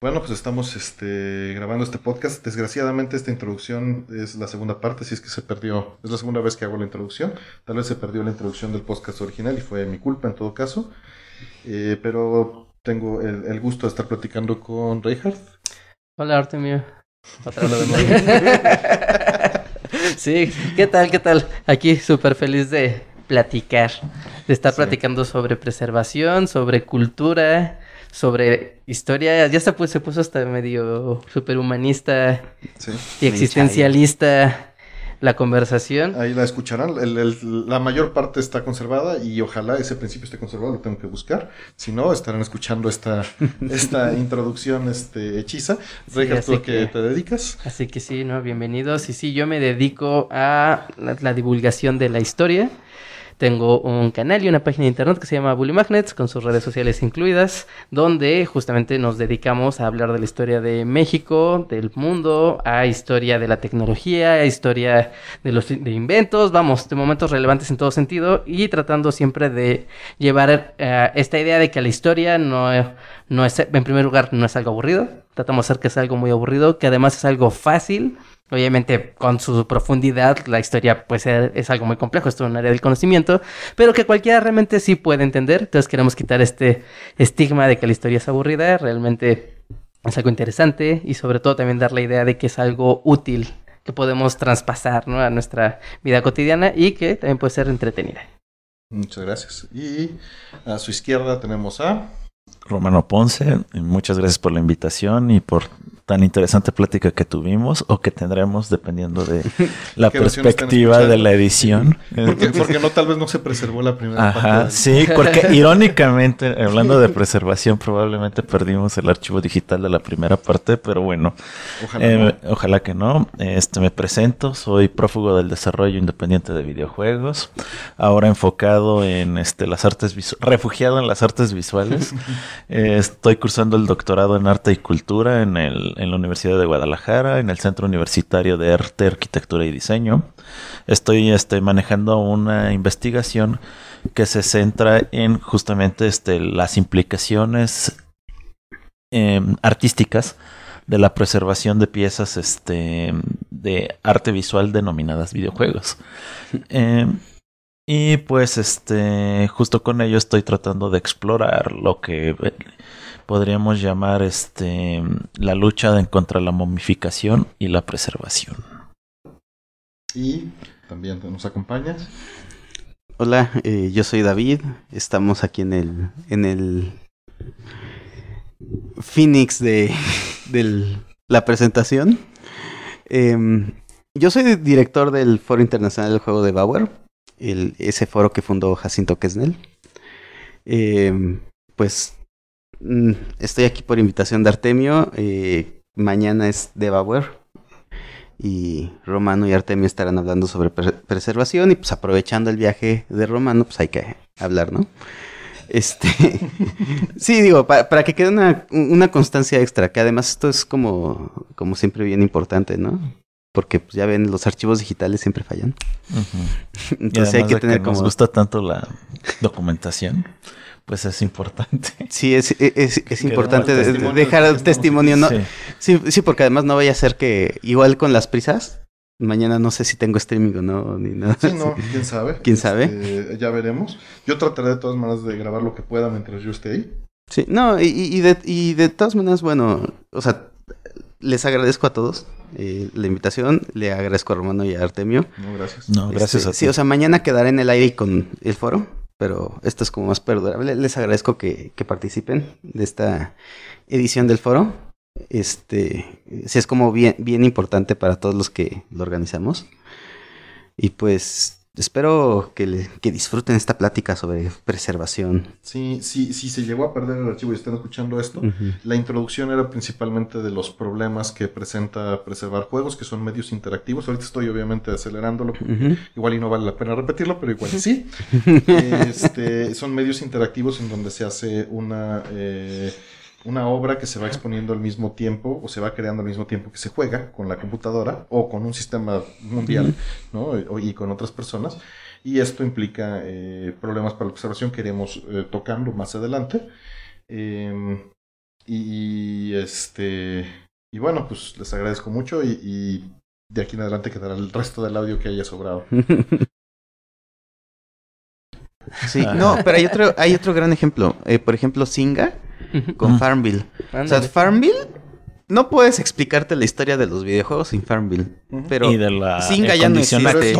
Bueno, pues estamos este, grabando este podcast. Desgraciadamente esta introducción es la segunda parte, si es que se perdió. Es la segunda vez que hago la introducción. Tal vez se perdió la introducción del podcast original y fue mi culpa en todo caso. Eh, pero tengo el, gusto de estar platicando con Reinhardt. Hola, Artemio. sí, ¿qué tal? ¿Qué tal? Aquí súper feliz de platicar, de estar platicando sobre preservación, sobre cultura sobre historia. Ya se puso, se puso hasta medio superhumanista y existencialista la conversación. Ahí la escucharán. la mayor parte está conservada y ojalá ese principio esté conservado, lo tengo que buscar. Si no, estarán escuchando esta, esta introducción este, hechiza. Sí, que ¿tú te dedicas? Así que sí, ¿no? bienvenidos. Y sí, yo me dedico a la divulgación de la historia tengo un canal y una página de internet que se llama Bully Magnets, con sus redes sociales incluidas, donde justamente nos dedicamos a hablar de la historia de México, del mundo, a historia de la tecnología, a historia de los inventos, vamos, de momentos relevantes en todo sentido y tratando siempre de llevar eh, esta idea de que la historia no, no es, en primer lugar, no es algo aburrido. Tratamos de hacer que sea algo muy aburrido, que además es algo fácil Obviamente, con su profundidad, la historia pues es algo muy complejo, esto es un área del conocimiento, pero que cualquiera realmente sí puede entender. Entonces queremos quitar este estigma de que la historia es aburrida, realmente es algo interesante y sobre todo también dar la idea de que es algo útil que podemos traspasar a nuestra vida cotidiana y que también puede ser entretenida. Muchas gracias. Y a su izquierda tenemos a... Romano Ponce, muchas gracias por la invitación y por tan interesante plática que tuvimos o que tendremos dependiendo de la perspectiva de la edición. Porque, no, tal vez no se preservó la primera parte Sí, porque irónicamente, hablando de preservación, probablemente perdimos el archivo digital de la primera parte, pero bueno, em, ojalá, que no. Este, me presento, soy prófugo del desarrollo independiente de videojuegos, ahora enfocado en este, las artes visuales, refugiado en las artes visuales. estoy cursando el doctorado en arte y cultura en el en la Universidad de Guadalajara, en el Centro Universitario de Arte, Arquitectura y Diseño. Estoy este, manejando una investigación que se centra en justamente este, las implicaciones em, artísticas de la preservación de piezas este, de arte visual denominadas videojuegos. Em, y pues este, justo con ello estoy tratando de explorar lo que podríamos llamar este la lucha contra la momificación y la preservación. Y también nos acompañas. Hola, eh, yo soy David. Estamos aquí en el en el Phoenix de la presentación. Em, yo soy director del Foro Internacional del Juego de Bauer, el, ese foro que fundó Jacinto Kesnel. Em, pues Mm, estoy aquí por invitación de Artemio. Eh, mañana es de Bauer. Y Romano y Artemio estarán hablando sobre preservación. Y pues aprovechando el viaje de Romano, pues hay que hablar, ¿no? Este. sí, digo, para, que quede una, constancia extra, que además esto es como, como siempre bien importante, ¿no? Porque pues, ya ven, los archivos digitales siempre fallan. Entonces hay que tener como. Nos gusta tanto la documentación pues es importante. Sí, es, e, es, importante dejar el testimonio. Sí. sí. porque además no vaya a ser que igual con las prisas, mañana no sé si tengo streaming o no, ni nada. Sí, no, quién sabe. ¿Quién sabe? Este, ya veremos. Yo trataré de todas maneras de grabar lo que pueda mientras yo esté ahí. Sí, no, y, y, de, y de todas maneras, bueno, o sea, les agradezco a todos eh, la invitación. Le agradezco a Romano y a Artemio. No, gracias. No, gracias este, a ti. Sí, o sea, mañana quedaré en el aire con el foro pero esto es como más perdurable. Les agradezco que, que participen de esta edición del foro. Este, sí es como bien, bien importante para todos los que lo organizamos. Y pues espero que, disfruten esta plática sobre preservación. Sí, sí, sí, se llegó a perder el archivo y están escuchando esto. La introducción era principalmente de los problemas que presenta preservar juegos, que son medios interactivos. Ahorita estoy obviamente acelerándolo, igual y no vale la pena repetirlo, pero igual sí. Este, son medios interactivos en donde se hace una... Eh, una obra que se va exponiendo al mismo tiempo o se va creando al mismo tiempo que se juega con la computadora o con un sistema mundial y, con otras personas. Y esto implica eh, problemas para la observación que iremos eh, tocando más adelante. Em, y este y bueno, pues les agradezco mucho y, de aquí en adelante quedará el resto del audio que haya sobrado. Sí, no, pero hay otro, hay otro gran ejemplo. Eh, por ejemplo, Singa con Farmville. O sea, Farmville no puedes explicarte la historia de los videojuegos sin Farmville, pero de no existe.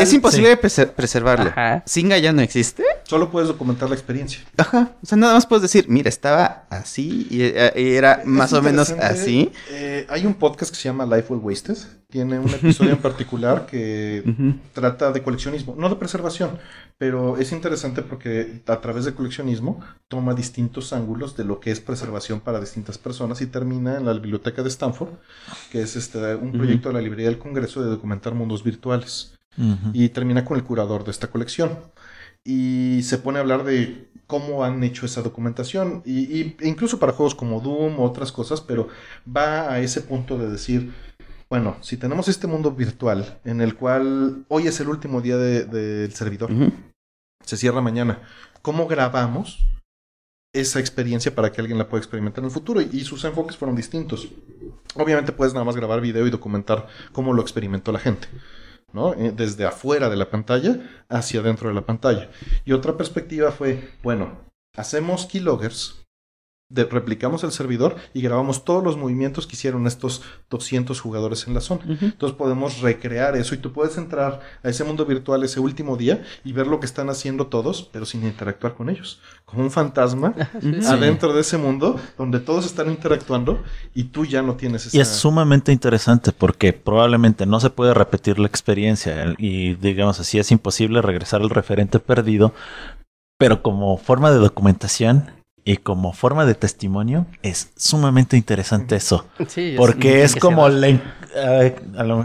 Es, imposible preservarlo. Ajá. Singa ya no existe. Solo puedes documentar la experiencia. Ajá. O sea, nada más puedes decir, mira, estaba así y, eh, era más o menos así. Eh, hay un podcast que se llama Life Well Wasted. Tiene un episodio en particular que trata de coleccionismo, no de preservación, pero es interesante porque a través del coleccionismo toma distintos ángulos de lo que es preservación para distintas personas y termina en la biblioteca de Stanford, que es este, un proyecto de la librería del Congreso de documentar mundos virtuales. Y termina con el curador de esta colección. Y se pone a hablar de cómo han hecho esa documentación, y, incluso para juegos como Doom, otras cosas, pero va a ese punto de decir, bueno, si tenemos este mundo virtual en el cual hoy es el último día del de, servidor, se cierra mañana. ¿Cómo grabamos esa experiencia para que alguien la pueda experimentar en el futuro? Y, sus enfoques fueron distintos. Obviamente puedes nada más grabar video y documentar cómo lo experimentó la gente. ¿no? Eh, desde afuera de la pantalla hacia adentro de la pantalla. Y otra perspectiva fue, bueno, hacemos keyloggers replicamos el servidor y grabamos todos los movimientos que hicieron estos 200 jugadores en la zona. Entonces podemos recrear eso y tú puedes entrar a ese mundo virtual ese último día y ver lo que están haciendo todos, pero sin interactuar con ellos. Como un fantasma adentro de ese mundo donde todos están interactuando y tú ya no tienes esa... Y es sumamente interesante porque probablemente no se puede repetir la experiencia y digamos así es imposible regresar al referente perdido, pero como forma de documentación y como forma de testimonio es sumamente interesante eso. Sí, porque es, como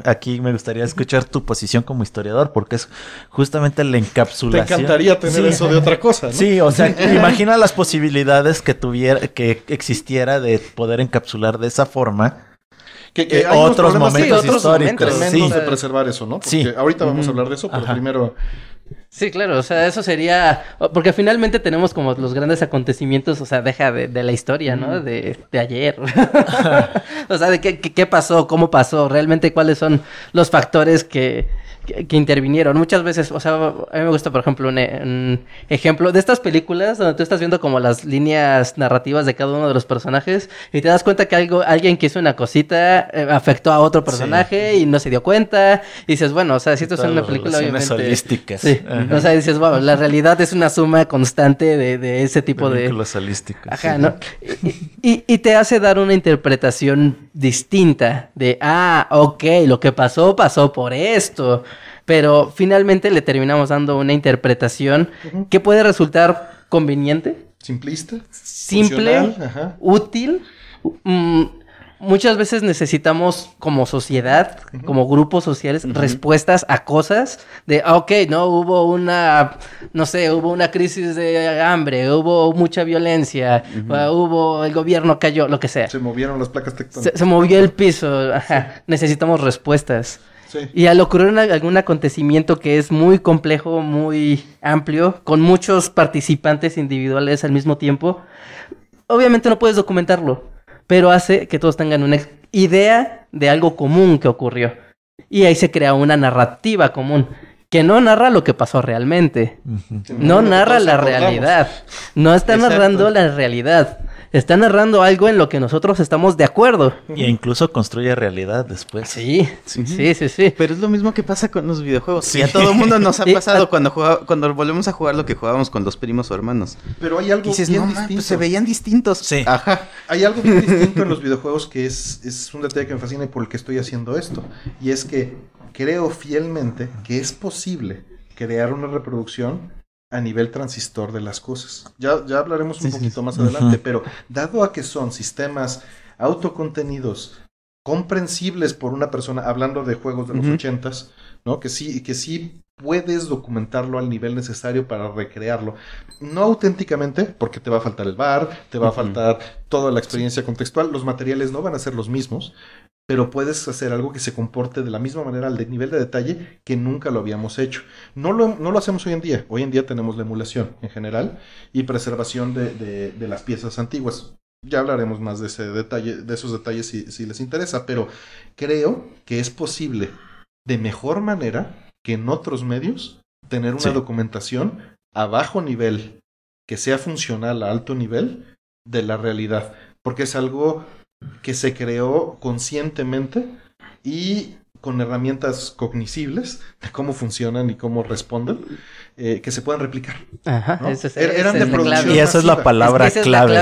aquí me gustaría escuchar tu posición como historiador, porque es justamente la encapsulación. Te encantaría tener eso de otra cosa. ¿no? Sí, o sea, imagina las posibilidades que tuviera, que existiera de poder encapsular de esa forma que, eh, otros, momentos históricos sí. preservar eso, ¿no? Porque sí. ahorita vamos a hablar de eso, pero primero Sí, claro, o sea, eso sería, porque finalmente tenemos como los grandes acontecimientos, o sea, deja de, la historia, ¿no? De, ayer. o sea, de qué, qué pasó, cómo pasó, realmente cuáles son los factores que, que, intervinieron. Muchas veces, o sea, a mí me gusta, por ejemplo, un, ejemplo de estas películas donde tú estás viendo como las líneas narrativas de cada uno de los personajes y te das cuenta que algo, alguien que hizo una cosita eh, afectó a otro personaje y no se dio cuenta. Y dices, bueno, o sea, si esto es una película, obviamente. Sí. O sea, dices, bueno, la realidad es una suma constante de, de ese tipo de. películas holísticas. Ajá, ¿no? y, y te hace dar una interpretación distinta de, ah, ok, lo que pasó, pasó por esto pero finalmente le terminamos dando una interpretación que puede resultar conveniente. Simplista. Simple, útil. Mm, muchas veces necesitamos como sociedad, como grupos sociales, respuestas a cosas de, ah, ok, no hubo una, no sé, hubo una crisis de hambre, hubo mucha violencia, ah, hubo, el gobierno cayó, lo que sea. Se movieron las placas tectónicas. Se, movió el piso, necesitamos respuestas. Y al ocurrir algún acontecimiento que es muy complejo, muy amplio, con muchos participantes individuales al mismo tiempo, obviamente no puedes documentarlo, pero hace que todos tengan una idea de algo común que ocurrió. Y ahí se crea una narrativa común que no narra lo que pasó realmente. No narra la realidad. No está narrando la realidad está narrando algo en lo que nosotros estamos de acuerdo. Y incluso construye realidad después. Sí, sí, sí, sí. Pero es lo mismo que pasa con los videojuegos. Sí. Y a todo mundo nos ha pasado cuando, cuando volvemos a jugar lo que jugábamos con los primos o hermanos. Pero hay algo que se veían distintos. Sí. Ajá. Hay algo bien distinto en los videojuegos que es, es un detalle que me fascina y por el que estoy haciendo esto. Y es que creo fielmente que es posible crear una reproducción a nivel transistor de las cosas. Ya, ya hablaremos un poquito más adelante, pero dado a que son sistemas autocontenidos comprensibles por una persona, hablando de juegos de los ochentas, ¿no? Que sí, que sí puedes documentarlo al nivel necesario para recrearlo. No auténticamente, porque te va a faltar el bar, te va a faltar toda la experiencia contextual, los materiales no van a ser los mismos, pero puedes hacer algo que se comporte de la misma manera, al nivel de detalle que nunca lo habíamos hecho. No lo, no lo hacemos hoy en día. Hoy en día tenemos la emulación en general y preservación de, las piezas antiguas. Ya hablaremos más de ese detalle, de esos detalles si, si les interesa, pero creo que es posible de mejor manera que en otros medios tener una documentación a bajo nivel que sea funcional a alto nivel de la realidad, porque es algo que se creó conscientemente y con herramientas cognizibles de cómo funcionan y cómo responden, eh, que se puedan replicar. Ajá, er-, eran Y esa es la palabra clave,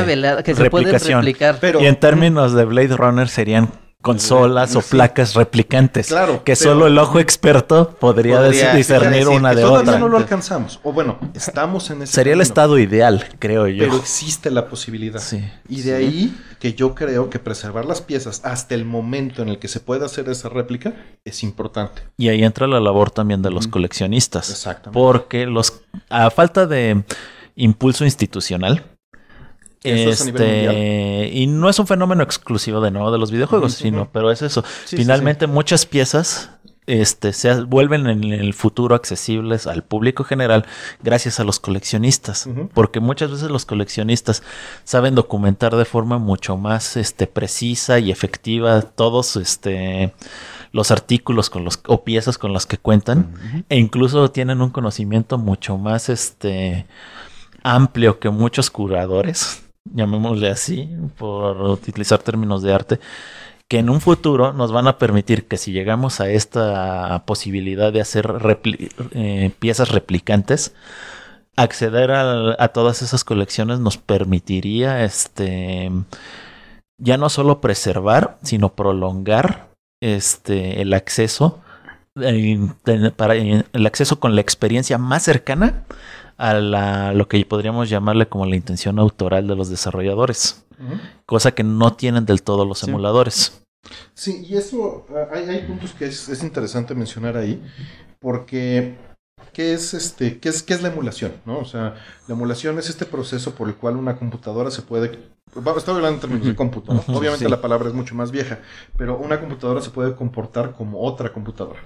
que replicación. Se puede replicar. y en términos de Blade Runner serían consolas o placas replicantes. Claro, que solo el ojo experto podría, discernir una de otra. Todavía no lo alcanzamos. O bueno, estamos en ese. Sería el estado ideal, creo yo. Pero existe la posibilidad. Sí. Y de ahí que yo creo que preservar las piezas hasta el momento en el que se pueda hacer esa réplica es importante. Y ahí entra la labor también de los coleccionistas. Exactamente. Porque los a falta de impulso institucional este, y no es un fenómeno exclusivo de nuevo de los videojuegos, sino, pero es eso. Finalmente, muchas piezas este, se vuelven en el futuro accesibles al público general gracias a los coleccionistas, porque muchas veces los coleccionistas saben documentar de forma mucho más este, precisa y efectiva todos este, los artículos con los, o piezas con las que cuentan e incluso tienen un conocimiento mucho más este, amplio que muchos curadores llamémosle así, por utilizar términos de arte, que en un futuro nos van a permitir que si llegamos a esta posibilidad de hacer eh, piezas replicantes, acceder a, todas esas colecciones nos permitiría este ya no solo preservar, sino prolongar este el acceso eh, para el acceso con la experiencia más cercana a lo que podríamos llamarle como la intención autoral de los desarrolladores, cosa que no tienen del todo los emuladores. Sí, y eso, hay, puntos que es, interesante mencionar ahí, porque ¿qué es, este, qué es, la emulación? ¿no? O sea, la emulación es este proceso por el cual una computadora se puede... Estoy hablando en términos de cómputo, obviamente la palabra es mucho más vieja, pero una computadora se puede comportar como otra computadora.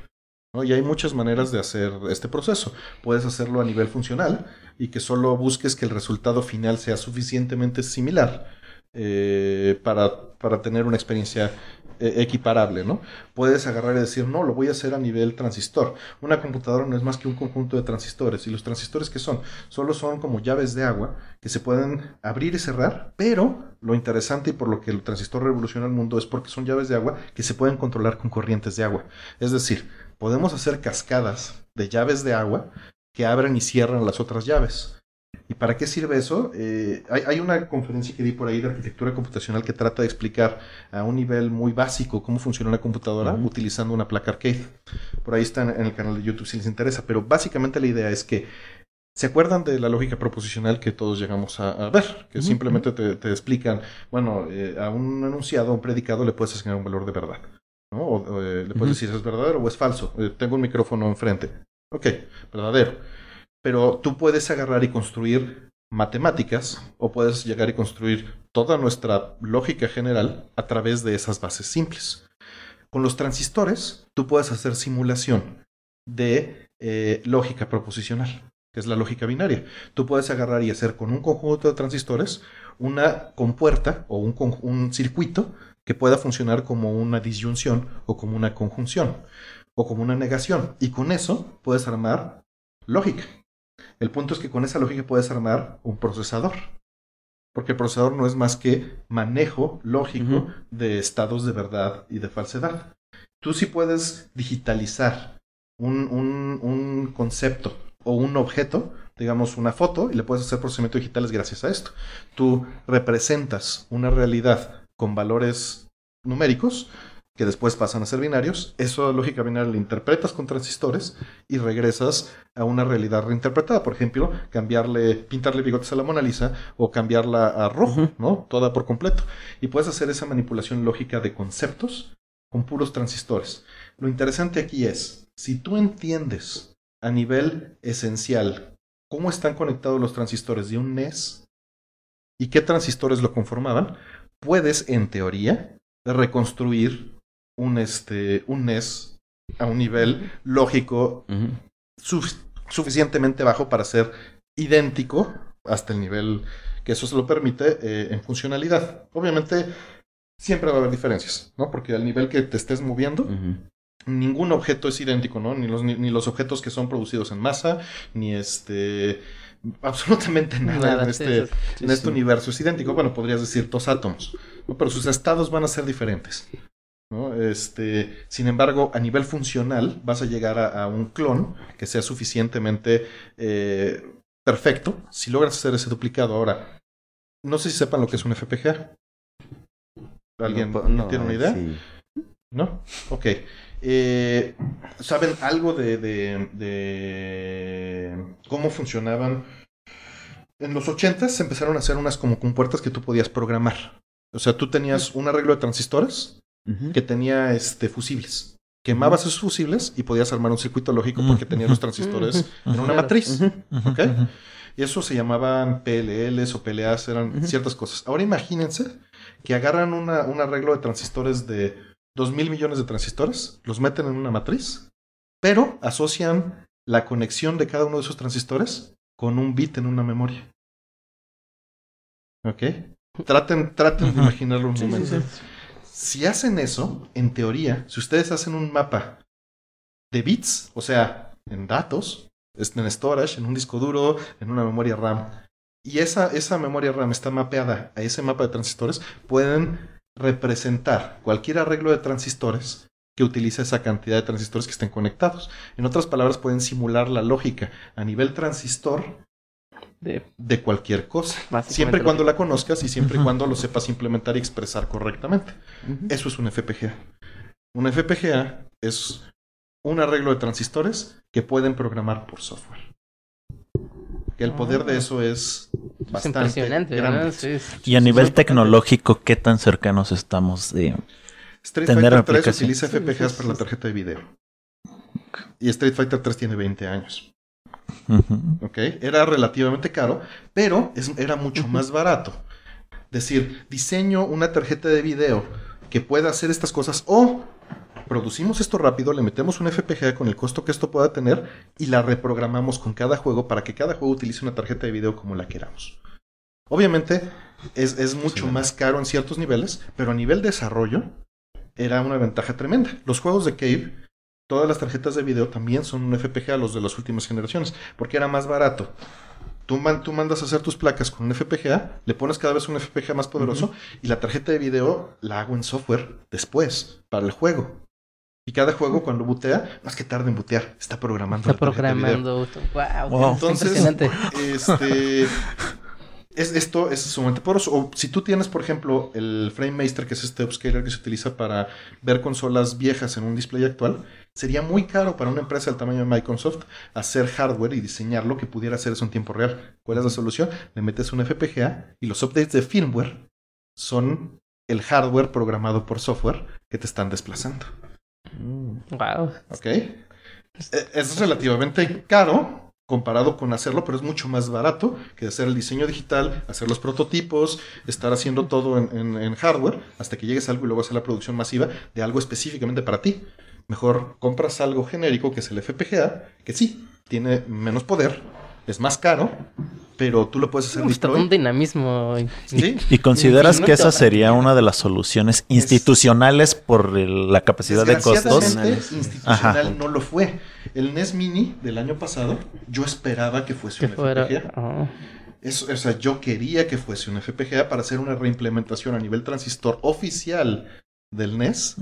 Y hay muchas maneras de hacer este proceso. Puedes hacerlo a nivel funcional y que solo busques que el resultado final sea suficientemente similar eh, para, tener una experiencia eh, equiparable, ¿no? Puedes agarrar y decir, no, lo voy a hacer a nivel transistor. Una computadora no es más que un conjunto de transistores. ¿Y los transistores qué son? Solo son como llaves de agua que se pueden abrir y cerrar, pero lo interesante y por lo que el transistor revoluciona el mundo es porque son llaves de agua que se pueden controlar con corrientes de agua. Es decir, podemos hacer cascadas de llaves de agua que abren y cierran las otras llaves. ¿Y para qué sirve eso? Eh, hay, una conferencia que di por ahí de arquitectura computacional que trata de explicar a un nivel muy básico cómo funciona una computadora utilizando una placa arcade. Por ahí está en, el canal de YouTube si les interesa. Pero básicamente la idea es que ¿Se acuerdan de la lógica proposicional que todos llegamos a, ver? Que simplemente te, explican, bueno, eh, a un enunciado, a un predicado le puedes asignar un valor de verdad. O, eh, le puedes decir si ¿es verdadero o es falso? Eh, tengo un micrófono enfrente. Ok, verdadero. Pero tú puedes agarrar y construir matemáticas o puedes llegar y construir toda nuestra lógica general a través de esas bases simples. Con los transistores, tú puedes hacer simulación de eh, lógica proposicional, que es la lógica binaria. Tú puedes agarrar y hacer con un conjunto de transistores una compuerta o un circuito que pueda funcionar como una disyunción o como una conjunción o como una negación. Y con eso puedes armar lógica. El punto es que con esa lógica puedes armar un procesador. Porque el procesador no es más que manejo lógico de estados de verdad y de falsedad. Tú sí puedes digitalizar un, concepto o un objeto, digamos una foto, y le puedes hacer procesamiento digitales gracias a esto. Tú representas una realidad con valores numéricos que después pasan a ser binarios. Eso lógica binaria la interpretas con transistores y regresas a una realidad reinterpretada. Por ejemplo, cambiarle, pintarle bigotes a la Mona Lisa o cambiarla a rojo, ¿no? Toda por completo. Y puedes hacer esa manipulación lógica de conceptos con puros transistores. Lo interesante aquí es, si tú entiendes a nivel esencial cómo están conectados los transistores de un NES y qué transistores lo conformaban, puedes, en teoría, reconstruir un, este, un NES a un nivel lógico suficientemente bajo para ser idéntico hasta el nivel que eso se lo permite eh, en funcionalidad. Obviamente, siempre va a haber diferencias, ¿no? Porque al nivel que te estés moviendo, ningún objeto es idéntico, ¿no? ni los, objetos que son producidos en masa, ni este. absolutamente nada, este, en este, en este universo. Es idéntico, bueno, podrías decir dos átomos, pero sus estados van a ser diferentes. ¿no? Este, sin embargo, a nivel funcional vas a llegar a, un clon que sea suficientemente eh, perfecto si logras hacer ese duplicado. Ahora, no sé si sepan lo que es un FPGA. ¿Alguien no, tiene una idea? ¿No? Ok. Eh, ¿Saben algo de, cómo funcionaban? En los 80 se empezaron a hacer unas como compuertas que tú podías programar. O sea, tú tenías un arreglo de transistores que tenía este, fusibles. Quemabas esos fusibles y podías armar un circuito lógico porque tenía los transistores en una matriz. ¿okay? Y eso se llamaban PLLs o PLAs, eran ciertas cosas. Ahora imagínense que agarran un arreglo de transistores de 2 mil millones de transistores, los meten en una matriz, pero asocian la conexión de cada uno de esos transistores con un bit en una memoria. ¿Ok? Traten, traten de imaginarlo un momento. Si hacen eso, en teoría, si ustedes hacen un mapa de bits, o sea, en datos, en storage, en un disco duro, en una memoria RAM, y esa, esa memoria RAM está mapeada a ese mapa de transistores, pueden representar cualquier arreglo de transistores que utiliza esa cantidad de transistores que estén conectados. En otras palabras, pueden simular la lógica a nivel transistor de, cualquier cosa. Siempre y cuando la conozcas y siempre y cuando lo sepas implementar y expresar correctamente. Eso es un FPGA. Un FPGA es un arreglo de transistores que pueden programar por software el poder de ah. eso es bastante impresionante, grande. y a nivel tecnológico, ¿qué tan cercanos estamos de Street Fighter 3 utiliza FPGAs pues para la tarjeta de video. Y Street Fighter 3 tiene 20 años. Era relativamente caro, pero era mucho más barato. Decir, diseño una tarjeta de video que pueda hacer estas cosas o producimos esto rápido, le metemos un FPGA con el costo que esto pueda tener y la reprogramamos con cada juego para que cada juego utilice una tarjeta de video como la queramos. Obviamente es, mucho más caro en ciertos niveles, pero a nivel desarrollo era una ventaja tremenda. Los juegos de Cave, todas las tarjetas de video también son un FPGA, los de las últimas generaciones, porque era más barato. Tú, tú, mandas a hacer tus placas con un FPGA, le pones cada vez un FPGA más poderoso y la tarjeta de video la hago en software después, para el juego. Y cada juego cuando butea, más que tarde en butear, está programando. Está programando. Entonces, este, es, esto es sumamente poroso. O si tú tienes, por ejemplo, el Frame Master, que es este upscaler que se utiliza para ver consolas viejas en un display actual, sería muy caro para una empresa del tamaño de Microsoft hacer hardware y diseñar lo que pudiera hacer eso en tiempo real. ¿Cuál es la solución? Le metes un FPGA y los updates de firmware son el hardware programado por software que te están desplazando. Wow. Mm. Ok. E-, es relativamente caro comparado con hacerlo, pero es mucho más barato que hacer el diseño digital, hacer los prototipos, estar haciendo todo en, hardware hasta que llegues a algo y luego hacer la producción masiva de algo específicamente para ti. Mejor compras algo genérico que es el FPGA, que sí, tiene menos poder, es más caro, pero tú lo puedes hacer Uy, un dinamismo. ¿Y, consideras que esa sería una de las soluciones institucionales por la capacidad de costos? institucional no lo fue. El NES Mini del año pasado, yo esperaba que fuese un FPGA. Ah. o sea, yo quería que fuese un FPGA para hacer una reimplementación a nivel transistor oficial del NES.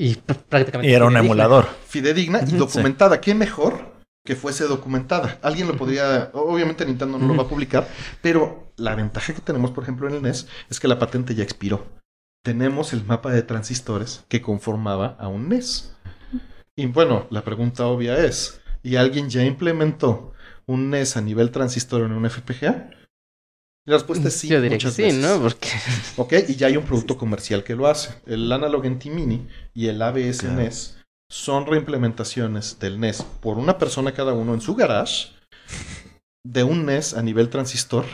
Y prácticamente. Y era un emulador. Fidedigna y documentada. ¿Qué mejor que fuese documentada. Alguien lo podría, obviamente Nintendo no lo va a publicar, pero la ventaja que tenemos, por ejemplo, en el NES es que la patente ya expiró. Tenemos el mapa de transistores que conformaba a un NES. Y bueno, la pregunta obvia es, ¿y alguien ya implementó un NES a nivel transistor en un FPGA? La respuesta es sí, Yo sí, ¿no? Porque... Ok, y ya hay un producto comercial que lo hace. El Analog Enti Mini y el ABS NES son reimplementaciones del NES por una persona cada uno en su garage de un NES a nivel transistor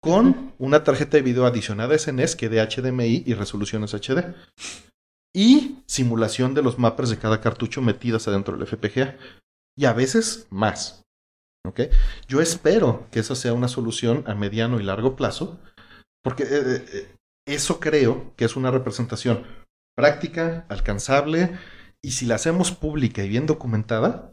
con una tarjeta de video adicionada a ese NES que de HDMI y resoluciones HD. Y simulación de los mappers de cada cartucho metidas adentro del FPGA. Y a veces más. Yo espero que eso sea una solución a mediano y largo plazo, porque eh, eh, eh, eso creo que es una representación práctica, alcanzable, y si la hacemos pública y bien documentada,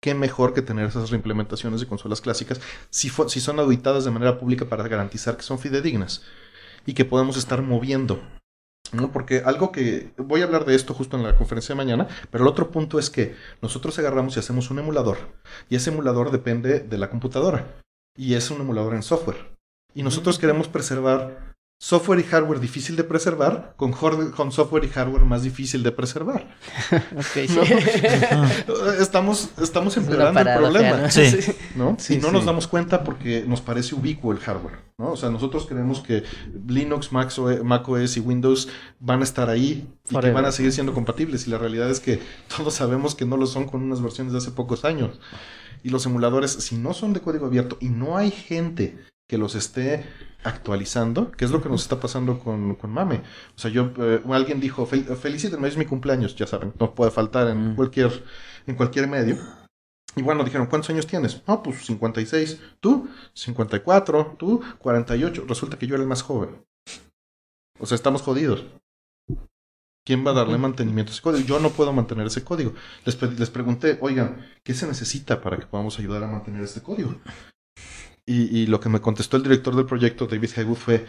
qué mejor que tener esas reimplementaciones de consolas clásicas si, son auditadas de manera pública para garantizar que son fidedignas y que podemos estar moviendo. ¿no? Porque algo que voy a hablar de esto justo en la conferencia de mañana, pero el otro punto es que nosotros agarramos y hacemos un emulador, y ese emulador depende de la computadora, y es un emulador en software. Y nosotros queremos preservar software y hardware difícil de preservar con, software y hardware más difícil de preservar. estamos, estamos empeorando el problema. ¿no? y no nos damos cuenta porque nos parece ubicuo el hardware. O sea, nosotros creemos que Linux, Mac OS, e, y Windows van a estar ahí y van a seguir siendo compatibles. Y la realidad es que todos sabemos que no lo son con unas versiones de hace pocos años. Y los emuladores, si no son de código abierto y no hay gente que los esté actualizando, que es lo que nos está pasando con, Mame. O sea, yo, eh, alguien dijo, Fel es mi cumpleaños, ya saben, no puede faltar en, cualquier, en cualquier medio. Y bueno, dijeron, ¿cuántos años tienes? No, pues 56, tú 54, tú 48. Resulta que yo era el más joven. O sea, estamos jodidos. ¿Quién va a darle mantenimiento a ese código? Yo no puedo mantener ese código. Les, les pregunté, oigan, ¿qué se necesita para que podamos ayudar a mantener este código? Y, lo que me contestó el director del proyecto, David Haywood, fue,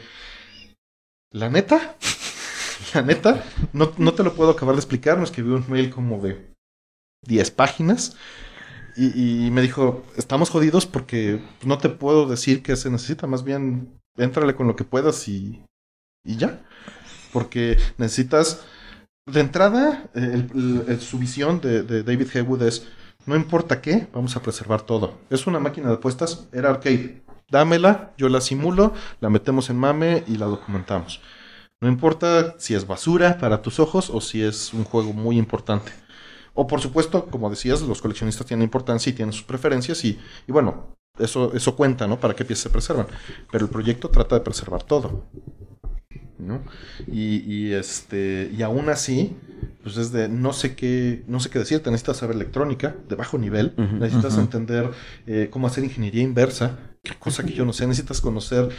¿la neta? ¿La neta? No, no te lo puedo acabar de explicar. Me escribió un mail como de 10 páginas. Y, me dijo, estamos jodidos porque no te puedo decir qué se necesita, más bien, éntrale con lo que puedas y, y ya. Porque necesitas, de entrada, su visión de, de David Haywood es, no importa qué, vamos a preservar todo. Es una máquina de apuestas, era arcade. Dámela, yo la simulo, la metemos en mame y la documentamos. No importa si es basura para tus ojos o si es un juego muy importante. O por supuesto, como decías, los coleccionistas tienen importancia y tienen sus preferencias y, bueno, eso, eso cuenta, ¿no? Para qué piezas se preservan. Pero el proyecto trata de preservar todo. ¿no? Y, y, este, y aún así, pues es de no sé qué, no sé qué decirte, necesitas saber electrónica de bajo nivel, necesitas entender eh, cómo hacer ingeniería inversa, cosa que yo no sé. Necesitas conocer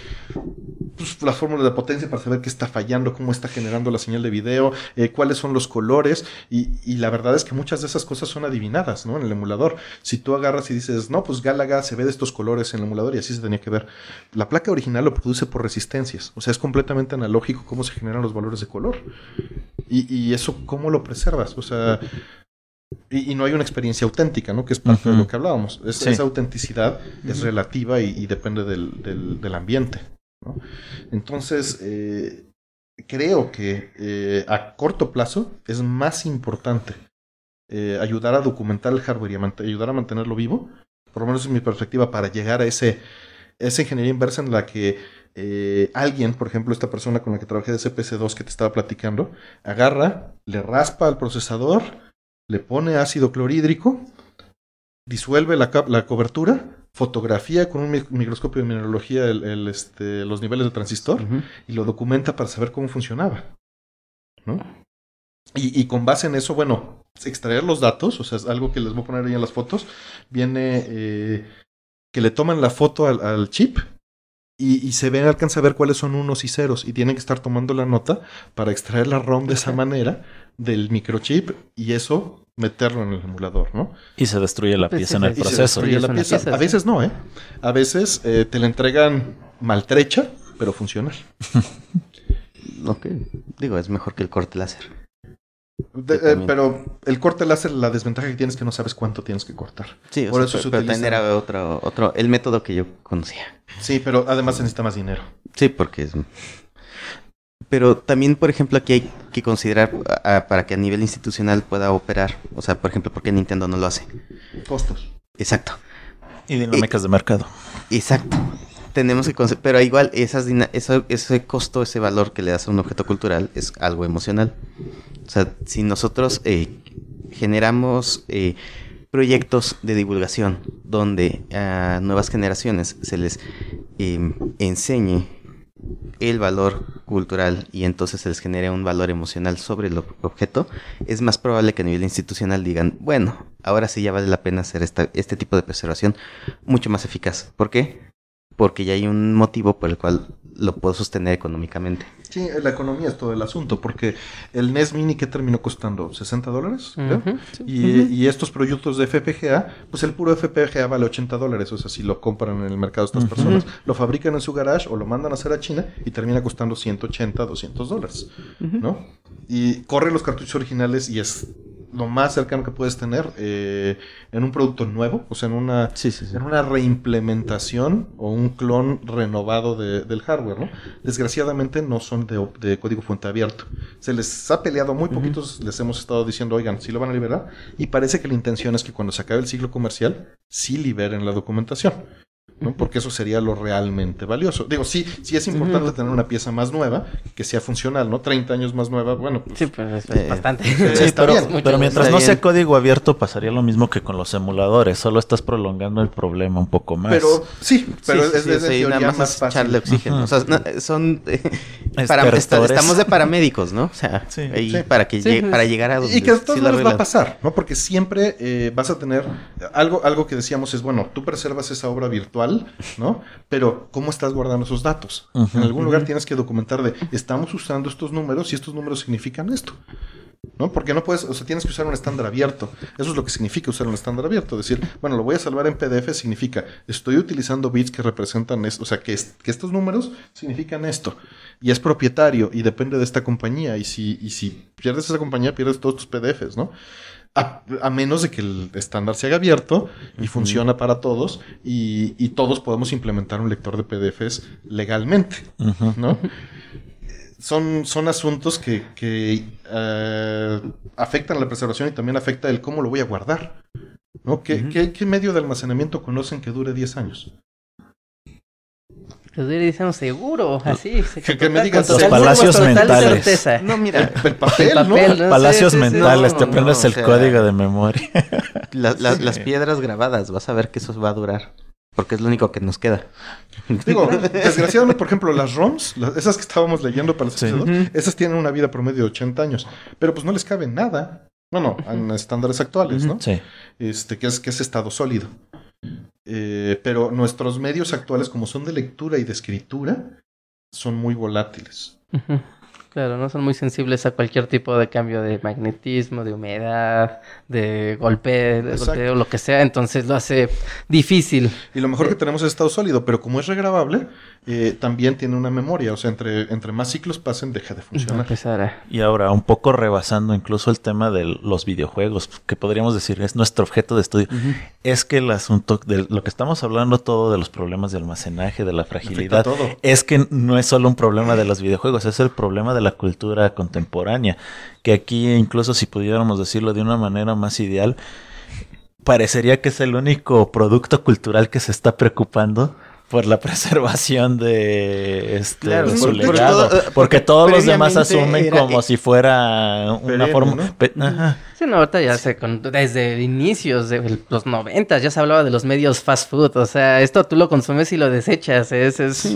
pues, la fórmula de potencia para saber qué está fallando, cómo está generando la señal de video, eh, cuáles son los colores. Y, la verdad es que muchas de esas cosas son adivinadas, ¿no? En el emulador. Si tú agarras y dices, no, pues Galaga se ve de estos colores en el emulador y así se tenía que ver. La placa original lo produce por resistencias. O sea, es completamente analógico cómo se generan los valores de color. y eso, ¿cómo lo preservas? O sea y, no hay una experiencia auténtica, ¿no? Que es parte de lo que hablábamos. Esa autenticidad es relativa y, depende del, ambiente. Entonces, eh, creo que eh, a corto plazo es más importante eh, ayudar a documentar el hardware y ayudar a mantenerlo vivo, por lo menos en mi perspectiva, para llegar a ese, esa ingeniería inversa en la que alguien, por ejemplo, esta persona con la que trabajé de CPC2 que te estaba platicando, agarra, le raspa al procesador, le pone ácido clorhídrico, disuelve la, la cobertura, fotografía con un microscopio de mineralogía este, los niveles del transistor y lo documenta para saber cómo funcionaba. ¿no? Ah. Y, y, con base en eso, bueno, extraer los datos, o sea, es algo que les voy a poner ahí en las fotos, viene eh, que le toman la foto al, chip y, y, se ven, alcanza a ver cuáles son unos y ceros y tienen que estar tomando la nota para extraer la ROM de esa manera del microchip y eso meterlo en el emulador, ¿no? Y se destruye la pieza en el proceso. la pieza. A veces no, ¿eh? A veces eh, te la entregan maltrecha, pero funcional. ok, digo, es mejor que el corte láser. Eh, pero el corte láser, la desventaja que tienes es que no sabes cuánto tienes que cortar. Sí, Por eso pero, se otro, otro, el método que yo conocía. Sí, pero además se necesita más dinero. Sí, porque es pero también, por ejemplo, aquí hay que considerar para que a nivel institucional pueda operar. O sea, por ejemplo, ¿por qué Nintendo no lo hace? Costos. Exacto. Y eh, dinámicas de mercado. Exacto. Tenemos que pero igual esas ese costo, ese valor que le das a un objeto cultural es algo emocional. O sea, si nosotros eh, generamos eh, proyectos de divulgación donde a nuevas generaciones se les em, enseñe el valor cultural y entonces se les genere un valor emocional sobre el objeto, es más probable que a nivel institucional digan, bueno, ahora sí ya vale la pena hacer este tipo de preservación mucho más eficaz. ¿Por qué? Porque ya hay un motivo por el cual lo puedo sostener económicamente. Sí, la economía es todo el asunto, porque el NES Mini que terminó costando 60 dólares, y, estos productos de FPGA, pues el puro FPGA vale 80 dólares, o sea, si lo compran en el mercado estas personas, lo fabrican en su garage o lo mandan a hacer a China y termina costando 180, 200 dólares, ¿no? Y corre los cartuchos originales y es lo más cercano que puedes tener eh, en un producto nuevo, o sea, en una, En una reimplementación o un clon renovado del hardware, ¿no? Desgraciadamente no son de, código fuente abierto. Se les ha peleado muy poquitos, les hemos estado diciendo, oigan, si lo van a liberar, y parece que la intención es que cuando se acabe el ciclo comercial, sí liberen la documentación. Porque eso sería lo realmente valioso. Digo, sí, sí es importante tener una pieza más nueva que sea funcional, ¿no? 30 años más nueva, bueno, pues, Sí, pues, es eh, bastante. Eh, pero, mientras no sea código abierto pasaría lo mismo que con los emuladores, solo estás prolongando el problema un poco más. Pero sí, pero es, de nada más, oxígeno. son estamos de paramédicos, ¿no? O sea, para que para llegar a Y que todo va a pasar, ¿no? Porque siempre eh, vas a tener algo algo que decíamos es, bueno, tú preservas esa obra virtual ¿no? Pero ¿cómo estás guardando esos datos? en algún lugar tienes que documentar de, estamos usando estos números y estos números significan esto. ¿No? Porque no puedes, o sea, tienes que usar un estándar abierto. Eso es lo que significa usar un estándar abierto. Decir, bueno, lo voy a salvar en PDF significa, estoy utilizando bits que representan esto, o sea, que, que estos números significan esto. Y es propietario y depende de esta compañía. Y si, y si pierdes esa compañía, pierdes todos tus PDFs, ¿no? A, menos de que el estándar se haga abierto y funciona para todos y, todos podemos implementar un lector de PDFs legalmente, Son, asuntos que, que eh, afectan la preservación y también afecta el cómo lo voy a guardar. ¿Qué, qué medio de almacenamiento conocen que dure 10 años? Los dicen seguro, así. que, me digan los eh, palacios mentales. No, mira, el, papel, Palacios mentales, te aprendes el código de memoria. Las piedras grabadas, vas a ver que eso va a durar. Porque es lo único que nos queda. Digo, desgraciadamente, por ejemplo, las ROMs, esas que estábamos leyendo para el esas tienen una vida promedio de 80 años. Pero pues no les cabe nada. Bueno, en estándares actuales, ¿no? Sí. Este, que es, que es estado sólido. Eh, pero nuestros medios actuales, como son de lectura y de escritura, son muy volátiles. Claro, no son muy sensibles a cualquier tipo de cambio de magnetismo, de humedad, de golpe, de lo que sea, entonces lo hace difícil. Y lo mejor que eh, tenemos es estado sólido, pero como es regrabable... Eh, también tiene una memoria. O sea, entre, entre más ciclos pasen, deja de funcionar. y ahora, un poco rebasando incluso el tema de los videojuegos, que podríamos decir es nuestro objeto de estudio, es que el asunto de lo que estamos hablando todo de los problemas de almacenaje, de la fragilidad, es que no es solo un problema de los videojuegos, es el problema de la cultura contemporánea. Que aquí, incluso si pudiéramos decirlo de una manera más ideal, parecería que es el único producto cultural que se está preocupando por la preservación de, este, su legado. Eh, porque todos los demás asumen como eh, si fuera una forma... Sí, no, ahorita ya se... desde inicios de los noventas ya se hablaba de los medios fast food. O sea, esto tú lo consumes y lo desechas. Es, es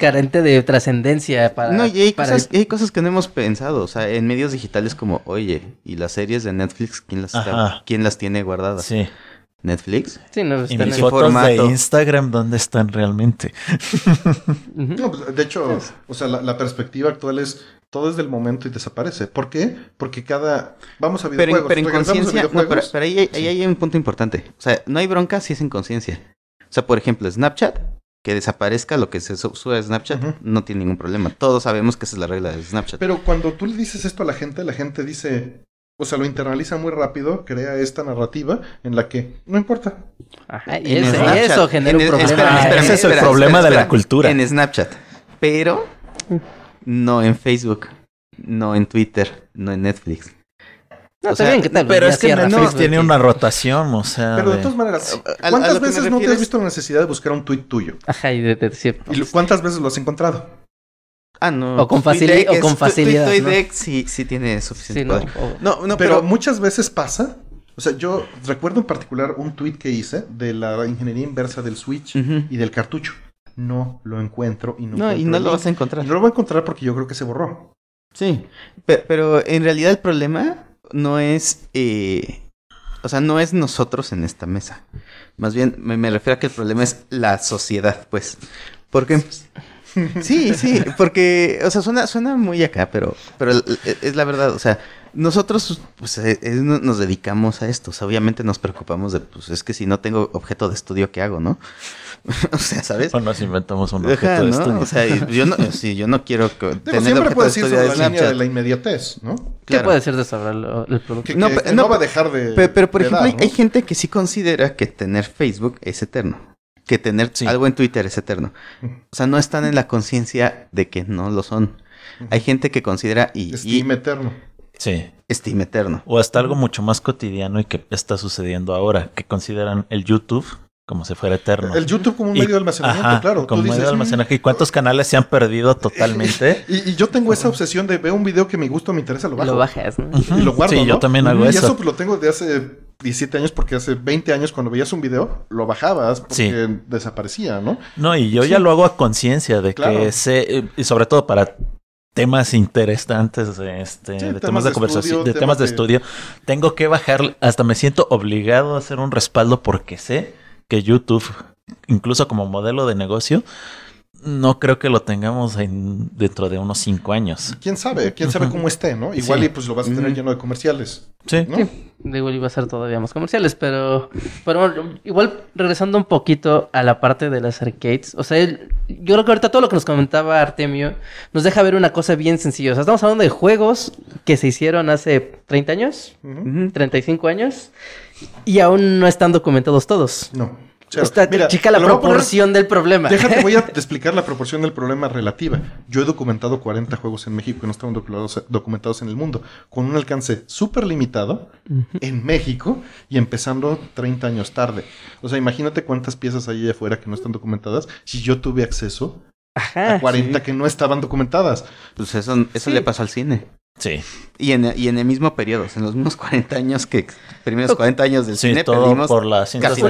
carente de trascendencia para... No, y hay, cosas, que no hemos pensado. O sea, en medios digitales como, oye, y las series de Netflix, ¿quién las, ¿quién las tiene guardadas? Sí. Netflix. Sí, no y mis fotos de Instagram, ¿dónde están realmente? Pues, de hecho, o sea, la, perspectiva actual es todo desde el momento y desaparece. ¿Por qué? Porque cada... Vamos a videojuegos. Pero, en conciencia... pero, ahí, ahí, hay un punto importante. O sea, no hay bronca si es en conciencia. O sea, por ejemplo, Snapchat, que desaparezca lo que se sube a Snapchat, no tiene ningún problema. Todos sabemos que esa es la regla de Snapchat. Pero cuando tú le dices esto a la gente, la gente dice, o sea, lo internaliza muy rápido, crea esta narrativa en la que no importa. Ajá. Ah, y eso genera un problema. Espera, Ese es el problema de la cultura. En Snapchat. Pero no en Facebook, no en Twitter, no en Netflix. No, o sea, bien, que tal, pero es que Netflix tiene una rotación, o sea. Pero de, todas maneras, ¿cuántas veces no te has visto la necesidad de buscar un tuit tuyo? Ajá, y de, de, ¿Y cuántas veces lo has encontrado? Ah, no. O con, facilidad, o con facilidad. Estoy ¿no? sí, tiene suficiente No, no, pero, muchas veces pasa. O sea, yo recuerdo en particular un tweet que hice de la ingeniería inversa del Switch y del cartucho. No lo encuentro y no, y no lo vas a encontrar. no lo voy a encontrar porque yo creo que se borró. Sí, pero, en realidad el problema no es. Eh, o sea, no es nosotros en esta mesa. Más bien me refiero a que el problema es la sociedad, pues. Porque Sí, sí, porque, o sea, suena, suena muy acá, pero, pero e, e, es la verdad, o sea, nosotros pues, eh, eh, nos dedicamos a esto, o sea, obviamente nos preocupamos de, pues es que si no tengo objeto de estudio, ¿qué hago, no? o sea, ¿sabes? O nos inventamos un objeto de estudio. O sea, yo no, si yo no quiero tener siempre puede decir de la de la inmediatez, ¿no? ¿Qué puede ser de saber el, producto? no, no, va a dejar de. Pero, pero por ejemplo, hay gente que sí considera que tener Facebook es eterno que tener algo en Twitter es eterno. O sea, no están en la conciencia de que no lo son. Hay gente que considera y Steam eterno. Sí. Steam eterno. O hasta algo mucho más cotidiano y que está sucediendo ahora, que consideran el YouTube como si fuera eterno. El YouTube como un medio de almacenamiento, claro. Como un medio de mm". almacenaje. ¿Y cuántos canales se han perdido totalmente? y, yo tengo esa obsesión de ver un video que me gusta me interesa, lo bajo. Lo bajas. Y lo guardo, Sí, yo también hago eso. Y eso lo tengo de hace 17 años porque hace 20 años cuando veías un video lo bajabas porque desaparecía, ¿no? No, y yo ya lo hago a conciencia de que sé, y sobre todo para temas interesantes, este, de temas, de, conversación, de temas de estudio, tengo que bajar, hasta me siento obligado a hacer un respaldo porque sé que YouTube, incluso como modelo de negocio, no creo que lo tengamos dentro de unos cinco años. ¿Quién sabe? ¿Quién sabe cómo esté, no? Igual y pues lo vas a tener lleno de comerciales. Sí. Igual iba a ser todavía más comerciales, pero, pero igual regresando un poquito a la parte de las arcades, o sea, yo creo que ahorita todo lo que nos comentaba Artemio nos deja ver una cosa bien sencilla. O sea, estamos hablando de juegos que se hicieron hace 30 años, 35 años, y aún no están documentados todos. No chica la proporción del problema. Déjate, voy a explicar la proporción del problema relativa. Yo he documentado 40 juegos en México que no estaban documentados, en el mundo, con un alcance súper limitado en México y empezando 30 años tarde. O sea, imagínate cuántas piezas hay allá afuera que no están documentadas si yo tuve acceso a 40 que no estaban documentadas. Pues eso, le pasa al cine. Sí. Y en, y en el mismo periodo, en los mismos 40 años que primeros 40 años del sí, cine todo por la casi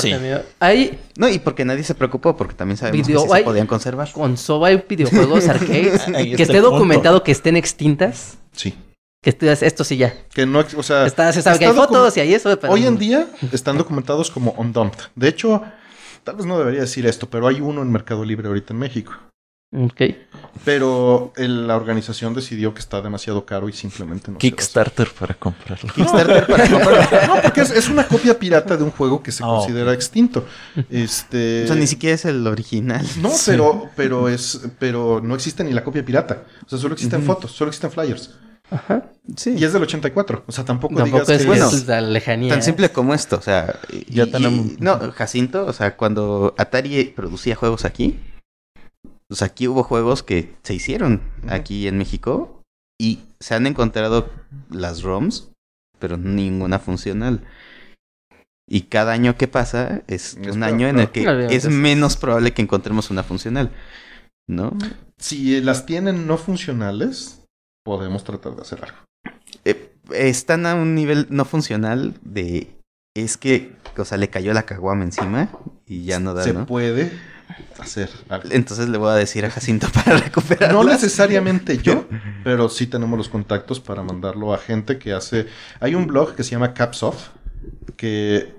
sí. ¿Hay... No, y porque nadie se preocupó porque también sabemos que se podían conservar. Con Soba hay videojuegos arcades que esté documentado que estén extintas. Sí. Que estudias esto sí ya. Que no, o sea, Estás hay fotos y hay eso, Hoy en día están documentados como undumped. De hecho, tal vez no debería decir esto, pero hay uno en Mercado Libre ahorita en México. Ok. Pero la organización decidió que está demasiado caro y simplemente no. Kickstarter para comprarlo. Kickstarter para comprarlo. No, porque es, una copia pirata de un juego que se ah, considera extinto. Este. O sea, ni siquiera es el original. No, pero, pero es, pero no existe ni la copia pirata. O sea, solo existen fotos, solo existen flyers. Ajá. Sí. Y es del 84. O sea, tampoco, digas es, que pues, Tan ¿eh? simple como esto. O sea, ya no, Jacinto, o sea, cuando Atari producía juegos aquí, pues aquí hubo juegos que se hicieron aquí en México y se han encontrado las ROMs, pero ninguna funcional. Y cada año que pasa es un año en el que es menos probable que encontremos una funcional, ¿no? Si las tienen no funcionales, podemos tratar de hacer algo. Eh, están a un nivel no funcional de... Es que, o sea, le cayó la caguama encima y ya no da, Se puede, hacer Entonces le voy a decir a Jacinto para recuperar. No necesariamente yo, pero sí tenemos los contactos para mandarlo a gente que hace. Hay un blog que se llama Caps Off, que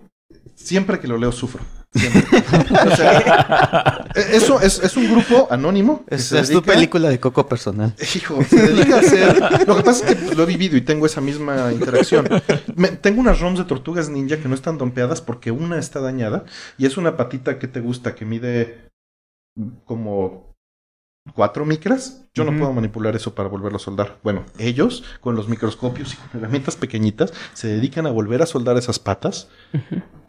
siempre que lo leo sufro. E-, eso es, un grupo anónimo. Es, tu película de coco personal. Hijo, Lo que pasa es que lo he vivido y tengo esa misma interacción. tengo unas ROMs de tortugas ninja que no están dompeadas porque una está dañada y es una patita que te gusta, que mide como cuatro micras. Yo no puedo manipular eso para volverlo a soldar. Bueno, ellos con los microscopios y con herramientas pequeñitas se dedican a volver a soldar esas patas,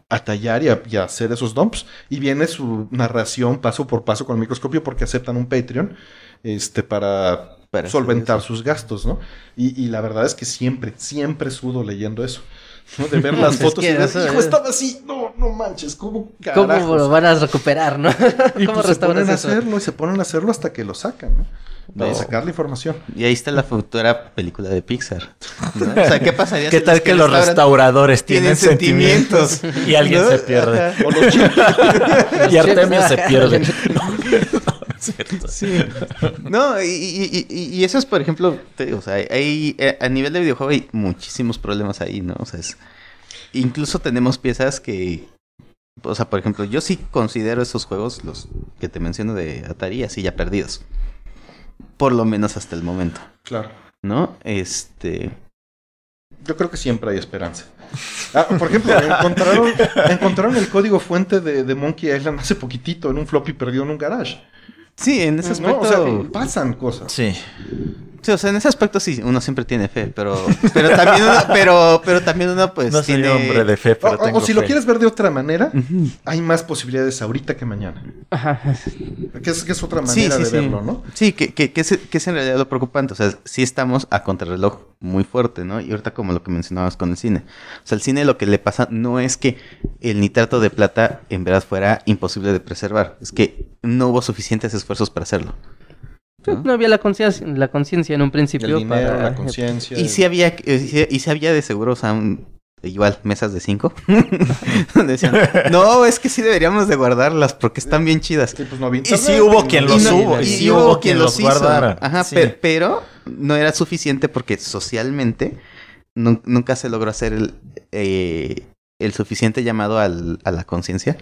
a tallar y a, hacer esos dumps. Y viene su narración paso por paso con el microscopio porque aceptan un Patreon este, para, solventar sus gastos, ¿no? Y, y la verdad es que siempre, siempre sudo leyendo eso. ¿no? De ver las fotos que y decir, hijo, estaba así, no, no manches, ¿cómo carajos? ¿Cómo lo van a recuperar, no? y ¿Cómo pues se ponen a hacerlo y se ponen a hacerlo hasta que lo sacan, ¿eh? ¿no? De sacar la información. Y ahí está la futura película de Pixar. O sea, ¿qué pasaría ¿Qué tal que, los restauradores tienen, sentimientos? y alguien se pierde? y Artemio se pierde. No, y, eso es, por ejemplo, te digo, o sea, eh, a nivel de videojuego hay muchísimos problemas ahí, ¿no? O sea, es, incluso tenemos piezas que, o sea, por ejemplo, yo sí considero esos juegos, los que te menciono de Atari, así ya perdidos. Por lo menos hasta el momento. Claro. ¿No? Este. Yo creo que siempre hay esperanza. Ah, por ejemplo, encontraron, encontraron, el código fuente de, Monkey Island hace poquitito en un floppy perdido en un garage. Sí, en ese aspecto. pasan cosas. Sí. Sí, o sea, en ese aspecto sí, uno siempre tiene fe, pero, pero, también, uno, pero, pero también uno pues tiene... hombre de fe, pero o, si lo quieres ver de otra manera, hay más posibilidades ahorita que mañana. Que es, otra manera sí, de verlo, ¿no? Sí, que, es, que es en realidad lo preocupante. O sea, sí estamos a contrarreloj muy fuerte, ¿no? Y ahorita como lo que mencionabas con el cine. O sea, el cine lo que le pasa no es que el nitrato de plata en verdad fuera imposible de preservar, es que no hubo suficientes esfuerzos para hacerlo. ¿No? había la conciencia la conciencia en un principio. la conciencia. Y si había, eh, y había de seguro, o sea, igual mesas de cinco. no, es que sí deberíamos de guardarlas porque están bien chidas. Pues, y sí hubo quien los hubo. Y, hubo, quien, los hizo. Ajá, pero no era suficiente porque socialmente nunca se logró hacer el, eh, el suficiente llamado a la conciencia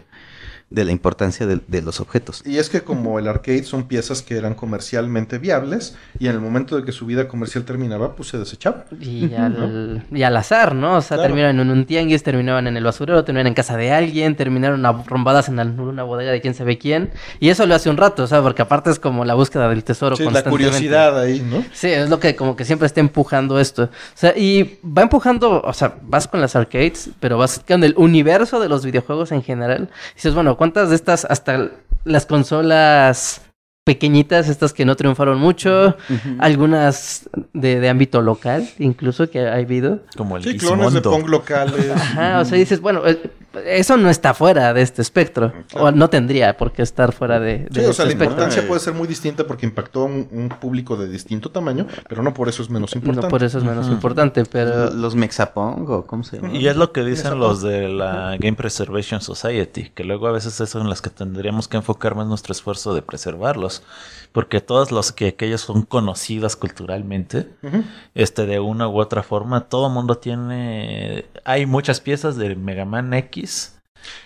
de la importancia de, los objetos. Y es que como el arcade son piezas que eran comercialmente viables y en el momento de que su vida comercial terminaba, pues se desechaba. Y al, al azar, ¿no? O sea, terminaban en un tianguis, terminaban en el basurero, terminaban en casa de alguien, terminaron arrombadas en una bodega de quién sabe quién. Y eso lo hace un rato, o sea, porque aparte es como la búsqueda del tesoro sí, la curiosidad ahí, ¿no? Sí, es lo que como que siempre está empujando esto. O sea, y va empujando, o sea, vas con las arcades, pero vas con el universo de los videojuegos en general. Y dices, bueno, ¿Cuántas de estas hasta las consolas pequeñitas, estas que no triunfaron mucho, algunas de, ámbito local, incluso que ha habido. Como el sí, clones de Pong locales. Ajá, o sea, dices, bueno, eh, eso no está fuera de este espectro. O no tendría por qué estar fuera de, de sí, o sea, este la importancia puede ser muy distinta porque impactó a un, público de distinto tamaño, pero no por eso es menos importante. No por eso es menos importante, pero... Los mexapongo, ¿cómo se llama? Y es lo que dicen los de la Game Preservation Society, que luego a veces es en las que tendríamos que enfocar más nuestro esfuerzo de preservarlos porque todas las que aquellas son conocidas culturalmente, este, de una u otra forma, todo mundo tiene, hay muchas piezas de Mega Man X.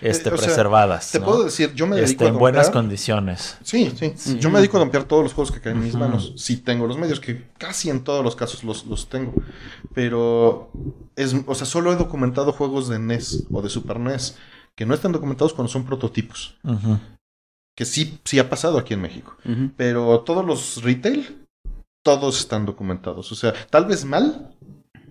Eh, este, preservadas. te puedo decir, yo me dedico este, a En buenas condiciones. Sí, sí, Yo me dedico a ampliar todos los juegos que caen en mis manos. Si sí, tengo los medios, que casi en todos los casos los, los, tengo. Pero, es, o sea, solo he documentado juegos de NES o de Super NES que no están documentados cuando son prototipos que sí, sí ha pasado aquí en México. Pero todos los retail, todos están documentados. O sea, tal vez mal,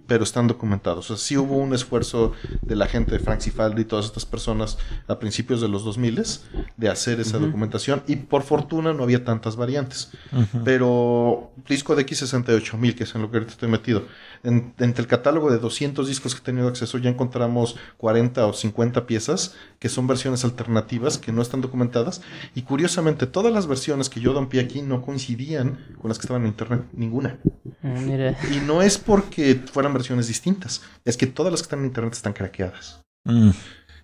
pero están documentados. O sea, sí hubo un esfuerzo de la gente de Frank Cifaldi y todas estas personas a principios de los 2000 de hacer esa documentación y por fortuna no había tantas variantes. Pero disco de X68000, que es en lo que ahorita estoy metido, entre el catálogo de 200 discos que he tenido acceso ya encontramos 40 o 50 piezas que son versiones alternativas que no están documentadas y curiosamente todas las versiones que yo rompí aquí no coincidían con las que estaban en internet, ninguna. Ah, y no es porque fueran versiones distintas, es que todas las que están en internet están craqueadas. Mm.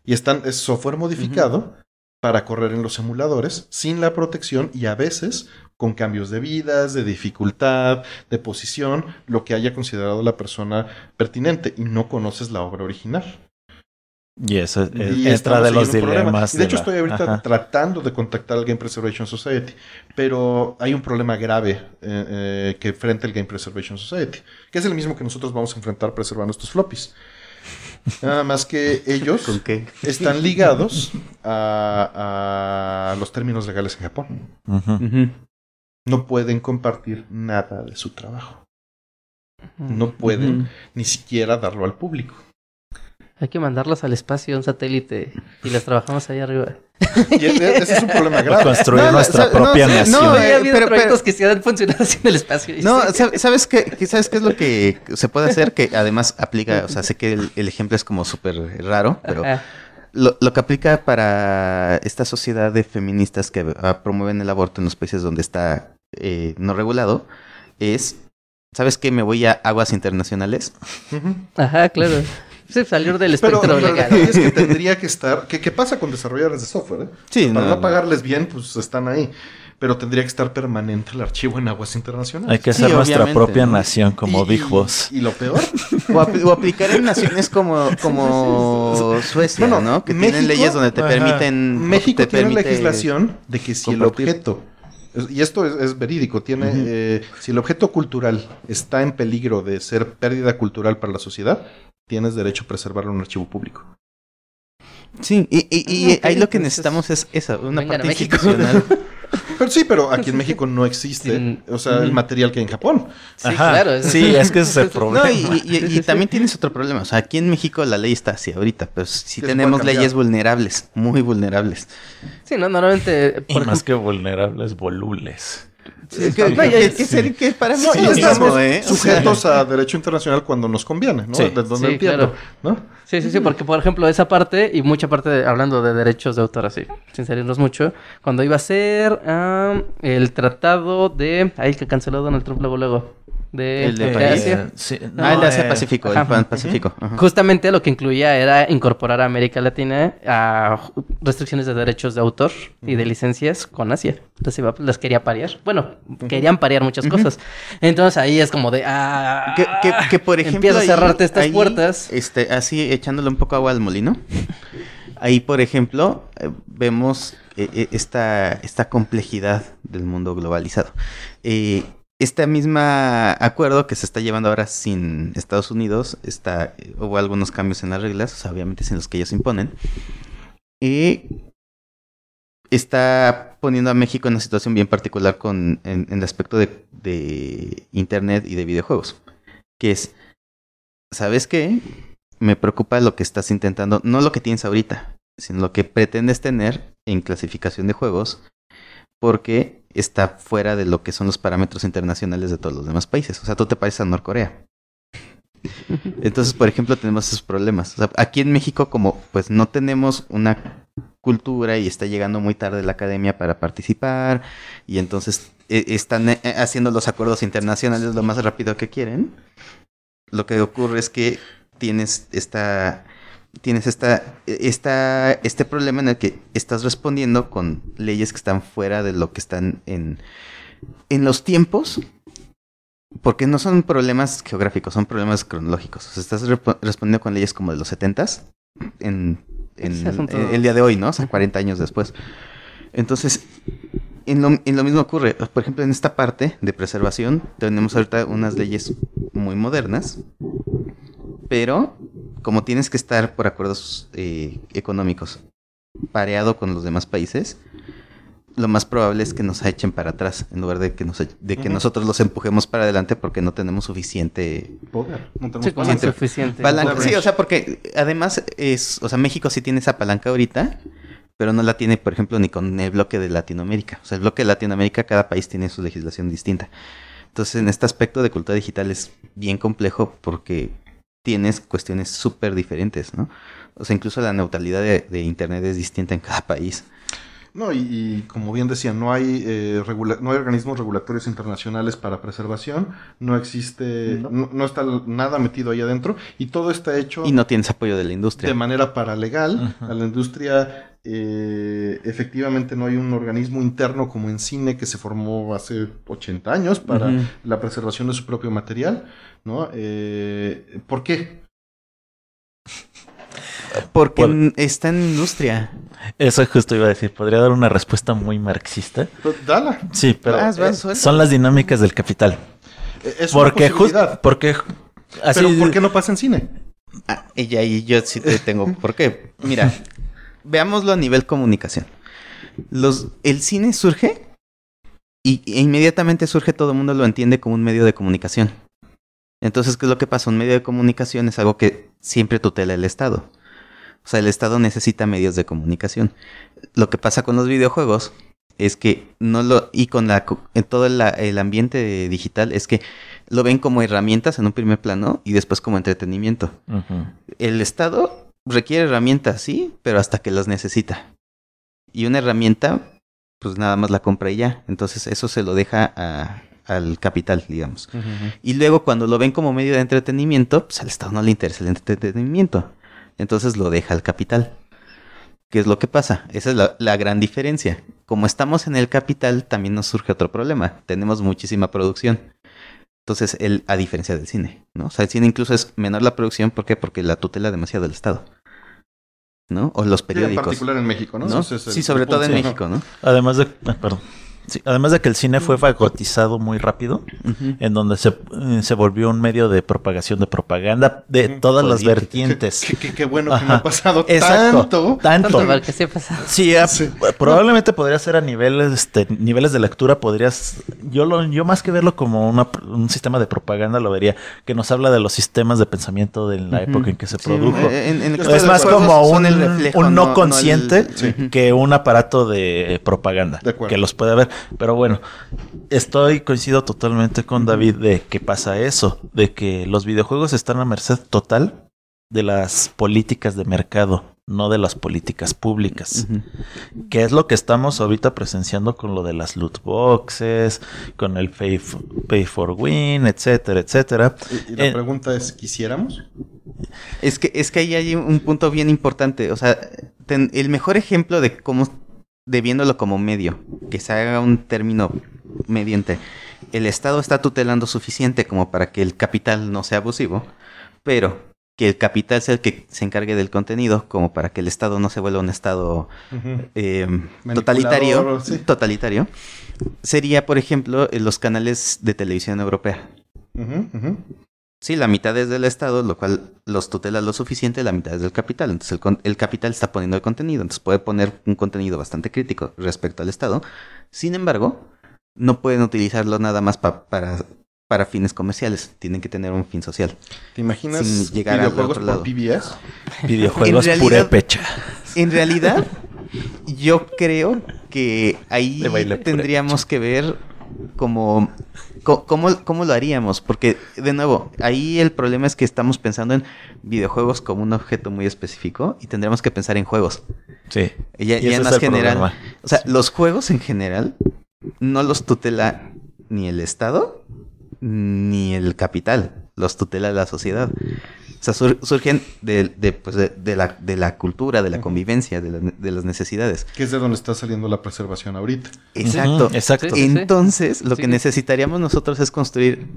Y están, es software modificado para correr en los emuladores sin la protección y a veces con cambios de vidas, de dificultad, de posición, lo que haya considerado la persona pertinente y no conoces la obra original. Y eso es, y de los dilemas. de, hecho, estoy ahorita tratando de contactar al Game Preservation Society, pero hay un problema grave eh, eh, que enfrenta el Game Preservation Society, que es el mismo que nosotros vamos a enfrentar preservando estos floppies. Nada más que ellos están ligados a, los términos legales en Japón no pueden compartir nada de su trabajo. No pueden ni siquiera darlo al público. Hay que mandarlas al espacio, un satélite, y las trabajamos ahí arriba. Y ese es un problema grave. Construir nuestra propia nación. No, había proyectos que se han funcionado sin el espacio. No, ¿sabes qué, qué es lo que se puede hacer? Que además aplica, o sea, sé que el, ejemplo es como súper raro, pero lo, que aplica para esta sociedad de feministas que promueven el aborto en los países donde está eh, no regulado es, ¿sabes qué? Me voy a aguas internacionales. Ajá, claro. Sí, salió del espectro que tendría que estar. ¿Qué, qué pasa con desarrolladores de software? Eh? Sí, Para no, pagarles bien, pues están ahí pero tendría que estar permanente el archivo en aguas internacionales. Hay que ser nuestra propia nación, como dijo Y lo peor, o, aplicar en naciones como, como Suecia, bueno, ¿no? Que tienen leyes donde te permiten. México te tiene legislación de que si el objeto y esto es, verídico, tiene, eh, si el objeto cultural está en peligro de ser pérdida cultural para la sociedad, tienes derecho a preservarlo en un archivo público. Sí, y, ah, ahí lo que necesitamos es esa, una parte Pero sí, pero aquí en México no existe, o sea, el material que en Japón. Sí, claro. Es, sí, es que ese es el problema. y, también tienes otro problema. O sea, aquí en México la ley está así ahorita, pero sí tenemos leyes vulnerables, muy vulnerables. Sí, no, normalmente... Por más que vulnerables, volubles. es que, para mí estamos sujetos a derecho internacional cuando nos conviene, ¿no? donde entiendo, ¿no? Sí, sí, sí, porque por ejemplo esa parte y mucha parte hablando de derechos de autor así, sin salirnos mucho, cuando iba a ser el tratado de... ahí que canceló Donald Trump luego luego de, el de, Asia. Ah, el de Asia eh, Pacífico, el Pacífico. Justamente lo que incluía era incorporar a América Latina a restricciones de derechos de autor y de licencias con Asia. Entonces las quería parear. Bueno, querían parear muchas cosas. Entonces ahí es como de... Ah, que, por ejemplo... Empieza a cerrarte estas puertas. Este, así echándole un poco agua al molino. Ahí, por ejemplo, eh, vemos eh, esta, esta complejidad del mundo globalizado. Eh, este mismo acuerdo que se está llevando ahora sin Estados Unidos, está, eh, hubo algunos cambios en las reglas, obviamente sin los que ellos imponen, y está poniendo a México en una situación bien particular con, en, el aspecto de, de, Internet y de videojuegos, que es, ¿sabes qué? Me preocupa lo que estás intentando, no lo que tienes ahorita, sino lo que pretendes tener en clasificación de juegos, porque está fuera de lo que son los parámetros internacionales de todos los demás países. O sea, tú te pareces a Norcorea. Entonces, por ejemplo, tenemos esos problemas. aquí en México, como pues no tenemos una cultura y está llegando muy tarde la academia para participar, y entonces e, están eh, haciendo los acuerdos internacionales lo más rápido que quieren, lo que ocurre es que tienes esta tienes esta, este problema en el que estás respondiendo con leyes que están fuera de lo que están en, en los tiempos, porque no son problemas geográficos, son problemas cronológicos. estás respondiendo con leyes como de los 70 en, el, día de hoy, ¿no? O sea, 40 años después. Entonces, en en lo, mismo ocurre. Por ejemplo, en esta parte de preservación tenemos ahorita unas leyes muy modernas pero como tienes que estar por acuerdos eh, económicos pareado con los demás países, lo más probable es que nos echen para atrás en lugar de que, nos, de que nosotros los empujemos para adelante porque no tenemos suficiente poder. No tenemos suficiente, palanca. Sí, o sea, porque además es, o sea, México sí tiene esa palanca ahorita, pero no la tiene, por ejemplo, ni con el bloque de Latinoamérica. O sea, el bloque de Latinoamérica, cada país tiene su legislación distinta. Entonces, en este aspecto de cultura digital es bien complejo porque tienes cuestiones súper diferentes, ¿no? O sea, incluso la neutralidad de, de Internet es distinta en cada país. No, y, como bien decía, no hay, eh, no hay organismos regulatorios internacionales para preservación, no existe, no. está nada metido ahí adentro y todo está hecho... Y no tienes apoyo de la industria. De manera paralegal a la industria. Eh, efectivamente no hay un organismo interno como en cine que se formó hace 80 años para la preservación de su propio material, ¿no? Eh, ¿Por qué? Porque está en industria. Eso es justo iba a decir. Podría dar una respuesta muy marxista. Pues, dala. Sí, pero ah, eh, son las dinámicas del capital. Eh, es porque Porque Pero ¿por qué no pasa en cine? ella ah, y yo sí te tengo. ¿Por qué? Mira, veámoslo a nivel comunicación. Los, el cine surge y e inmediatamente surge todo el mundo lo entiende como un medio de comunicación. Entonces, ¿qué es lo que pasa? Un medio de comunicación es algo que siempre tutela el Estado. O sea, el Estado necesita medios de comunicación. Lo que pasa con los videojuegos es que no lo y con la en todo el ambiente digital es que lo ven como herramientas en un primer plano y después como entretenimiento. El Estado requiere herramientas, sí, pero hasta que las necesita. Y una herramienta, pues nada más la compra y ya. Entonces eso se lo deja al capital, digamos. Y luego cuando lo ven como medio de entretenimiento, pues al Estado no le interesa el entretenimiento. Entonces lo deja el capital. ¿Qué es lo que pasa? Esa es la, gran diferencia. Como estamos en el capital, también nos surge otro problema. Tenemos muchísima producción. Entonces, el, a diferencia del cine, ¿no? O sea, el cine incluso es menor la producción, ¿por qué? Porque la tutela demasiado del Estado. ¿No? O los periódicos. en particular en México, ¿no? sí, sobre todo en México, ¿no? Además de... Ah, perdón además de que el cine fue mm. fagotizado muy rápido, en donde se, eh, se, volvió un medio de propagación de propaganda de todas las vertientes. Qué, bueno que me ha pasado tanto. Tanto. tanto que ah, sí, probablemente podría ser a niveles, este, niveles de lectura, podrías, yo lo, yo más que verlo como un sistema de propaganda, lo vería, que nos habla de los sistemas de pensamiento de la época en que se produjo. Eh, es más como un, no, consciente que un aparato de propaganda que los puede haber. Pero bueno, estoy, coincido totalmente con David de que pasa eso, de que los videojuegos están a merced total de las políticas de mercado, no de las políticas públicas. Que es lo que estamos ahorita presenciando con lo de las loot boxes, con el pay, for win, etcétera, etcétera. Y, la eh, pregunta es, ¿quisiéramos? Es que, es que ahí hay un punto bien importante. O sea, el mejor ejemplo de cómo debiéndolo como medio, que se haga un término mediante el Estado está tutelando suficiente como para que el capital no sea abusivo, pero que el capital sea el que se encargue del contenido como para que el Estado no se vuelva un Estado eh, totalitario, totalitario, sería, por ejemplo, los canales de televisión europea. Sí, la mitad es del Estado, lo cual los tutela lo suficiente, la mitad es del capital. Entonces el, el, capital está poniendo el contenido, entonces puede poner un contenido bastante crítico respecto al Estado. Sin embargo, no pueden utilizarlo nada más para, para fines comerciales, tienen que tener un fin social. ¿Te imaginas sin llegar al otro lado? Videojuegos pura pecha. En realidad, yo creo que ahí tendríamos que ver como ¿Cómo, ¿cómo, lo haríamos? Porque, de nuevo, ahí el problema es que estamos pensando en videojuegos como un objeto muy específico y tendremos que pensar en juegos. Sí. Y en más general. O sea, los juegos en general no los tutela ni el Estado ni el capital, los tutela la sociedad. O sea, surgen pues, de, la, de la cultura, de la convivencia, de, las necesidades. Que es de donde está saliendo la preservación ahorita. Exacto. exacto. Entonces, lo que necesitaríamos nosotros es construir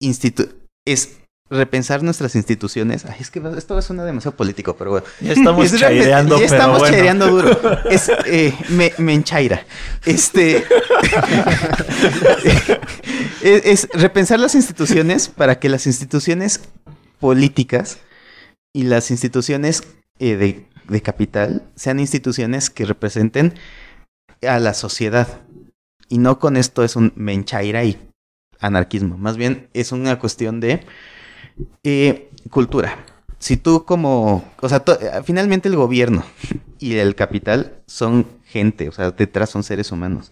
institu es repensar nuestras instituciones. Ay, es que esto suena demasiado político, pero bueno. Ya estamos chaireando, ya estamos duro. Es, eh, me, enchaira. Este... es repensar las instituciones para que las instituciones políticas y las instituciones eh, de, capital sean instituciones que representen a la sociedad. Y no con esto es un menchaira y anarquismo. Más bien es una cuestión de eh, cultura. Si tú como, o sea, eh, finalmente el gobierno y el capital son gente, o sea, detrás son seres humanos.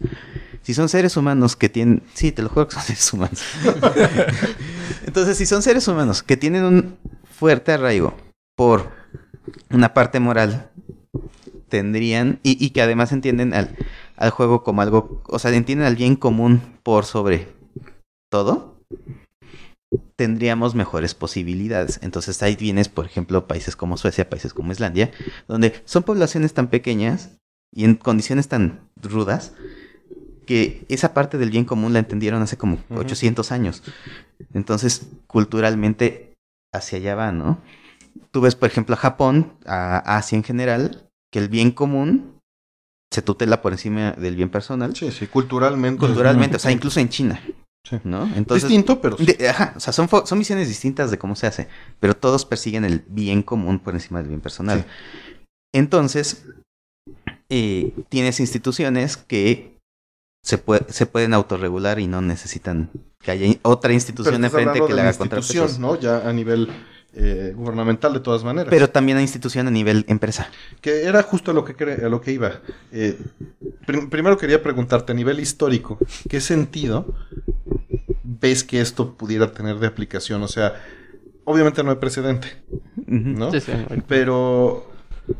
Si son seres humanos que tienen, sí, te lo juro que son seres humanos. Entonces, si son seres humanos que tienen un fuerte arraigo por una parte moral, tendrían, y, que además entienden al, juego como algo, o sea, entienden al bien común por sobre todo, tendríamos mejores posibilidades. Entonces ahí vienes, por ejemplo, países como Suecia, países como Islandia, donde son poblaciones tan pequeñas y en condiciones tan rudas que esa parte del bien común la entendieron hace como 800 años. Entonces, culturalmente, hacia allá va, ¿no? Tú ves, por ejemplo, a Japón, a Asia en general, que el bien común se tutela por encima del bien personal. Sí, sí, culturalmente. Culturalmente, o sea, incluso en China. Sí. ¿no? Entonces, Distinto, pero... ajá, o sea, son, son misiones distintas de cómo se hace, pero todos persiguen el bien común por encima del bien personal. Entonces, eh, tienes instituciones que se, pueden autorregular y no necesitan que haya otra institución de frente que le haga institución, ¿no? Ya a nivel eh, gubernamental de todas maneras. Pero también a institución a nivel empresa. Que era justo a lo que, lo que iba. Eh, primero quería preguntarte a nivel histórico, ¿qué sentido ves que esto pudiera tener de aplicación? O sea, obviamente no hay precedente, ¿no? Sí, sí. Pero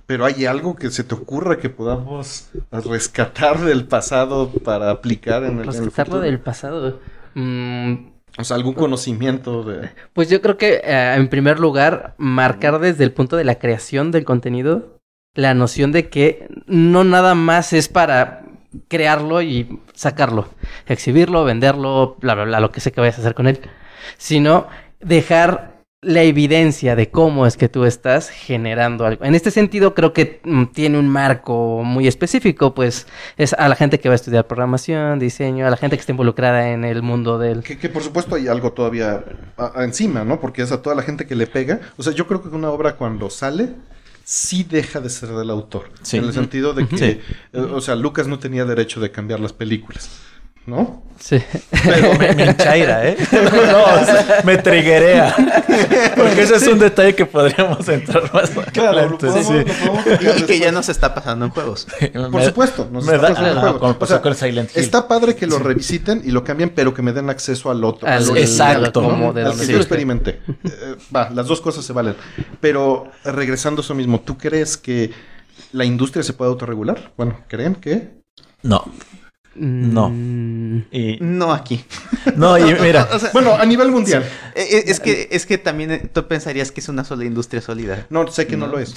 pero hay algo que se te ocurra que podamos rescatar del pasado para aplicar en el, Rescatarlo del pasado. Mm, o sea, algún conocimiento de... Pues yo creo que eh, en primer lugar, marcar desde el punto de la creación del contenido la noción de que no nada más es para crearlo y sacarlo, exhibirlo, venderlo, bla, bla, bla, lo que sé que vayas a hacer con él, sino dejar la evidencia de cómo es que tú estás generando algo. En este sentido, creo que mm, tiene un marco muy específico, pues es a la gente que va a estudiar programación, diseño, a la gente que está involucrada en el mundo del... Que, por supuesto hay algo todavía encima, ¿no? Porque es a toda la gente que le pega. O sea, yo creo que una obra cuando sale sí deja de ser del autor. Sí. En el sentido de que, eh, o sea, Lucas no tenía derecho de cambiar las películas. ¿no? Sí. Pero me, enchaira, ¿eh? No, o me triguerea Porque ese es un detalle que podríamos entrar más Claro, sí. Y que ya nos está pasando en juegos. Por supuesto, nos está pasando Como pasó con Silent Hill. Está padre que lo revisiten y lo cambien, pero que me den acceso al otro. exacto. Al, ¿no? yo experimenté. Eh, va, las dos cosas se valen. Pero regresando a eso mismo, ¿tú crees que la industria se puede autorregular? Bueno, ¿creen que...? No. No. No aquí. No, mira. bueno, a nivel mundial. Eh, eh, es, que, es que también eh, tú pensarías que es una sola industria sólida. No, sé que no, lo es.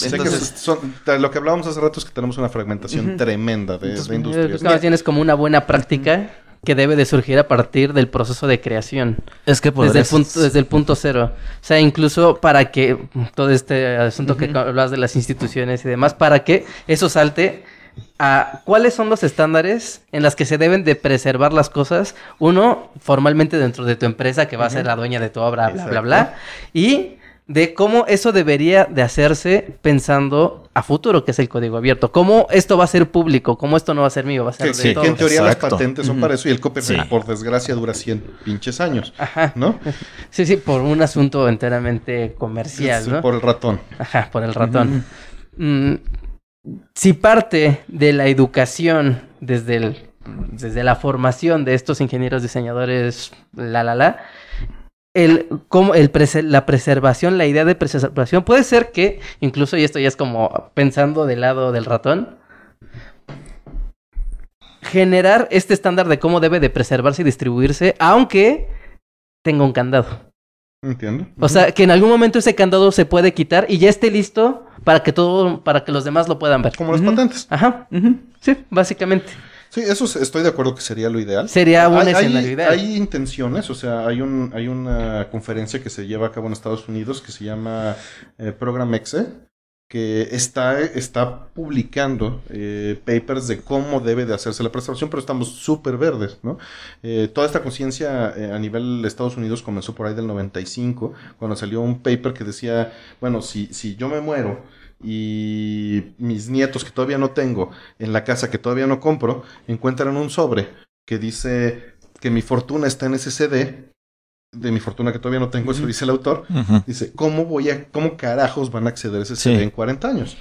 lo que hablábamos hace rato es que tenemos una fragmentación tremenda de, de pues, industrias. Pues, tienes como una buena práctica que debe de surgir a partir del proceso de creación. Es que desde el punto desde el punto cero, o sea, incluso para que todo este asunto que hablas de las instituciones y demás, para que eso salte cuáles son los estándares en las que se deben de preservar las cosas. Uno, formalmente dentro de tu empresa que va a ser la dueña de tu obra, bla, bla, bla. Y de cómo eso debería de hacerse pensando a futuro, que es el código abierto. Cómo esto va a ser público, cómo esto no va a ser mío, va a ser que, de sí, Que en teoría las patentes son para eso y el copyright, por desgracia, dura 100 pinches años, Ajá. ¿no? Sí, sí, por un asunto enteramente comercial, sí, Por el ratón. Ajá, por el ratón si parte de la educación desde, el, desde la formación de estos ingenieros diseñadores, la, la, la, el, como el la preservación, la idea de preservación, puede ser que, incluso, y esto ya es como pensando del lado del ratón, generar este estándar de cómo debe de preservarse y distribuirse, aunque tenga un candado. Entiendo. O sea, que en algún momento ese candado se puede quitar y ya esté listo para que todo, para que los demás lo puedan ver. Como los patentes. Ajá. Sí, básicamente. Sí, eso estoy de acuerdo que sería lo ideal. Sería un hay, escenario ideal. Hay intenciones, o sea, hay un hay una conferencia que se lleva a cabo en Estados Unidos que se llama eh, Program EXE, que está, está publicando eh, papers de cómo debe de hacerse la preservación, pero estamos súper verdes, ¿no? Eh, toda esta conciencia eh, a nivel de Estados Unidos comenzó por ahí del 95, cuando salió un paper que decía, bueno, si, si yo me muero y mis nietos que todavía no tengo en la casa que todavía no compro, encuentran un sobre que dice que mi fortuna está en ese CD de mi fortuna que todavía no tengo, eso dice el autor, dice, ¿cómo voy a, cómo carajos van a acceder a ese CD en 40 años?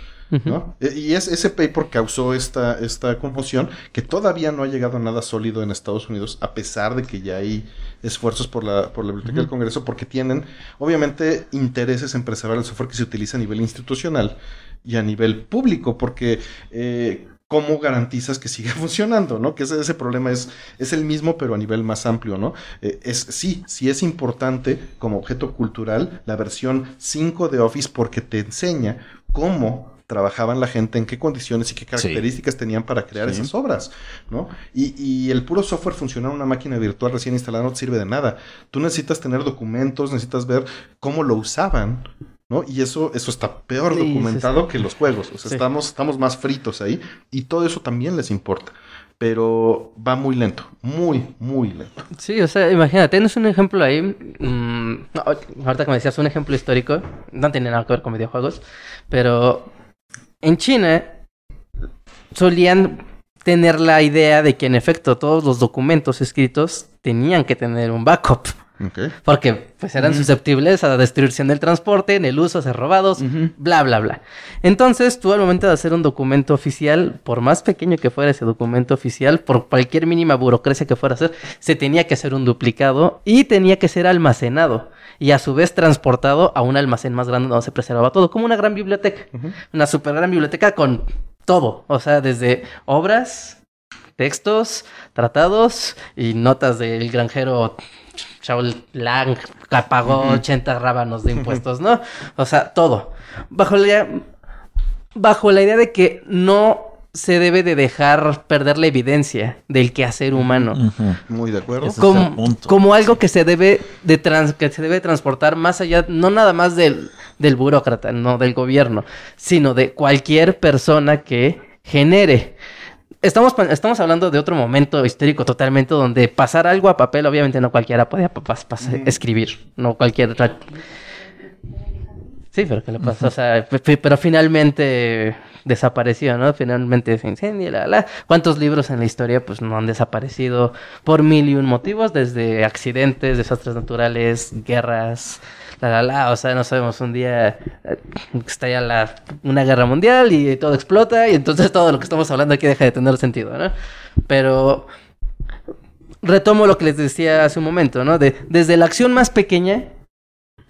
¿no? E, y es, ese paper causó esta, esta confusión que todavía no ha llegado a nada sólido en Estados Unidos, a pesar de que ya hay esfuerzos por la, por la Biblioteca del Congreso, porque tienen, obviamente, intereses en preservar el software que se utiliza a nivel institucional y a nivel público, porque eh, ¿cómo garantizas que siga funcionando? ¿no? Que ese, ese problema es, es, el mismo, pero a nivel más amplio, ¿no? Eh, es, sí, sí es importante como objeto cultural la versión 5 de Office porque te enseña cómo trabajaban la gente, en qué condiciones y qué características tenían para crear esas obras, ¿no? Y, y, el puro software funcionar en una máquina virtual recién instalada no te sirve de nada. Tú necesitas tener documentos, necesitas ver cómo lo usaban ¿no? Y eso, eso está peor documentado que los juegos. O sea, estamos, estamos más fritos ahí y todo eso también les importa. Pero va muy lento, muy, muy lento. Sí, o sea, imagínate, tienes un ejemplo ahí. Mm, ahorita que me decías, un ejemplo histórico. No tiene nada que ver con videojuegos. Pero en China solían tener la idea de que en efecto todos los documentos escritos tenían que tener un backup. Porque pues eran mm. susceptibles a la destrucción del transporte, en el uso, a ser robados, bla, bla, bla. Entonces tú al momento de hacer un documento oficial, por más pequeño que fuera ese documento oficial, por cualquier mínima burocracia que fuera a hacer, se tenía que hacer un duplicado y tenía que ser almacenado y a su vez transportado a un almacén más grande donde se preservaba todo, como una gran biblioteca, una super gran biblioteca con todo, o sea, desde obras, textos, tratados y notas del granjero Shaul Lang pagó 80 rábanos de impuestos, ¿no? O sea, todo. Bajo la, idea, bajo la idea de que no se debe de dejar perder la evidencia del quehacer humano. Muy de acuerdo. Como, como algo que se debe de que se debe transportar más allá, no nada más del, del burócrata, no del gobierno, sino de cualquier persona que genere estamos, estamos hablando de otro momento histórico totalmente donde pasar algo a papel, obviamente no cualquiera podía escribir, no cualquier... Sí, pero que le pasó, o sea, pero finalmente desapareció, ¿no? Finalmente se incendia, la, la. ¿Cuántos libros en la historia pues no han desaparecido por mil y un motivos? Desde accidentes, desastres naturales, guerras, la, la, la, o sea, no sabemos, un día eh, está la, una guerra mundial y todo explota y entonces todo lo que estamos hablando aquí deja de tener sentido, ¿no? Pero retomo lo que les decía hace un momento, ¿no? De, desde la acción más pequeña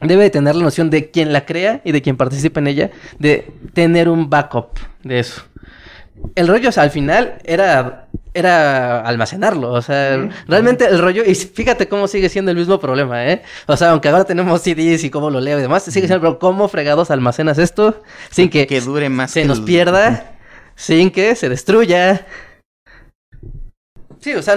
debe de tener la noción de quien la crea y de quien participa en ella, de tener un backup de eso. El rollo, o sea, al final era era almacenarlo. O sea, realmente el rollo, y fíjate cómo sigue siendo el mismo problema, ¿eh? O sea, aunque ahora tenemos CDs y cómo lo leo y demás, sigue siendo, pero ¿cómo fregados almacenas esto sin que, dure más se que nos pierda? sin que se destruya, Sí, o sea,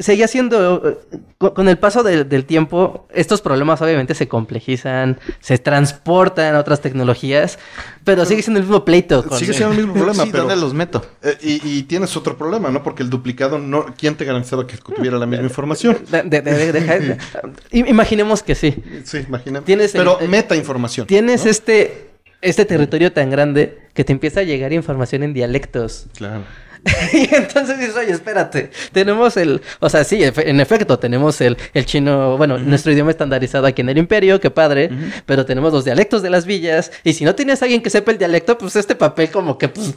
seguía siendo, eh, con, el paso del tiempo, estos problemas obviamente se complejizan, se transportan a otras tecnologías, pero sigue siendo el mismo pleito. Sigue siendo el mismo problema, pero... los meto? Eh, y, tienes otro problema, ¿no? Porque el duplicado, no ¿quién te garantizaba que tuviera la misma eh, información? imaginemos que sí. Sí, imaginemos. Tienes, pero meta información. Tienes este, este territorio tan grande que te empieza a llegar información en dialectos. Claro. y entonces dices, oye, espérate, tenemos el, o sea, sí, en efecto, tenemos el, el chino, bueno, nuestro idioma estandarizado aquí en el imperio, qué padre, pero tenemos los dialectos de las villas, y si no tienes a alguien que sepa el dialecto, pues este papel como que pues,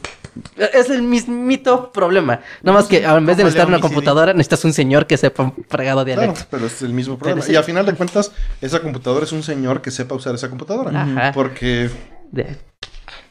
es el mismito problema. No más que en vez de necesitar una computadora, necesitas un señor que sepa un fregado dialecto. pero es el mismo problema. Y al final de cuentas, esa computadora es un señor que sepa usar esa computadora. Ajá. Porque...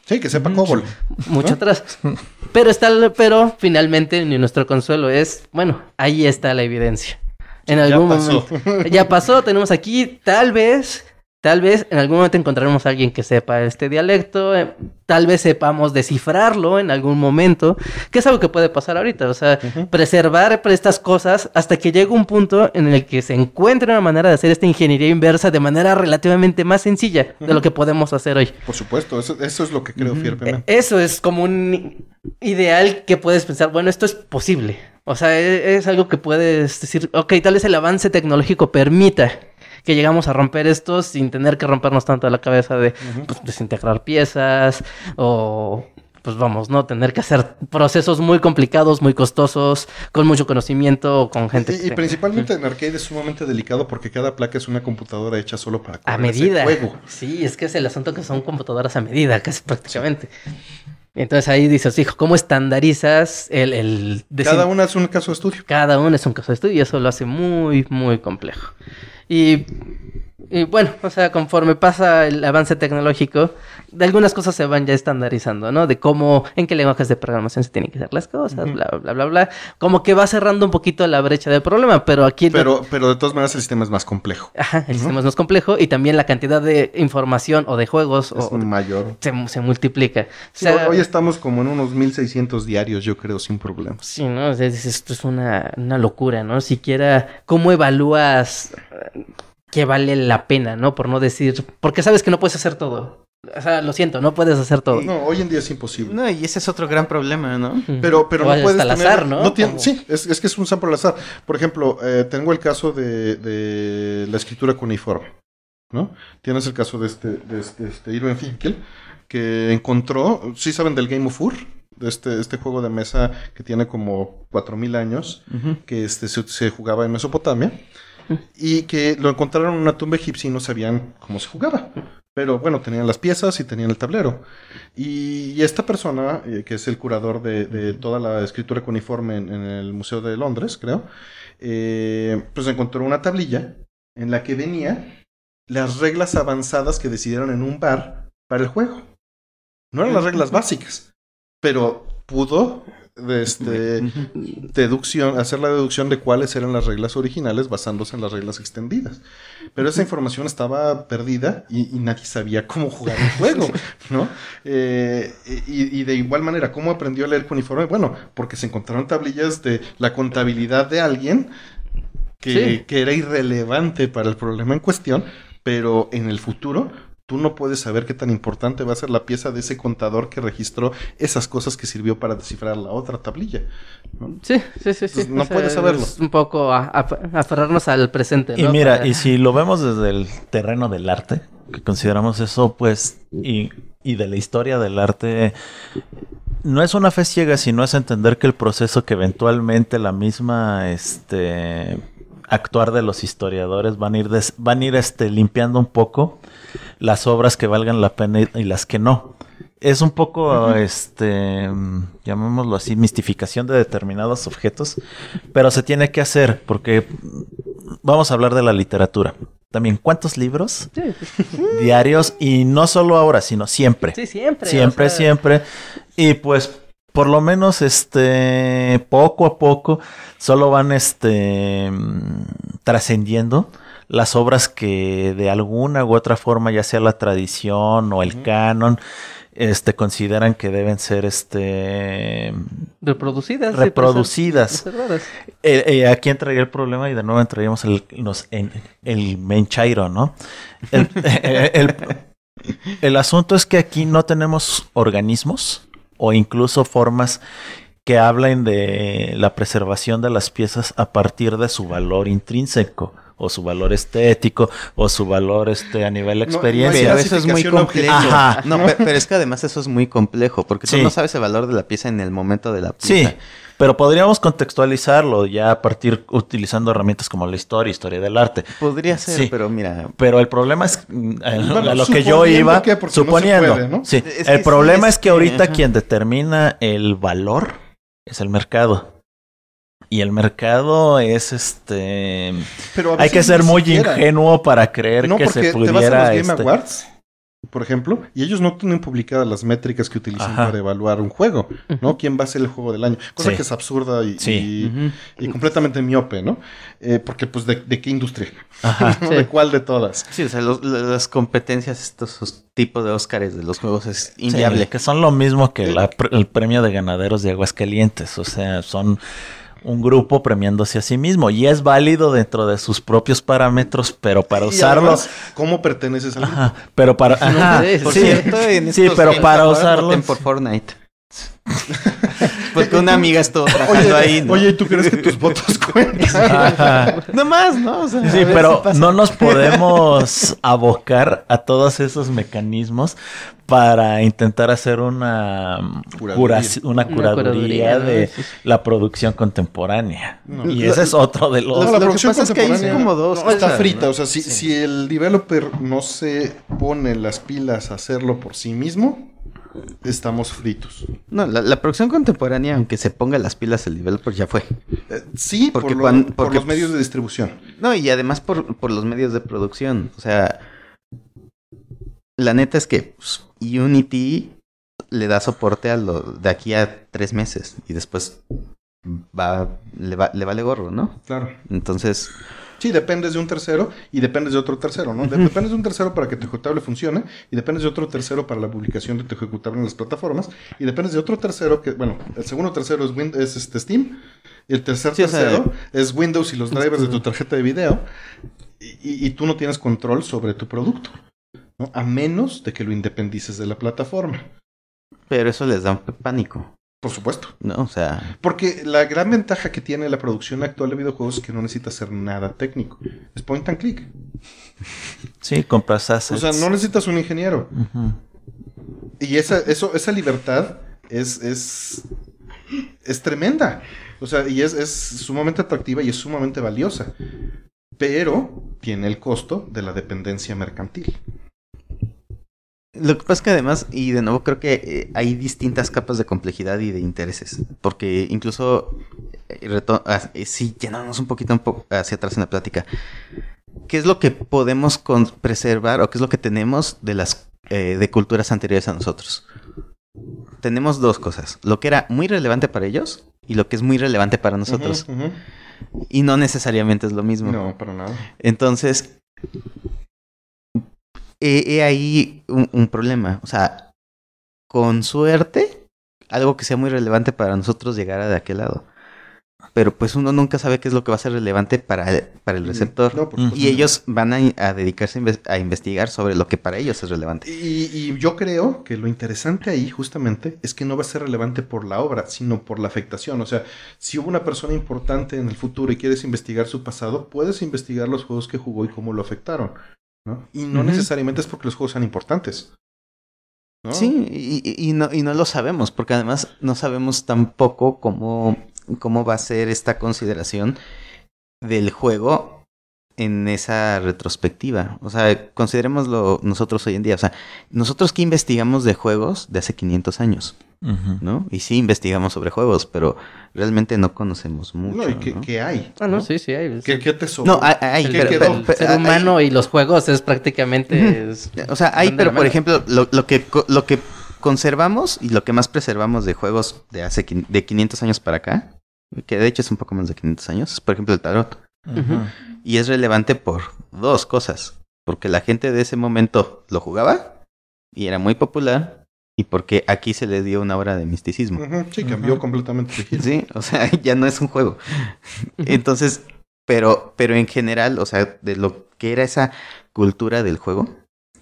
Sí, que sepa COBOL. Mucho atrás. Pero está, pero finalmente ni nuestro consuelo es, bueno, ahí está la evidencia. En algún momento. Ya pasó, tenemos aquí, tal vez Tal vez en algún momento encontraremos a alguien que sepa este dialecto, eh, tal vez sepamos descifrarlo en algún momento, que es algo que puede pasar ahorita, o sea, preservar estas cosas hasta que llegue un punto en el que se encuentre una manera de hacer esta ingeniería inversa de manera relativamente más sencilla de lo que podemos hacer hoy. Por supuesto, eso, es lo que creo uh Eso es como un ideal que puedes pensar, bueno, esto es posible, o sea, es, es algo que puedes decir, ok, tal vez el avance tecnológico permita que llegamos a romper esto sin tener que rompernos tanto la cabeza de pues, desintegrar piezas o pues vamos, ¿no? Tener que hacer procesos muy complicados, muy costosos, con mucho conocimiento, con gente. Y, y principalmente en arcade es sumamente delicado porque cada placa es una computadora hecha solo para a medida. juego. Sí, es que es el asunto que son computadoras a medida, casi prácticamente. Entonces ahí dices, hijo, ¿cómo estandarizas el... el cada una es un caso de estudio. Cada uno es un caso de estudio y eso lo hace muy, muy complejo. E Y bueno, o sea, conforme pasa el avance tecnológico, de algunas cosas se van ya estandarizando, ¿no? De cómo, en qué lenguajes de programación se tienen que hacer las cosas, bla, bla, bla, bla. Como que va cerrando un poquito la brecha del problema, pero aquí... Pero, pero de todas maneras el sistema es más complejo. Ajá, el sistema es más complejo y también la cantidad de información o de juegos... Es mayor. Se, multiplica. hoy estamos como en unos 1600 diarios, yo creo, sin problemas. Sí, ¿no? esto es una, una locura, ¿no? Siquiera, ¿cómo evalúas que vale la pena, ¿no? Por no decir, porque sabes que no puedes hacer todo. O sea, lo siento, no puedes hacer todo. No, hoy en día es imposible. No, y ese es otro gran problema, ¿no? Pero, pero no puedes tener, azar, ¿no? sí, es, es, que es un sample al azar. Por ejemplo, eh, tengo el caso de, de, la escritura cuneiforme, ¿no? Tienes el caso de este, de este, este Irwin Finkel, que encontró, ¿sí saben del Game of Ur? Este, este juego de mesa que tiene como 4.000 años, que este, se, jugaba en Mesopotamia y que lo encontraron en una tumba egipcia y no sabían cómo se jugaba. Pero bueno, tenían las piezas y tenían el tablero. Y, esta persona, eh, que es el curador de, toda la escritura cuneiforme en, el Museo de Londres, creo, eh, pues encontró una tablilla en la que venía las reglas avanzadas que decidieron en un bar para el juego. No eran las reglas básicas, pero pudo este, deducción, hacer la deducción de cuáles eran las reglas originales basándose en las reglas extendidas. Pero esa información estaba perdida y, nadie sabía cómo jugar el juego, ¿no? Eh, y, de igual manera, ¿cómo aprendió a leer uniforme? Bueno, porque se encontraron tablillas de la contabilidad de alguien que, que era irrelevante para el problema en cuestión, pero en el futuro Tú no puedes saber qué tan importante va a ser la pieza de ese contador que registró esas cosas que sirvió para descifrar la otra tablilla. Sí, sí, sí. No puedes saberlo. Es un poco aferrarnos al presente. Y mira, y si lo vemos desde el terreno del arte, que consideramos eso, pues, y, y de la historia del arte, no es una fe ciega, sino es entender que el proceso que eventualmente la misma, este actuar de los historiadores, van a ir, van a ir este, limpiando un poco las obras que valgan la pena y, las que no. Es un poco, este, llamémoslo así, mistificación de determinados objetos, pero se tiene que hacer porque vamos a hablar de la literatura. También, ¿cuántos libros diarios? Y no solo ahora, sino siempre. Sí, siempre. Siempre, siempre. Y pues por lo menos este poco a poco solo van este mm, trascendiendo las obras que de alguna u otra forma ya sea la tradición o el canon este consideran que deben ser este reproducidas reproducidas eh, eh, aquí entraría el problema y de nuevo entraríamos el en, el menchairo no el asunto es que aquí no tenemos organismos o incluso formas que hablen de la preservación de las piezas a partir de su valor intrínseco o su valor estético o su valor este a nivel de experiencia. eso es muy complejo. No, pero, es que además eso es muy complejo porque tú no sabes el valor de la pieza en el momento de la pieza. Sí. Pero podríamos contextualizarlo ya a partir utilizando herramientas como la historia, historia del arte. Podría ser, pero mira. Pero el problema es mm, a lo que yo iba suponiendo. No Sí, el problema es, que ahorita quien determina el valor es el mercado y el mercado es este hay que ser muy ingenuo para creer que se pudiera te vas este, por ejemplo, y ellos no tienen publicadas las métricas que utilizan para evaluar un juego, ¿no? ¿Quién va a ser el juego del año? Cosa que es absurda y, completamente miope, ¿no? Eh, porque, pues, ¿de, qué industria? ¿De cuál de todas? Sí, o sea, las competencias, estos tipos de Óscares de los juegos es inviable. que son lo mismo que el premio de ganaderos de Aguascalientes, o sea, son un grupo premiándose a sí mismo y es válido dentro de sus propios parámetros, pero para usarlos ¿Cómo perteneces al grupo? pero para sí, pero para usarlos por Fortnite. Porque una amiga estuvo trabajando ahí. Oye, Oye, ¿tú crees que tus votos cuentan? no más, ¿no? sí, pero no nos podemos abocar a todos esos mecanismos para intentar hacer una curaduría, una curaduría de la producción contemporánea. Y ese es otro de los... No, la Lo que pasa es que hay como dos. está frita, o sea, si el developer no se pone las pilas a hacerlo por sí mismo estamos fritos. No, la, producción contemporánea, aunque se ponga las pilas el pues ya fue. Eh, sí, porque, por, los medios de pues, distribución. No, y además por, por, los medios de producción. O sea, la neta es que pues, Unity le da soporte a lo de aquí a tres meses y después va, le, va, le vale gorro, ¿no? Claro. Entonces... Sí, dependes de un tercero y dependes de otro tercero, ¿no? Dependes de un tercero para que tu ejecutable funcione y dependes de otro tercero para la publicación de tu ejecutable en las plataformas y dependes de otro tercero que, bueno, el segundo tercero es, es este Steam, y el tercer tercero eh, es Windows y los drivers de tu tarjeta de video y, tú no tienes control sobre tu producto, ¿no? A menos de que lo independices de la plataforma. Pero eso les da un pánico. Por supuesto. No, o sea. Porque la gran ventaja que tiene la producción actual de videojuegos es que no necesita hacer nada técnico. Es point and click. Sí, compras assets. O sea, no necesitas un ingeniero. Y esa, eso, esa libertad es, es, tremenda. O sea, y es, es sumamente atractiva y es sumamente valiosa. Pero tiene el costo de la dependencia mercantil. Lo que pasa es que además, y de nuevo creo que eh, hay distintas capas de complejidad y de intereses, porque incluso, eh, si llenamos eh, un poquito hacia atrás en la plática, ¿qué es lo que podemos preservar o qué es lo que tenemos de las de culturas anteriores a nosotros? Tenemos dos cosas, lo que era muy relevante para ellos y lo que es muy relevante para nosotros. Y no necesariamente es lo mismo. No, para nada. Entonces, he, ahí un, problema. O sea, con suerte, algo que sea muy relevante para nosotros llegara de aquel lado. Pero pues uno nunca sabe qué es lo que va a ser relevante para el, para el mm, receptor. y ellos van a, dedicarse a, investigar sobre lo que para ellos es relevante. y yo creo que lo interesante ahí justamente es que no va a ser relevante por la obra, sino por la afectación. O sea, si hubo una persona importante en el futuro y quieres investigar su pasado, puedes investigar los juegos que jugó y cómo lo afectaron. Y no necesariamente es porque los juegos sean importantes. Sí, y, y, no, y no lo sabemos, porque además no sabemos tampoco cómo, cómo va a ser esta consideración del juego en esa retrospectiva. O sea, considerémoslo nosotros hoy en día. O sea, nosotros que investigamos de juegos de hace 500 años, ¿no? Y sí investigamos sobre juegos, pero realmente no conocemos mucho. No, y que, hay. Ah, no, sí, sí hay. ¿Qué, te No, hay, el, pero, ser humano y los juegos es prácticamente... o sea, hay, pero por ejemplo, lo, que, lo que conservamos y lo que más preservamos de juegos de hace de 500 años para acá, que de hecho es un poco más de 500 años, es por ejemplo el tarot. Y es relevante por dos cosas. Porque la gente de ese momento lo jugaba y era muy popular. Y porque aquí se le dio una obra de misticismo. Sí, cambió completamente. Sí, o sea, ya no es un juego. Entonces, pero, pero en general, o sea, de lo que era esa cultura del juego,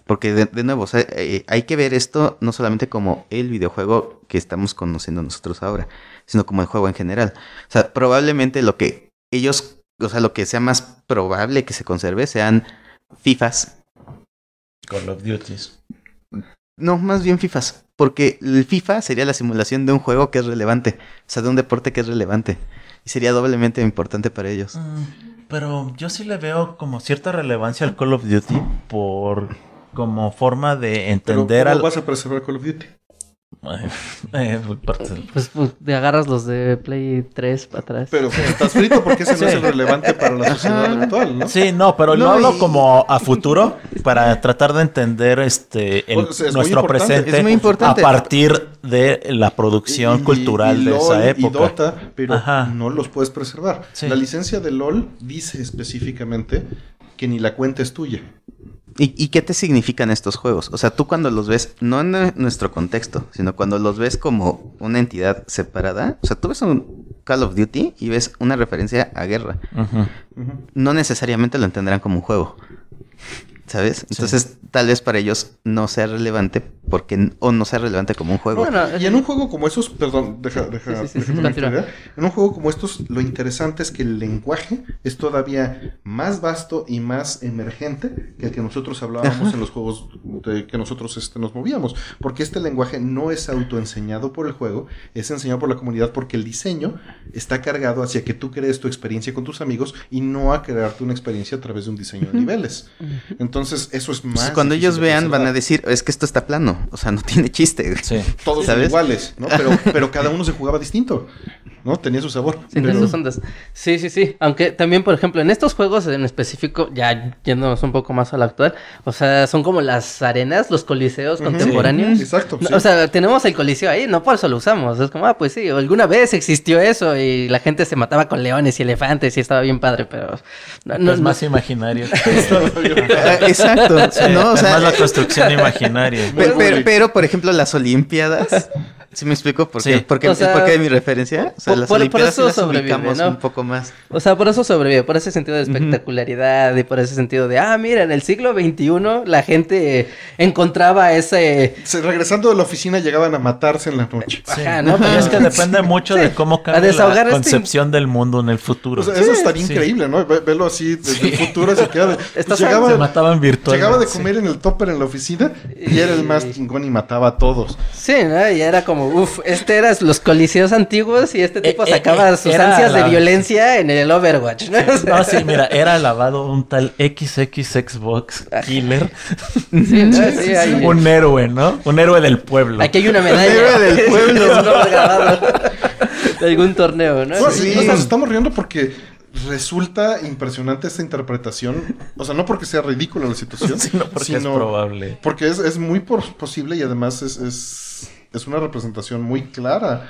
porque de, nuevo, eh, hay que ver esto no solamente como el videojuego que estamos conociendo nosotros ahora, sino como el juego en general. O sea, probablemente lo que ellos o sea, lo que sea más probable que se conserve sean FIFAs. Call of Duties. No, más bien FIFAs. Porque el FIFA sería la simulación de un juego que es relevante. O sea, de un deporte que es relevante. Y sería doblemente importante para ellos. Mm, pero yo sí le veo como cierta relevancia al Call of Duty por como forma de entender ¿Pero cómo vas a preservar Call of Duty? Pues, pues, te agarras los de Play 3 para atrás. Pero estás frito porque ese no es el relevante para la sociedad actual, ¿no? Sí, no, pero no, lo hablo como a futuro para tratar de entender este pues, es nuestro presente a partir de la producción cultural de esa época. pero no los puedes preservar. La licencia de LOL dice específicamente que ni la cuenta es tuya. ¿Y, qué te significan estos juegos? O sea, tú cuando los ves, no en nuestro contexto, sino cuando los ves como una entidad separada, o sea, tú ves un Call of Duty y ves una referencia a guerra. No necesariamente lo entenderán como un juego. ¿Sabes? Entonces, tal vez para ellos no sea relevante porque o no sea relevante como un juego. y en eh, un juego como esos, perdón, deja, en un juego como estos, lo interesante es que el lenguaje es todavía más vasto y más emergente que el que nosotros hablábamos en los juegos que nosotros este, nos movíamos, porque este lenguaje no es autoenseñado por el juego, es enseñado por la comunidad porque el diseño está cargado hacia que tú crees tu experiencia con tus amigos y no a crearte una experiencia a través de un diseño de niveles. Entonces entonces, eso es pues más. cuando ellos vean, van a decir, es que esto está plano. O sea, no tiene chiste. Todos son iguales, ¿no? Pero, pero cada uno se jugaba distinto. ¿no? Tenía su sabor. Sí, ondas. Sí, sí, sí. Aunque también, por ejemplo, en estos juegos en específico, ya yéndonos un poco más al actual, o sea, son como las arenas, los coliseos contemporáneos. exacto. O sea, tenemos el coliseo ahí, no por eso lo usamos. Es como, ah, pues sí, alguna vez existió eso y la gente se mataba con leones y elefantes y estaba bien padre, pero. es más imaginario. Ah, exacto. más la construcción imaginaria. pero, por ejemplo, las Olimpiadas. ¿Sí me explico por qué? Porque, mi referencia? por, eso un poco más. O sea, por eso sobrevive, por ese sentido de espectacularidad y por ese sentido de, ah, mira, en el siglo XXI la gente encontraba ese... regresando de la oficina llegaban a matarse en la noche. Ajá, ¿no? Pero es que depende mucho de cómo cambia la este concepción del mundo en el futuro. eso estaría increíble, ¿no? así desde el futuro. Pues Se, queda mataban virtualmente. Llegaba de comer en el topper en la oficina y era el más chingón y mataba a todos. Sí, ¿no? Y era como Uf, este era los coliseos antiguos y este eh, tipo eh, sacaba eh, sus ansias de violencia en el Overwatch. ¿no? mira, era lavado un tal XX Xbox Killer. Un héroe, ¿no? Un héroe del pueblo. Aquí hay una medalla. Un héroe del pueblo. de algún torneo, ¿no? Pues nos estamos riendo porque resulta impresionante esta interpretación. O sea, no porque sea ridícula la situación, sino porque es probable. Porque es, muy posible y además es es una representación muy clara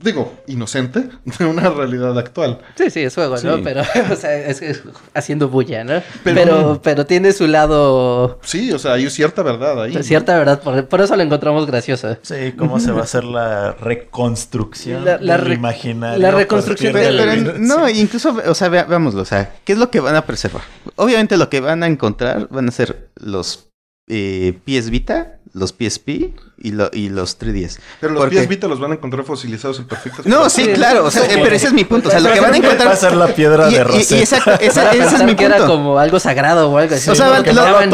digo, inocente de una realidad actual. Sí, sí, es juego, ¿no? Pero, o sea, es, haciendo bulla, ¿no? Pero, pero, tiene su lado... Sí, o sea, hay cierta verdad ahí. Cierta verdad, por, eso lo encontramos gracioso. Sí, cómo se va a hacer la reconstrucción la, la La reconstrucción No, incluso, o sea, veámoslo, o sea, ¿qué es lo que van a preservar? Obviamente lo que van a encontrar van a ser los eh, pies Vita, los pies PSP y, y los 3DS. Pero los pies Vita los van a encontrar fosilizados en perfectos. No, sí, claro, o sea, pero ese es mi punto. O sea, lo que van a encontrar. Va a ser la piedra de Rosetta. Y, esa, esa, es mi punto. era como algo sagrado o algo así. O sea, van, lo, Van, a,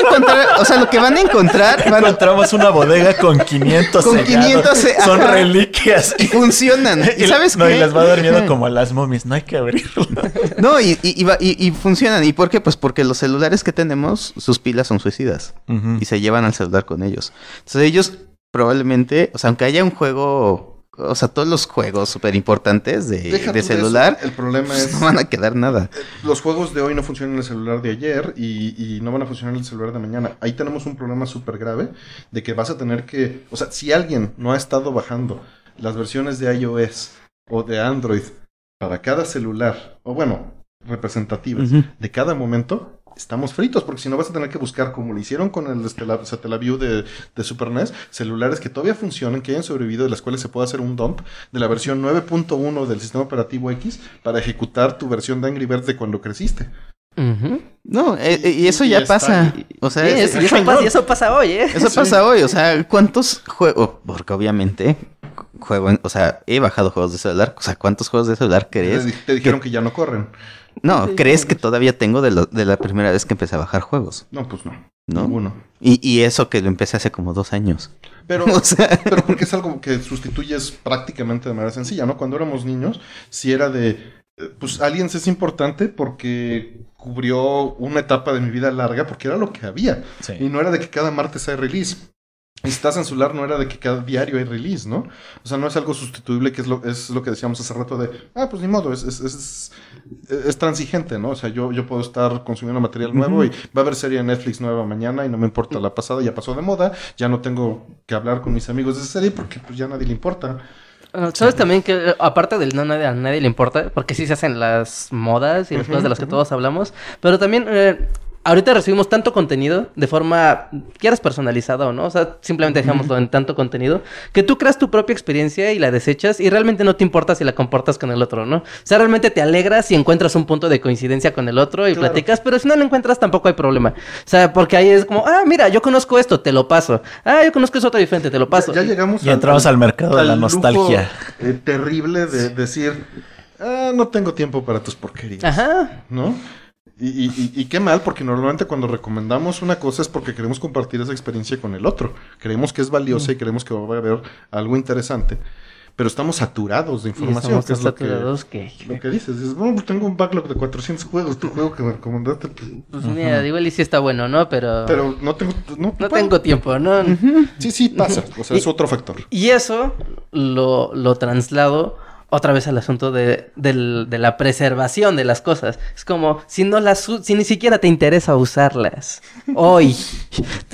encontrar, o sea, lo que van a encontrar. Encontramos una bodega con 500 Con 500 Son reliquias. Y funcionan. ¿Y sabes no, y las va a como a las momias, No hay que abrirlo. No, y, y, y, funcionan. ¿Y por qué? Pues porque los celulares que tenemos, sus pilas son suicidas. Y se llevan al celular con ellos. Entonces ellos probablemente, o sea, aunque haya un juego, o sea, todos los juegos súper importantes de, celular, el problema pues, es... No van a quedar nada. Eh, los juegos de hoy no funcionan en el celular de ayer y, no van a funcionar en el celular de mañana. Ahí tenemos un problema súper grave de que vas a tener que, o sea, si alguien no ha estado bajando las versiones de iOS o de Android para cada celular, o bueno, representativas de cada momento, estamos fritos, porque si no vas a tener que buscar, como lo hicieron con el Satellaview de, de Super NES, celulares que todavía funcionen, que hayan sobrevivido, de las cuales se puede hacer un dump de la versión 9.1 del sistema operativo X para ejecutar tu versión de Angry Birds de cuando creciste. No, eh, eh, y, eso ya pasa. O sea, eso, pasa, eso, pasa, hoy, ¿eh? Eso pasa hoy, o sea, ¿cuántos juegos? Oh, porque obviamente juego, o sea, he bajado juegos de celular, o sea, ¿cuántos juegos de celular crees? Te, dijeron que ya no corren. No, ¿crees que todavía tengo de, la primera vez que empecé a bajar juegos? No, pues no. Ninguno. Y, eso que lo empecé hace como dos años. Pero, pero porque es algo que sustituyes prácticamente de manera sencilla, ¿no? Cuando éramos niños, si era de. Eh, pues Aliens es importante porque cubrió una etapa de mi vida larga porque era lo que había. Y no era de que cada martes hay release. Y si estás en celular no era de que cada diario hay release, ¿no? O sea, no es algo sustituible, que es lo, es lo que decíamos hace rato de, ah, pues ni modo, es, es, transigente, ¿no? O sea, yo, yo puedo estar consumiendo material nuevo y va a haber serie en Netflix nueva mañana y no me importa la pasada, ya pasó de moda, ya no tengo que hablar con mis amigos de esa serie porque pues ya nadie le importa. Ah, ¿Sabes también que aparte del no nadie, a nadie le importa? Porque sí se hacen las modas y las cosas de las que todos hablamos. Pero también eh, ahorita recibimos tanto contenido de forma, quieras personalizada o no, o sea, simplemente todo en tanto contenido, que tú creas tu propia experiencia y la desechas y realmente no te importa si la comportas con el otro, ¿no? O sea, realmente te alegras y encuentras un punto de coincidencia con el otro y platicas, pero si no lo encuentras tampoco hay problema. O sea, porque ahí es como, ah, mira, yo conozco esto, te lo paso. Ah, yo conozco eso otro diferente, te lo paso. Ya, llegamos y al, entramos al mercado de la nostalgia. Eh, terrible de decir, ah, no tengo tiempo para tus porquerías. Ajá. ¿No? Y, y, qué mal, porque normalmente cuando recomendamos una cosa es porque queremos compartir esa experiencia con el otro. Creemos que es valiosa mm. y creemos que va a haber algo interesante. Pero estamos saturados de información, que es lo que, lo que dices. Dices, tengo un backlog de 400 juegos, tu juego que me recomendaste. Pues, pues mira, digo, sí está bueno, ¿no? Pero... no tengo... tiempo, ¿no? Sí, sí, pasa. O sea, es otro factor. Y eso lo, lo traslado otra vez al asunto de, la preservación de las cosas. Es como, si no las, si ni siquiera te interesa usarlas hoy,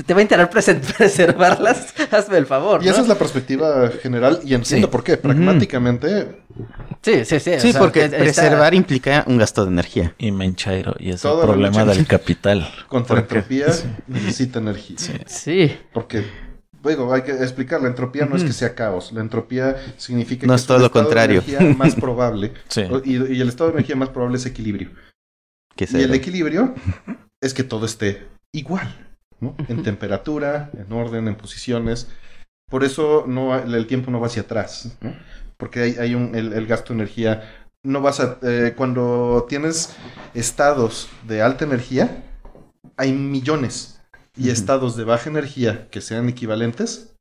te, va a interesar preservarlas, hazme el favor. Y esa es la perspectiva general y entiendo por qué, pragmáticamente. Sí, sí, sí. Sí, porque preservar implica un gasto de energía. Y menchairo, y es el problema del capital. Contra entropía necesita energía. sí. Porque digo, hay que explicar, la entropía no es que sea caos, la entropía significa no que es todo lo contrario. De energía más probable y, el estado de energía más probable es equilibrio. y el equilibrio es que todo esté igual, ¿no? En temperatura, en orden, en posiciones. Por eso no, el tiempo no va hacia atrás, ¿no? porque hay, un, el, gasto de energía. No vas a, eh, cuando tienes estados de alta energía, hay millones y estados de baja energía que sean equivalentes,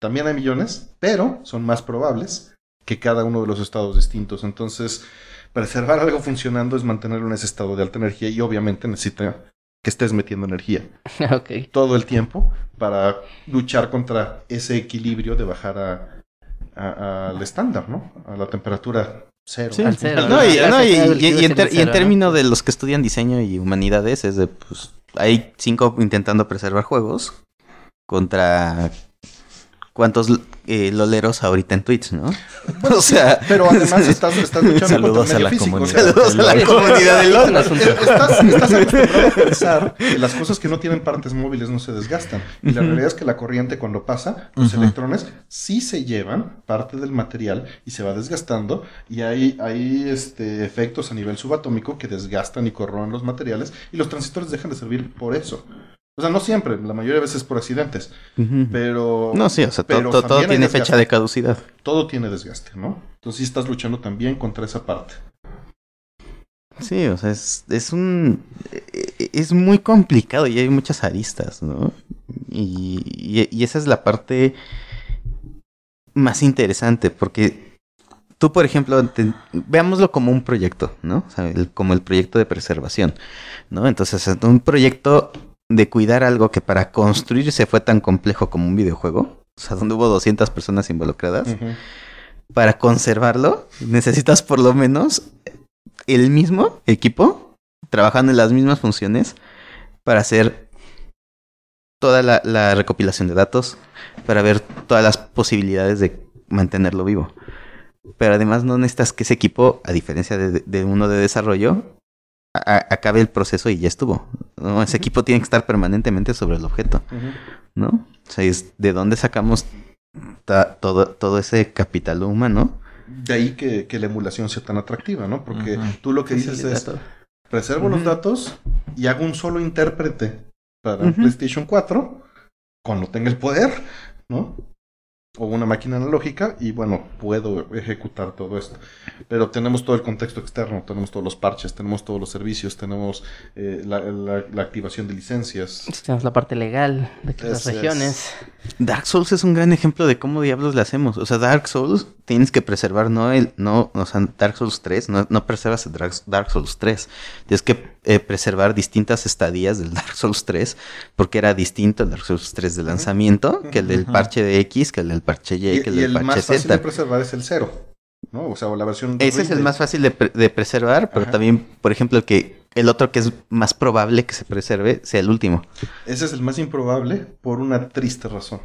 también hay millones, pero son más probables que cada uno de los estados distintos. Entonces, preservar algo funcionando es mantenerlo en ese estado de alta energía y obviamente necesita que estés metiendo energía todo el tiempo para luchar contra ese equilibrio de bajar al estándar, ¿no? A la temperatura cero. Sí, al y, y en, términos de los que estudian diseño y humanidades es de, pues, hay cinco intentando preservar juegos contra cuántos eh, loleros ahorita en Twitch, ¿no? Bueno, o sea, pero además estás, estás luchando saludos a la comunidad. Saludos a la comunidad de LOL. Estás, estás acostumbrado a pensar que las cosas que no tienen partes móviles no se desgastan. Y la realidad es que la corriente cuando pasa, los electrones sí se llevan parte del material y se va desgastando. Y hay, hay este, efectos a nivel subatómico que desgastan y corroen los materiales. Y los transistores dejan de servir por eso. O sea, no siempre, la mayoría de veces por accidentes. Pero. No, sí, o sea, todo tiene fecha de caducidad. Todo tiene desgaste, ¿no? Entonces sí estás luchando también contra esa parte. Sí, o sea, es, es un. E-, es muy complicado y hay muchas aristas, ¿no? Y, y, esa es la parte más interesante, porque tú, por ejemplo, veámoslo como un proyecto, ¿no? O sea, como el proyecto de preservación, ¿no? Entonces, un proyecto de cuidar algo que para construirse fue tan complejo como un videojuego, o sea, donde hubo 200 personas involucradas, para conservarlo necesitas por lo menos el mismo equipo trabajando en las mismas funciones para hacer toda la, recopilación de datos, para ver todas las posibilidades de mantenerlo vivo. Pero además no necesitas que ese equipo, a diferencia de uno de desarrollo, acabe el proceso y ya estuvo. Ese equipo tiene que estar permanentemente sobre el objeto, ¿no? O sea, es de dónde sacamos todo, todo ese capital humano. De ahí que, la emulación sea tan atractiva, ¿no? Porque tú lo que dices es, reservo los datos y hago un solo intérprete para PlayStation 4, cuando tenga el poder, ¿no? o una máquina analógica y bueno, puedo ejecutar todo esto. Pero tenemos todo el contexto externo, tenemos todos los parches, tenemos todos los servicios, tenemos eh, la, activación de licencias. Tenemos la parte legal de las regiones. Dark Souls es un gran ejemplo de cómo diablos le hacemos. O sea, Dark Souls tienes que preservar, no el, no, o sea, Dark Souls 3, no, preservas Dark, Dark Souls 3. Tienes que eh, preservar distintas estadías del Dark Souls 3, porque era distinto el Dark Souls 3 de lanzamiento que el del parche de X, que el del parche Y, y el, el más fácil de preservar es el cero. ¿no? O sea, la versión. Ese es el más fácil de, preservar, pero también, por ejemplo, el que el otro que es más probable que se preserve sea el último. Ese es el más improbable por una triste razón.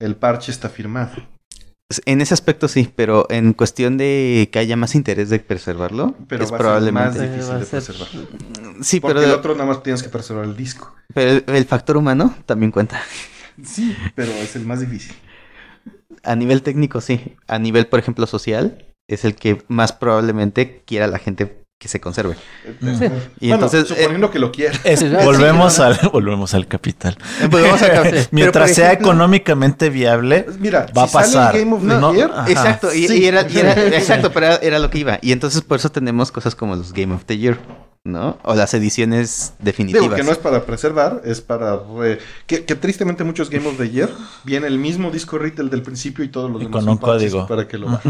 El parche está firmado. En ese aspecto sí, pero en cuestión de que haya más interés de preservarlo, pero es probablemente más difícil de preservar. Sí, pero el otro nada más tienes que preservar el disco. Pero el factor humano también cuenta. Sí, pero es el más difícil a nivel técnico sí. A nivel, por ejemplo, social, es el que más probablemente quiera la gente que se conserve. Y entonces, suponiendo eh, que lo quiera. volvemos, al, volvemos al capital. Eh, pues, volvemos al Mientras sea económicamente viable, pues, va a pasar. Game of year, exacto, y, era, exacto, pero era lo que iba. Y entonces por eso tenemos cosas como los Game of the Year. ¿no? O las ediciones definitivas. que no es para preservar, es para... Que, tristemente muchos games de ayer... viene el mismo disco retail del principio y todos los demás con un código. para que lo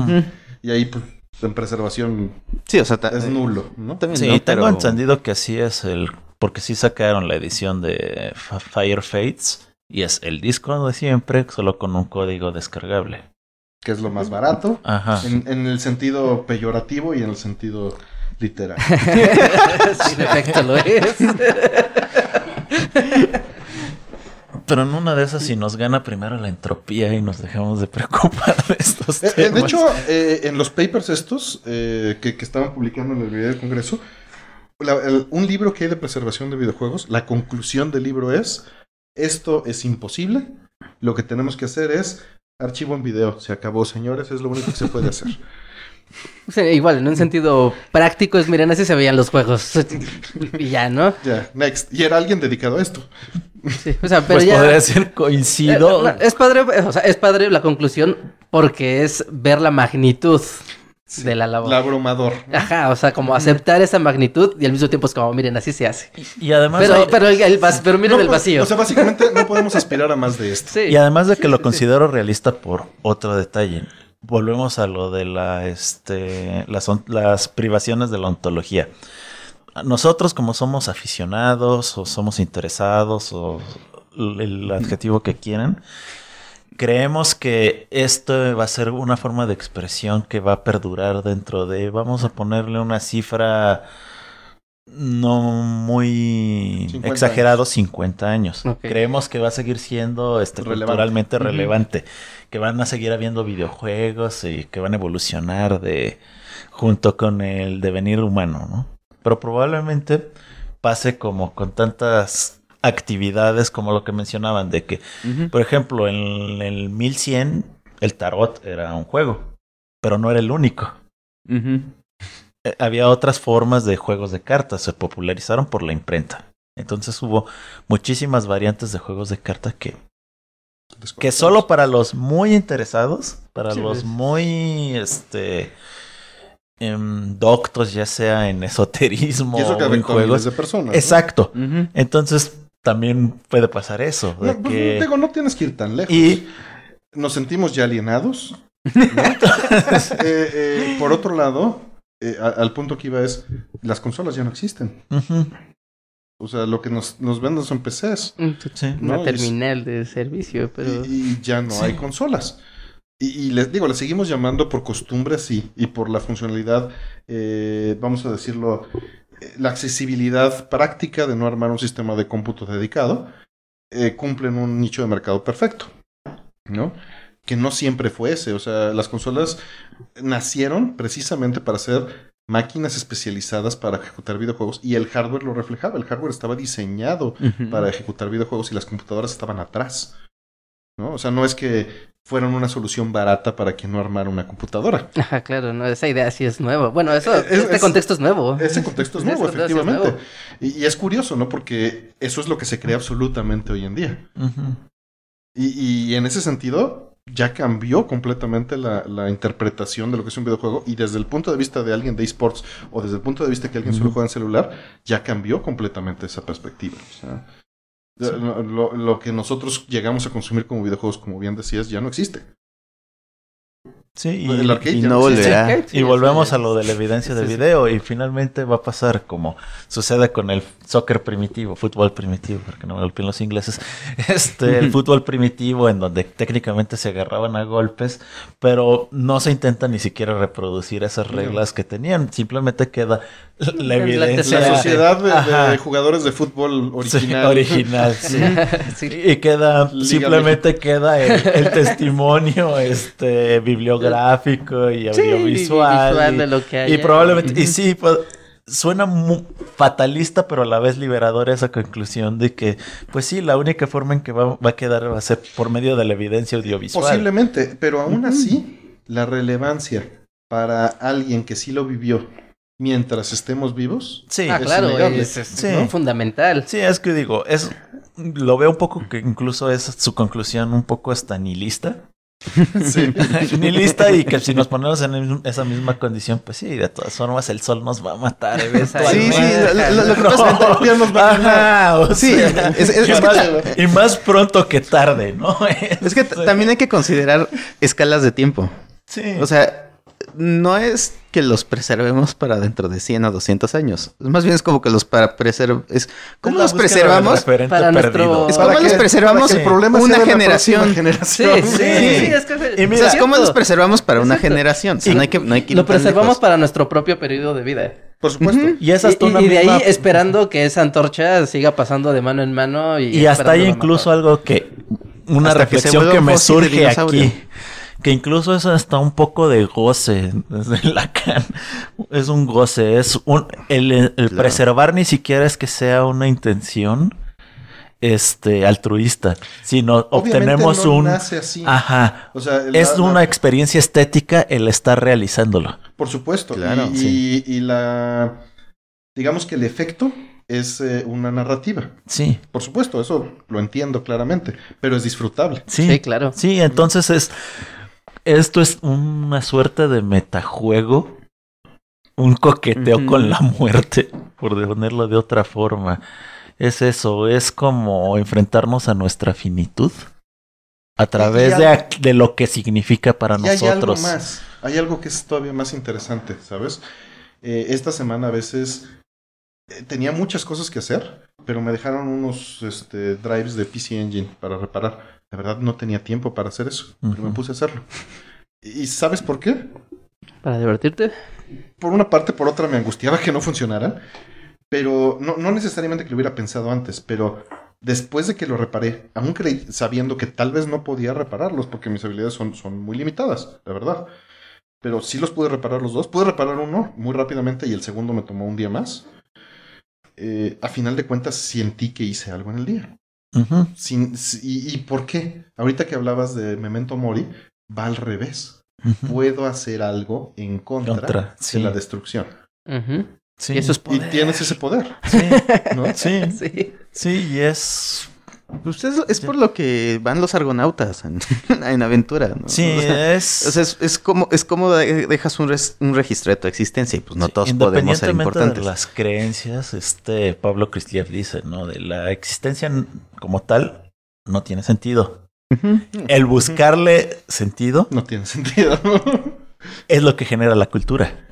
Y ahí pues, en preservación sí, es eh, nulo, sí, tengo entendido que así es el... Porque sí sacaron la edición de Fire Fates y es el disco de siempre, solo con un código descargable. Que es lo más barato, Ajá. en el sentido peyorativo y en el sentido Literal. sí, efecto lo es. Pero en una de esas, si nos gana primero la entropía y nos dejamos de preocupar de estos eh, eh, de hecho, eh, en los papers estos que, que, estaban publicando en el video del Congreso, un libro que hay de preservación de videojuegos, la conclusión del libro es: esto es imposible. Lo que tenemos que hacer es archivo en video. Se acabó, señores, es lo único que se puede hacer. sea igual, en un sentido práctico es, miren, así se veían los juegos. y ya, ¿no? Ya, next. Y era alguien dedicado a esto. Sí, o sea, pero pues podría ser coincido. Eh, es padre, o sea, es padre la conclusión porque es ver la magnitud de la labor. La abrumador. Ajá, o sea, como aceptar esa magnitud y al mismo tiempo es como, miren, así se hace. Y, además... Pero, pero, el, miren el vacío. O sea, básicamente no podemos aspirar a más de esto. Y además de que lo considero realista por otro detalle volvemos a lo de la, este, las, privaciones de la ontología. Nosotros como somos aficionados o somos interesados o el adjetivo que quieran, creemos que esto va a ser una forma de expresión que va a perdurar dentro de, vamos a ponerle una cifra no muy exagerado, 50 años. Creemos que va a seguir siendo este, relevante. culturalmente relevante que van a seguir habiendo videojuegos y que van a evolucionar de junto con el devenir humano, ¿no? Pero probablemente pase como con tantas actividades como lo que mencionaban de que, por ejemplo, en el 1100 el tarot era un juego, pero no era el único. Eh, había otras formas de juegos de cartas, se popularizaron por la imprenta. Entonces hubo muchísimas variantes de juegos de cartas que que solo para los muy interesados, para los muy este em, doctos, ya sea en esoterismo y o en juegos. de personas. Exacto. Entonces también puede pasar eso. No, pues, no tienes que ir tan lejos. Y nos sentimos ya alienados. Eh, eh, por otro lado, eh, al punto que iba es, las consolas ya no existen. O sea, lo que nos, venden son PCs. Mm, ¿no? Una terminal de servicio, pero... Y, ya no hay consolas. Y, les digo, las seguimos llamando por costumbre y por la funcionalidad, eh, vamos a decirlo, eh, la accesibilidad práctica de no armar un sistema de cómputo dedicado, eh, cumplen un nicho de mercado perfecto, ¿no? Que no siempre fue ese, o sea, las consolas nacieron precisamente para ser máquinas especializadas para ejecutar videojuegos y el hardware lo reflejaba. El hardware estaba diseñado para ejecutar videojuegos y las computadoras estaban atrás. O sea, no es que fueron una solución barata para quien no armara una computadora. claro, no, esa idea sí es nueva. Bueno, eso, este contexto es nuevo. Ese contexto es nuevo, efectivamente. Y, es curioso, ¿no? Porque eso es lo que se cree absolutamente hoy en día. y, y en ese sentido, ya cambió completamente la, interpretación de lo que es un videojuego y desde el punto de vista de alguien de esports o desde el punto de vista que alguien solo juega en celular, ya cambió completamente esa perspectiva. lo, que nosotros llegamos a consumir como videojuegos, como bien decías, ya no existe y, volvemos a lo de la evidencia de video y finalmente va a pasar como sucede con el soccer primitivo, fútbol primitivo, porque no me golpeen los ingleses, este, el fútbol primitivo en donde técnicamente se agarraban a golpes, pero no se intenta ni siquiera reproducir esas reglas que tenían, simplemente queda la evidencia. La sociedad de, jugadores de fútbol original. original, Y queda, simplemente queda el, testimonio este, bibliográfico gráfico y audiovisual. y, probablemente, y sí, pues, suena fatalista, pero a la vez liberadora esa conclusión de que, pues sí, la única forma en que va, a quedar va a ser por medio de la evidencia audiovisual. Posiblemente, pero aún así, la relevancia para alguien que sí lo vivió mientras estemos vivos. Sí, ah, claro, es, fundamental. Sí, es que digo, es lo veo un poco que incluso es su conclusión un poco estanilista Sí. lista y que si nos ponemos en esa misma condición, pues sí, de todas formas el sol nos va a matar. Sí, sí, lo, Sí, y, más, y, más, pronto que tarde, ¿no? es que también hay que considerar escalas de tiempo. Sí. O sea, no es que los preservemos para dentro de 100 o 200 años. Más bien es como que los para preserv... es ¿Cómo los preservamos? Para nuestro... Es como los preservamos el problema una generación. Sí, sí, es que los preservamos para una generación? O no hay que, lo preservamos para nuestro propio periodo de vida. ¿eh? Por supuesto. Y, de ahí esperando que esa antorcha siga pasando de mano en mano. Y, hasta ahí incluso algo que... Una reflexión que me surge aquí que incluso es hasta un poco de goce desde Lacan. Es un goce, es un el, preservar ni siquiera es que sea una intención este altruista, sino obtenemos un ajá, es una experiencia estética el estar realizándolo. Por supuesto, claro, y, la digamos que el efecto es eh, una narrativa. Sí. Por supuesto, eso lo entiendo claramente, pero es disfrutable. sí claro. Sí, entonces es esto es una suerte de metajuego, un coqueteo con la muerte, por ponerlo de otra forma. Es eso, es como enfrentarnos a nuestra finitud a través de, lo que significa para nosotros. Hay algo más, hay algo que es todavía más interesante, ¿sabes? Eh, esta semana a veces eh, tenía muchas cosas que hacer, pero me dejaron unos este, drives de PC Engine para reparar. La verdad no tenía tiempo para hacer eso, pero me puse a hacerlo. ¿Y sabes por qué? ¿Para divertirte? Por una parte, por otra me angustiaba que no funcionaran, pero no, necesariamente que lo hubiera pensado antes, pero después de que lo reparé, aún creí sabiendo que tal vez no podía repararlos porque mis habilidades son, muy limitadas, la verdad. Pero sí los pude reparar los dos. Pude reparar uno muy rápidamente y el segundo me tomó un día más. Eh, a final de cuentas sentí que hice algo en el día y, por qué? Ahorita que hablabas de Memento Mori, va al revés. Puedo hacer algo en contra, de la destrucción. sí. y, eso es y tienes ese poder. Sí. sí. sí. Sí, y es Ustedes es por lo que van los argonautas en, aventura, ¿no? Sí, es... es, como, es como dejas un, registro de tu existencia y pues no todos podemos ser importantes. De las creencias, este Pablo Cristiev dice, ¿no? De la existencia como tal no tiene sentido. El buscarle sentido... No tiene sentido. es lo que genera la cultura.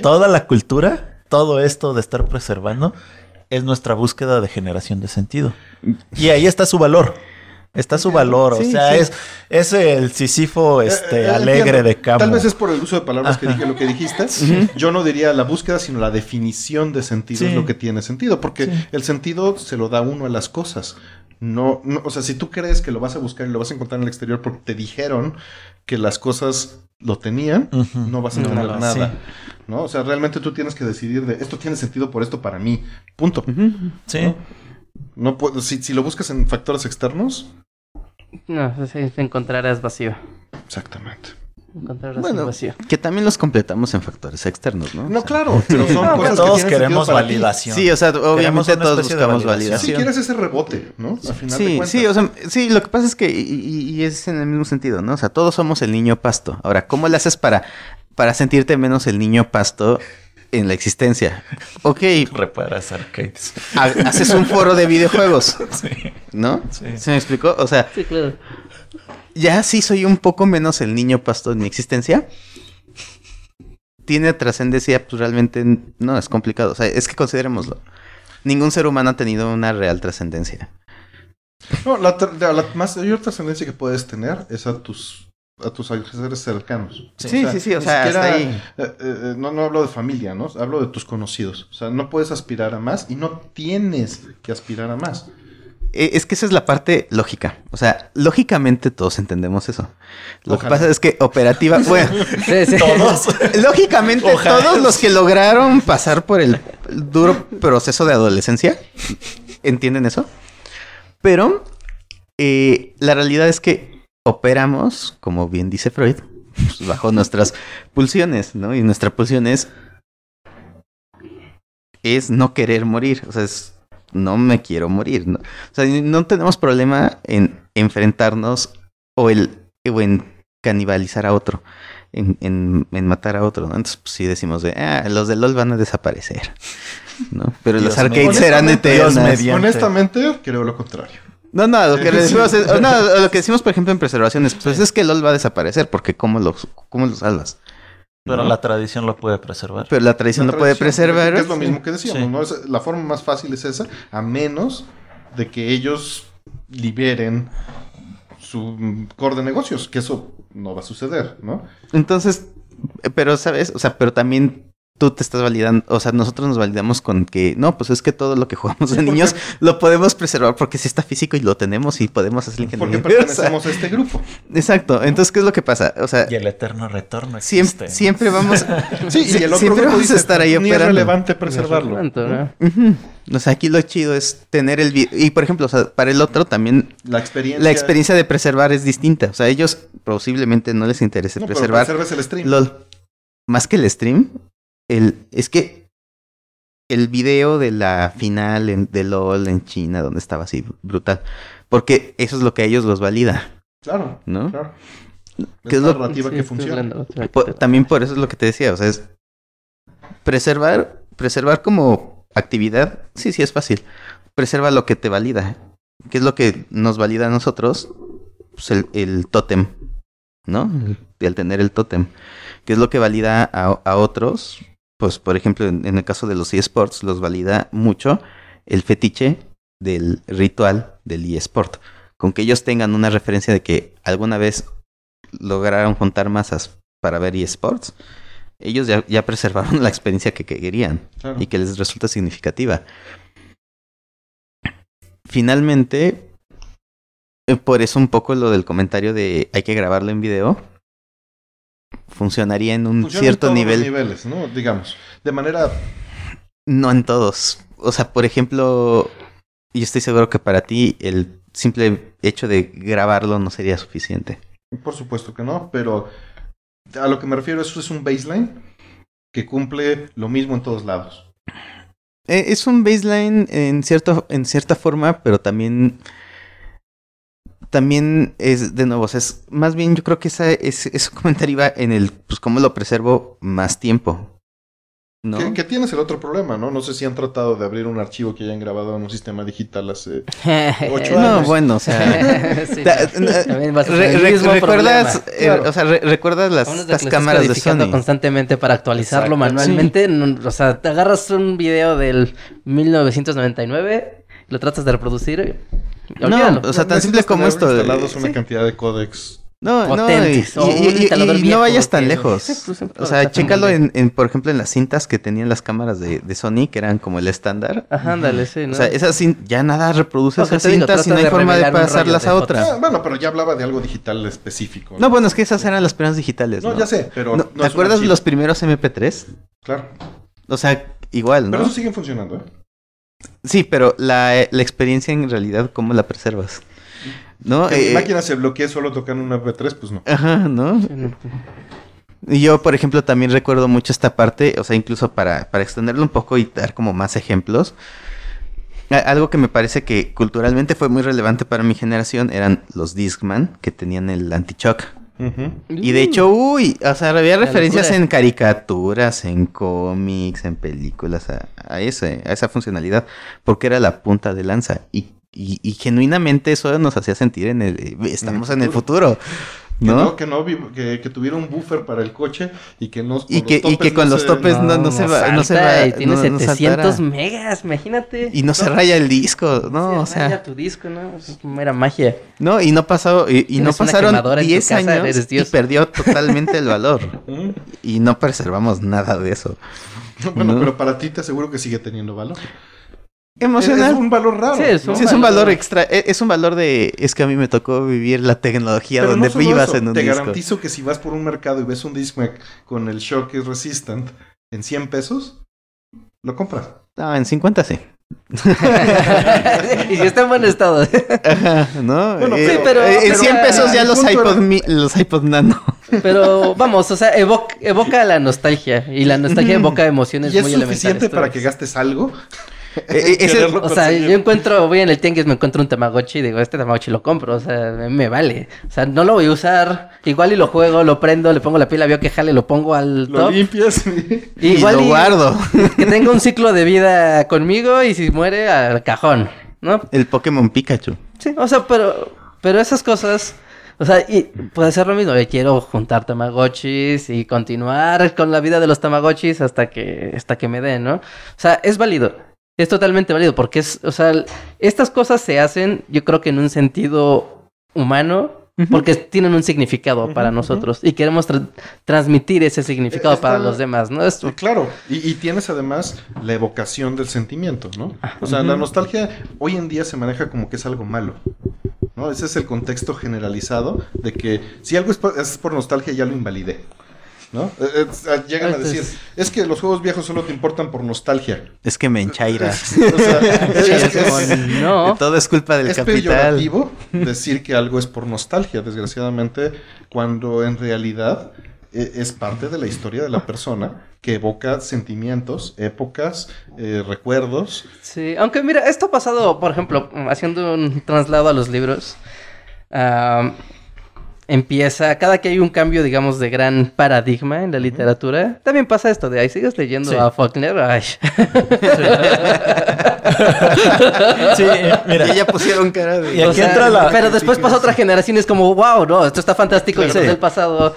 Toda la cultura, todo esto de estar preservando es nuestra búsqueda de generación de sentido. Mm. Y ahí está su valor. Está su valor, o sea, es, es el Sisifo eh, este, eh, eh, alegre de campo. Tal vez es por el uso de palabras que dije lo que dijiste. Yo no diría la búsqueda, sino la definición de sentido es lo que tiene sentido, porque el sentido se lo da uno a las cosas. No, no, o sea, si tú crees que lo vas a buscar y lo vas a encontrar en el exterior porque te dijeron que las cosas lo tenían, no vas a tener encontrar nada. ¿no? O sea, realmente tú tienes que decidir de esto tiene sentido por esto para mí. Punto. Sí. ¿No? puedo, si, si, lo buscas en factores externos. No, te encontrarás vacío. Exactamente. Encontrarás vacío. Que también los completamos en factores externos, ¿no? No, claro, pero pues todos queremos validación. Sí, o sea, obviamente todos buscamos validación. Si quieres ese rebote, ¿no? sí, sí, o sea, sí, lo que pasa es que, y, y, es en el mismo sentido, ¿no? O sea, todos somos el niño pasto. Ahora, ¿cómo le haces para para sentirte menos el niño pasto en la existencia. Ok. Reparas arcades. haces un foro de videojuegos. Sí. ¿No? Sí. ¿Se me explicó? O sea. Sí, claro. Ya sí soy un poco menos el niño pasto en mi existencia. Tiene trascendencia, pues realmente no, es complicado. O sea, es que considerémoslo. Ningún ser humano ha tenido una real trascendencia. No, la, la, más, mayor trascendencia que puedes tener es a tus a tus seres cercanos. Sí, sí, sí, o sea, ahí. Eh, eh, no, no hablo de familia, ¿no? Hablo de tus conocidos. O sea, no puedes aspirar a más y no tienes que aspirar a más. E, es que esa es la parte lógica. O sea, lógicamente todos entendemos eso. Lo que pasa es que operativa. Bueno, Lógicamente, todos los que lograron pasar por el duro proceso de adolescencia entienden eso. Pero eh, la realidad es que operamos, como bien dice Freud, pues, bajo nuestras pulsiones, ¿no? Y nuestra pulsión es es no querer morir, o sea, es no me quiero morir, ¿no? O sea, no tenemos problema en enfrentarnos o el o en canibalizar a otro, en, matar a otro, ¿no? Entonces, pues, decimos de, ah, los de LOL van a desaparecer, ¿no? Pero los arcades serán eternos. Honestamente, creo lo contrario. No, no, lo que decimos lo que decimos, por ejemplo, en preservaciones, pues es que LOL va a desaparecer, porque ¿cómo los cómo los salvas? Pero la tradición lo puede preservar. Pero la tradición lo puede preservar. es lo mismo que decíamos, ¿no? la forma más fácil es esa, a menos de que ellos liberen su core de negocios, que eso no va a suceder, ¿no? Entonces, eh, pero, ¿sabes? O sea, pero también tú te estás validando, o sea, nosotros nos validamos con que, no, pues es que todo lo que jugamos de niños lo podemos preservar porque si está físico y lo tenemos y podemos hacer ingeniería. Porque pertenecemos a este grupo. Exacto. Entonces, ¿qué es lo que pasa? O sea... Y el eterno retorno existe. Siempre, siempre vamos... sí, siempre vamos a estar ahí es relevante preservarlo. ¿no? O sea, aquí lo chido es tener el... Y, por ejemplo, para el otro también... La experiencia... La experiencia de preservar es distinta. O sea, ellos posiblemente no les interese no, preservar... el stream. LOL. Más que el stream, es que el video de la final de LOL en China, donde estaba así brutal, porque eso es lo que a ellos los valida. Claro, ¿no? Claro. es la narrativa que funciona. también por eso es lo que te decía, o sea, es preservar, preservar como actividad, sí, sí es fácil. Preserva lo que te valida. ¿Qué es lo que nos valida a nosotros? Pues el, el tótem, ¿no? El, tener el tótem. ¿Qué es lo que valida a, a otros? pues por ejemplo, en, el caso de los eSports, los valida mucho el fetiche del ritual del eSport. Con que ellos tengan una referencia de que alguna vez lograron juntar masas para ver eSports, ellos ya, preservaron la experiencia que querían y que les resulta significativa. Finalmente, eh, por eso un poco lo del comentario de hay que grabarlo en video, funcionaría en un cierto en nivel. niveles, ¿no? Digamos, de manera... No en todos. O sea, por ejemplo, yo estoy seguro que para ti el simple hecho de grabarlo no sería suficiente. Por supuesto que no, pero a lo que me refiero, eso es un baseline que cumple lo mismo en todos lados. Eh, es un baseline en, cierto, en cierta forma, pero también también es, de nuevo, o sea, es, más bien yo creo que esa, es, ese comentario iba en el, pues, cómo lo preservo más tiempo. ¿No? Que, tienes el otro problema, ¿no? No sé si han tratado de abrir un archivo que hayan grabado en un sistema digital hace ocho años. No, bueno, o sea. recuerdas, eh, o sea, recuerdas las, las cámaras de Sony. constantemente para actualizarlo manualmente. o sea, te agarras un video del 1999, lo tratas de reproducir. No, o sea, tan simple como esto. instalados una cantidad de códex no, no, y, no vayas tan lejos. o sea, chécalo en, por ejemplo, en las cintas que tenían las cámaras de, Sony, que eran como el estándar. Ajá, ándale, sí, ¿no? O sea, esas ya nada reproduce esas cintas y no hay forma de pasarlas a otras ah, bueno, pero ya hablaba de algo digital específico. ¿no? bueno, es que esas eran las primeras digitales. No, ya sé, pero. ¿Te acuerdas de los primeros MP3? Claro. O sea, igual, ¿no? Pero eso siguen funcionando, ¿eh? Sí, pero eh, la, experiencia en realidad, ¿cómo la preservas? ¿No? Que eh, máquina se bloquea solo tocando una P3, pues no. Ajá, ¿no? Y yo, por ejemplo, también recuerdo mucho esta parte, o sea, incluso para, extenderlo un poco y dar como más ejemplos. Algo que me parece que culturalmente fue muy relevante para mi generación eran los Discman, que tenían el anti y de hecho, mm. uy, o sea, había referencias en caricaturas, en cómics, en películas, a, ese, a esa funcionalidad, porque era la punta de lanza. Y, y, genuinamente eso nos hacía sentir en el... Eh, estamos En el futuro. ¿No? Que, tuviera un buffer para el coche y que no y que, con los topes no, se va no se va tiene 700 megas imagínate y no, se raya el disco no o sea raya tu disco no es magia no y no pasado y, y no pasaron 10 años y perdió totalmente el valor y no preservamos nada de eso bueno pero para ti te aseguro que sigue teniendo valor Emocional. Es, un valor raro. Sí, es un, valor, extra. E, es, un valor de. Es que a mí me tocó vivir la tecnología donde vivas en un te disco. Te garantizo que si vas por un mercado y ves un disco con el Shock Resistant en 100 pesos, lo compras. Ah, en 50 sí. y si está en buen estado. Ajá, ¿no? Bueno, eh, sí, pero, en 100 pesos ya los iPod, los iPod Nano. Pero vamos, o sea, evoca, la nostalgia. Y la nostalgia evoca emociones muy elementales. ¿Es suficiente para que gastes algo? Eh, eh, o sea, yo encuentro, voy en el tianguis, me encuentro un Tamagotchi y digo, este Tamagotchi lo compro, o sea, me, vale. O sea, no lo voy a usar. Igual y lo juego, lo prendo, le pongo la pila, veo que jale, lo pongo al top. Lo limpias y, lo guardo. Que tenga un ciclo de vida conmigo y si muere, al cajón, ¿no? El Pokémon Pikachu. Sí, o sea, pero, pero esas cosas... O sea, y puede ser lo mismo. Eh, quiero juntar tamagotchis y continuar con la vida de los tamagotchis hasta que, hasta que me den, ¿no? O sea, es válido es totalmente válido porque es, o sea, estas cosas se hacen, yo creo que en un sentido humano, porque tienen un significado para nosotros y queremos transmitir ese significado para los demás, ¿no? Claro, y, tienes además la evocación del sentimiento, ¿no? Ah, o sea, la nostalgia hoy en día se maneja como que es algo malo. ¿no? Ese es el contexto generalizado de que si algo es es por nostalgia ya lo invalidé. ¿no? Eh, eh, llegan a decir, es que los juegos viejos solo te importan por nostalgia. Es que me enchaira no. Todo es culpa del capital. Es decir que algo es por nostalgia, desgraciadamente, cuando en realidad eh, es parte de la historia de la persona que evoca sentimientos, épocas, recuerdos. Sí, aunque mira, esto ha pasado, por ejemplo, haciendo un traslado a los libros. Ah, empieza, cada que hay un cambio, digamos, de gran paradigma en la literatura, también pasa esto de, ay, sigues leyendo a Faulkner, ay. Sí. mira. Y ya pusieron cara de... Y aquí entra la... Pero después pasa otra generación y es como, wow, no, esto está fantástico claro, y del pasado.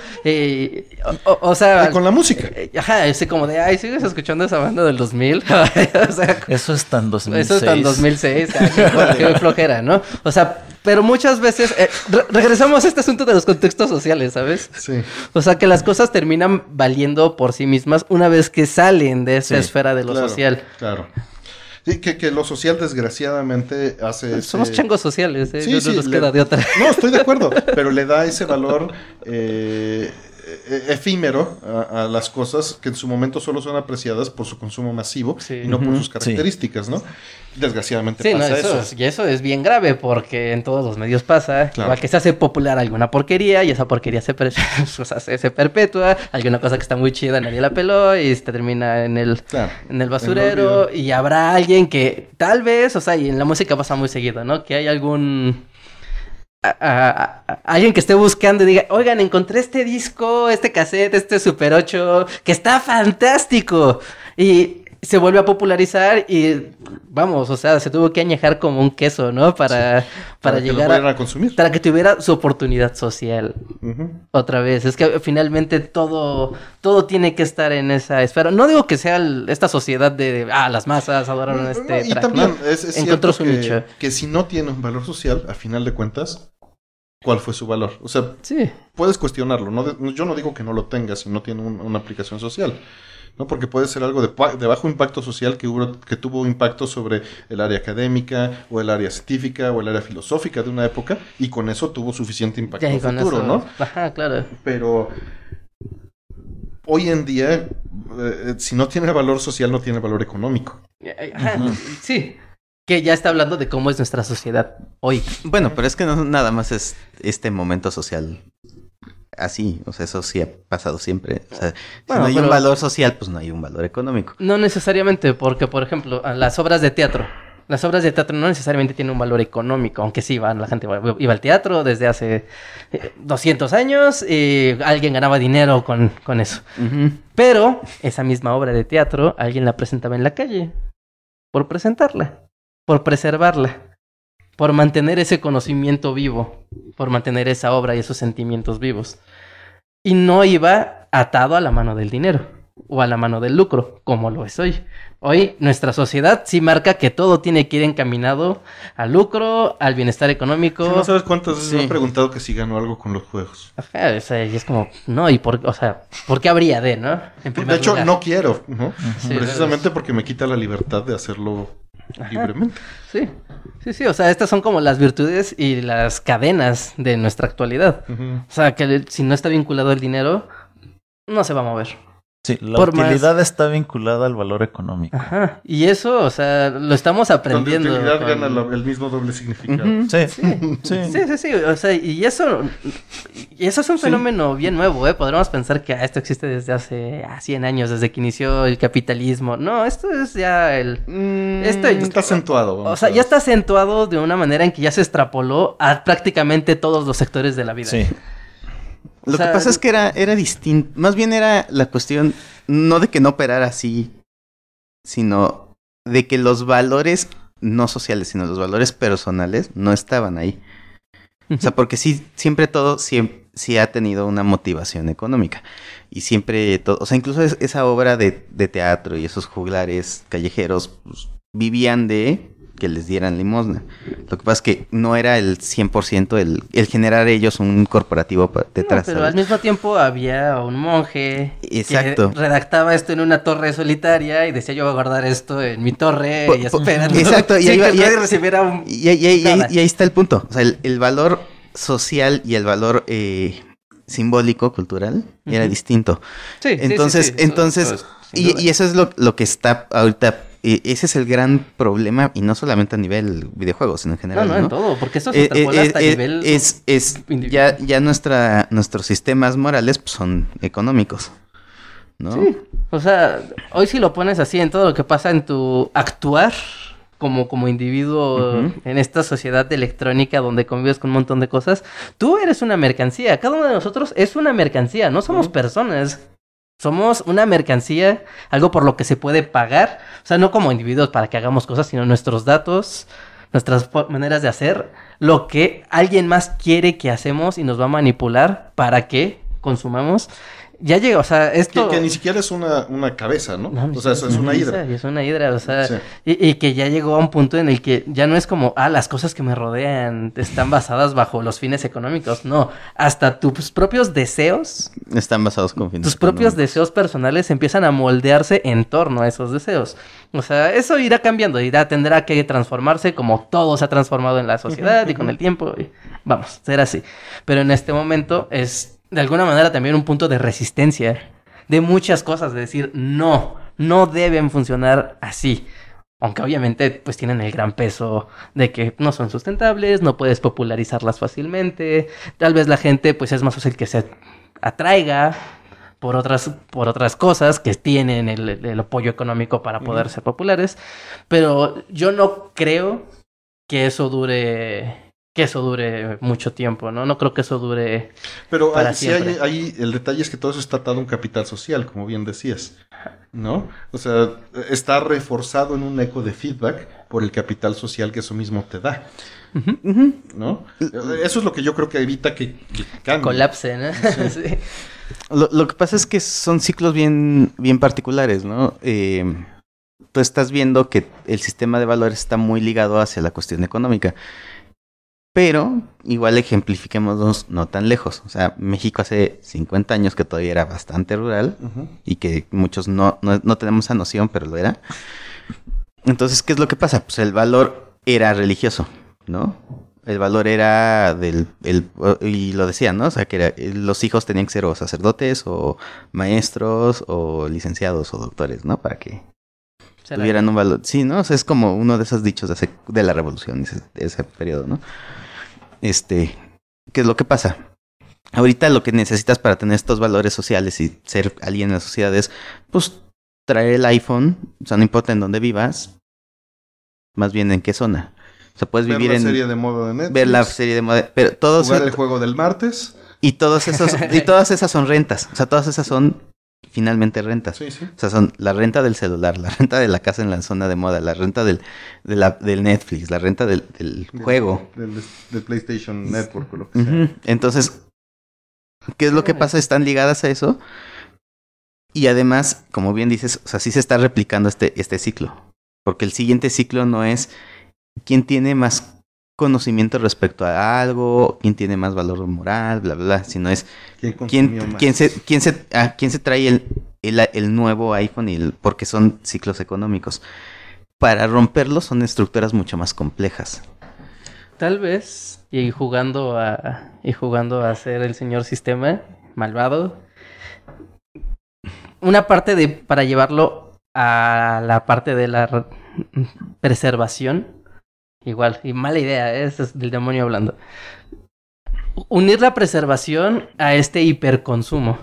o, sea... Y con la música. Eh, ajá, así como de, ay, sigues escuchando esa banda del 2000. eso es tan 2006. Eso es tan 2006. Qué flojera, ¿no? O sea, pero muchas veces eh, regresamos a este asunto de los contextos sociales, ¿sabes? Sí. O sea, que las cosas terminan valiendo por sí mismas una vez que salen de esa esfera de lo social. Claro. Sí, que, que, lo social desgraciadamente hace... Somos sociales, ¿eh? Sí, no, nos queda de otra. No, estoy de acuerdo, pero le da ese valor eh, eh, eh, efímero a, las cosas que en su momento solo son apreciadas por su consumo masivo y no por sus características, ¿no? Desgraciadamente pasa eso. y eso es bien grave porque en todos los medios pasa. que se hace popular alguna porquería y esa porquería se, perpetúa. Alguna cosa que está muy chida, nadie la peló y se termina en el, en el basurero. y habrá alguien que tal vez, o sea, y en la música pasa muy seguido, ¿no? Que hay algún a, alguien que esté buscando y diga, oigan, encontré este disco, este cassette, este Super 8, que está fantástico. Y se vuelve a popularizar y vamos, o sea, se tuvo que añejar como un queso, ¿no? Para, para, llegar a, consumir. Para que tuviera su oportunidad social. Otra vez, es que finalmente todo, todo tiene que estar en esa esfera. No digo que sea esta sociedad de, ah, las masas adoraron este y también su nicho. Que si no tiene un valor social, a final de cuentas, cuál fue su valor. O sea, puedes cuestionarlo. No, yo no digo que no lo tenga si no tiene una aplicación social. ¿no? Porque puede ser algo de, bajo impacto social que, que tuvo impacto sobre el área académica o el área científica o el área filosófica de una época y con eso tuvo suficiente impacto en futuro, ¿no? Ajá, claro. Pero hoy en día, eh, eh, si no tiene valor social, no tiene valor económico. Eh, sí que ya está hablando de cómo es nuestra sociedad hoy. Bueno, pero es que no nada más es este momento social así, o sea, eso sí ha pasado siempre. O no hay un valor social, pues no hay un valor económico. No necesariamente, porque por ejemplo, las obras de teatro, las obras de teatro no necesariamente tienen un valor económico, aunque sí, la gente iba al teatro desde hace 200 eh, años y alguien ganaba dinero con, eso. Pero esa misma obra de teatro alguien la presentaba en la calle por presentarla por preservarla, por mantener ese conocimiento vivo, por mantener esa obra y esos sentimientos vivos. Y no iba atado a la mano del dinero o a la mano del lucro, como lo es hoy. Hoy nuestra sociedad sí marca que todo tiene que ir encaminado al lucro, al bienestar económico. no sabes cuántas veces me han preguntado que si ganó algo con los juegos. y es como, no, y por, o sea, ¿por qué habría de, no? de hecho, no quiero, Precisamente porque me quita la libertad de hacerlo libremente. Sí, sí, sí. O sea, estas son como las virtudes y las cadenas de nuestra actualidad. O sea, que si no está vinculado el dinero, no se va a mover. Sí, la utilidad está vinculada al valor económico. Y eso, o sea, lo estamos aprendiendo. La utilidad gana el mismo doble significado. sí. Sí. sí. sí. O sea, y eso, y eso es un fenómeno bien nuevo, ¿eh? Podríamos pensar que ah, esto existe desde hace ah, cien 100 años, desde que inició el capitalismo. No, esto es ya el... Mm, está acentuado. O sea, ya está acentuado de una manera en que ya se extrapoló a prácticamente todos los sectores de la vida. Sí. Lo que pasa es que era, era distinto. Más bien era la cuestión no de que no operara así, sino de que los valores no sociales, sino los valores personales no estaban ahí. O sea, porque sí, siempre todo, siempre, sí ha tenido una motivación económica. Y siempre todo, o sea, incluso esa obra de, de, teatro y esos juglares callejeros pues, vivían de que les dieran limosna. Lo que pasa es que no era el 100% el, generar ellos un corporativo detrás. pero al mismo tiempo había un monje Exacto. que redactaba esto en una torre solitaria y decía yo voy a guardar esto en mi torre y pues, pues, Exacto, y ahí, está el punto. O sea, el, valor social y el valor... Eh, simbólico, cultural, era distinto. Sí, entonces, entonces, y, eso es lo, que está ahorita y ese es el gran problema, y no solamente a nivel videojuegos, sino en general. No, no, en todo, porque eso se eh, eh, hasta eh, nivel. Es, ya, ya nuestra, nuestros sistemas morales pues, son económicos. ¿no? Sí. O sea, hoy si lo pones así en todo lo que pasa en tu actuar como, como individuo en esta sociedad electrónica donde convives con un montón de cosas, tú eres una mercancía. Cada uno de nosotros es una mercancía, no somos personas. Somos una mercancía, algo por lo que se puede pagar. O sea, no como individuos para que hagamos cosas, sino nuestros datos, nuestras maneras de hacer, lo que alguien más quiere que hacemos y nos va a manipular para que consumamos ya llega, o sea, esto... Que, ni siquiera es una, cabeza, ¿no? o sea, es, una hidra. Es una hidra, o sea, y, que ya llegó a un punto en el que ya no es como, ah, las cosas que me rodean están basadas bajo los fines económicos, no, hasta tus propios deseos... Están basados con fines Tus propios deseos personales empiezan a moldearse en torno a esos deseos. O sea, eso irá cambiando, irá, tendrá que transformarse como todo se ha transformado en la sociedad y con el tiempo. Vamos, será así. Pero en este momento es de alguna manera también un punto de resistencia de muchas cosas, de decir, no, no deben funcionar así. Aunque obviamente pues tienen el gran peso de que no son sustentables, no puedes popularizarlas fácilmente, tal vez la gente pues es más fácil que se atraiga por otras, por otras cosas que tienen el, apoyo económico para poder ser populares, pero yo no creo que eso dure que eso dure mucho tiempo, ¿no? No creo que eso dure. Pero para Sí el detalle es que todo eso está atado a un capital social, como bien decías, ¿no? O sea, está reforzado en un eco de feedback por el capital social que eso mismo te da. ¿No? Eso es lo que yo creo que evita que, que, colapse, ¿no? Lo, que pasa es que son ciclos bien, bien particulares, ¿no? Eh, tú estás viendo que el sistema de valores está muy ligado hacia la cuestión económica. Pero igual ejemplifiquemos no tan lejos. O sea, México hace 50 años que todavía era bastante rural y que muchos no, no, tenemos esa noción, pero lo era. Entonces, ¿qué es lo que pasa? Pues el valor era religioso, ¿no? El valor era del... y lo decían, ¿no? O sea, que los hijos tenían que ser o sacerdotes o maestros o licenciados o doctores, ¿no? Para que tuvieran un valor. Sí, ¿no? O sea, es como uno de esos dichos de, de la revolución, ese, ese periodo, ¿no? este, ¿qué es lo que pasa? Ahorita lo que necesitas para tener estos valores sociales y ser alguien en la sociedad es, pues, traer el iPhone, o sea, no importa en dónde vivas, más bien en qué zona. O sea, puedes vivir en... Ver la serie de modo de Netflix. Ver la serie de Pero todos... Jugar el juego del martes. Y, todos y todas esas son rentas. O sea, todas esas son finalmente rentas. O sea, son la renta del celular, la renta de la casa en la zona de moda, la renta del, de la, del Netflix, la renta del, juego. Del, PlayStation Network o lo que sea. Entonces, ¿qué es lo que ah. pasa? Están ligadas a eso. Y además, como bien dices, o sea, sí se está replicando este, este ciclo. Porque el siguiente ciclo no es quién tiene más conocimiento respecto a algo, quién tiene más valor moral, bla, bla, sino es quién, quién, se, quién, se, ah, se trae el, el, nuevo iPhone y porque son ciclos económicos. Para romperlo, son estructuras mucho más complejas. Tal vez, y jugando a, y jugando a ser el señor sistema malvado, una parte de, para llevarlo a la parte de la preservación, Igual, y mala idea, ¿eh? es del demonio hablando. Unir la preservación a este hiperconsumo.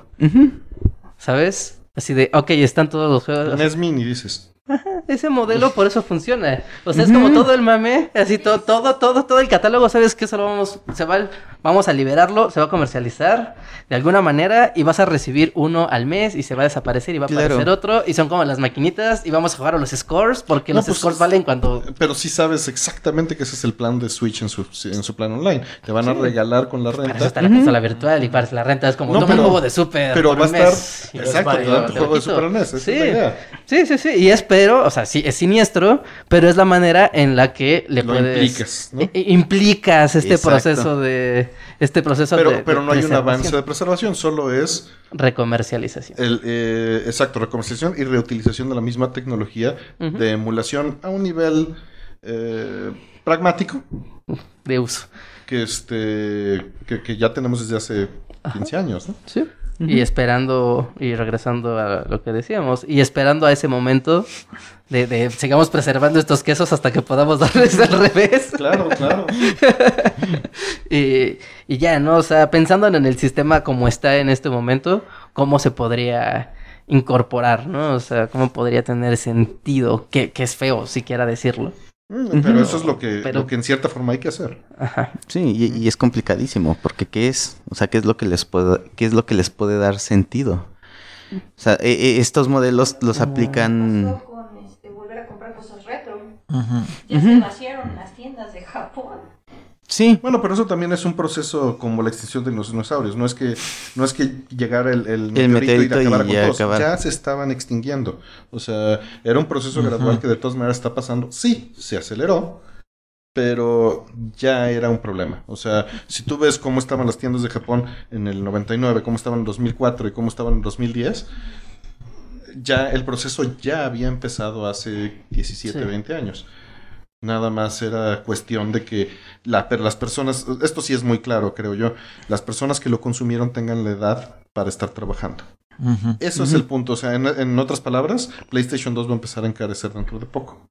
¿Sabes? Así de, ok, están todos los juegos. Es Mini, dices ese modelo por eso funciona. O sea, es como todo el mame, así todo, todo, todo, todo el catálogo, ¿sabes qué? Solo vamos, se va, vamos a liberarlo, se va a comercializar de alguna manera y vas a recibir uno al mes y se va a desaparecer y va a aparecer otro y son como las maquinitas y vamos a jugar a los scores porque los pues, scores valen cuando... Pero si sabes exactamente que ese es el plan de Switch en su, en su plan online. Te van a regalar con la renta. Para eso está la virtual y para la renta es como un juego de Super pero va a Estar, exacto, tu juego de Super NES. Sí. sí, sí, sí. Y espero, o sea, sí, es siniestro, pero es la manera en la que le Lo puedes... implicas, implicas este proceso de... Este proceso pero, de, Pero no hay un avance de preservación, solo es... Recomercialización. El, eh, exacto, recomercialización y reutilización de la misma tecnología de emulación a un nivel eh, pragmático. De uso. Que, este, que, ya tenemos desde hace 15 años, ¿no? Sí. Y esperando y regresando a lo que decíamos, y esperando a ese momento de, de sigamos preservando estos quesos hasta que podamos darles al revés. Claro, claro. y, ya, ¿no? O sea, pensando en el sistema como está en este momento, ¿cómo se podría incorporar, ¿no? O sea, ¿cómo podría tener sentido? Que, que es feo siquiera decirlo. Mm, pero eso es lo que, lo que en cierta forma hay que hacer. Sí, y, es complicadísimo, porque ¿qué es? O sea, ¿qué es lo que les puede, qué es lo que les puede dar sentido? O sea, e, e, estos modelos los aplican... con este, volver a comprar cosas retro? Ya se nacieron las tiendas de Japón. Bueno, pero eso también es un proceso como la extinción de los dinosaurios. No es que, no es que llegara el, el, y acabar con todos. Ya se estaban extinguiendo. O sea, era un proceso gradual que de todas maneras está pasando. Sí, se aceleró, pero ya era un problema. O sea, si tú ves cómo estaban las tiendas de Japón en el 99, cómo estaban en 2004 y cómo estaban en 2010, ya el proceso ya había empezado hace 17, 20 años. Nada más era cuestión de que las personas, esto sí es muy claro, creo yo, las personas que lo consumieron tengan la edad para estar trabajando. Eso es el punto. O sea, en, otras palabras, PlayStation 2 va a empezar a encarecer dentro de poco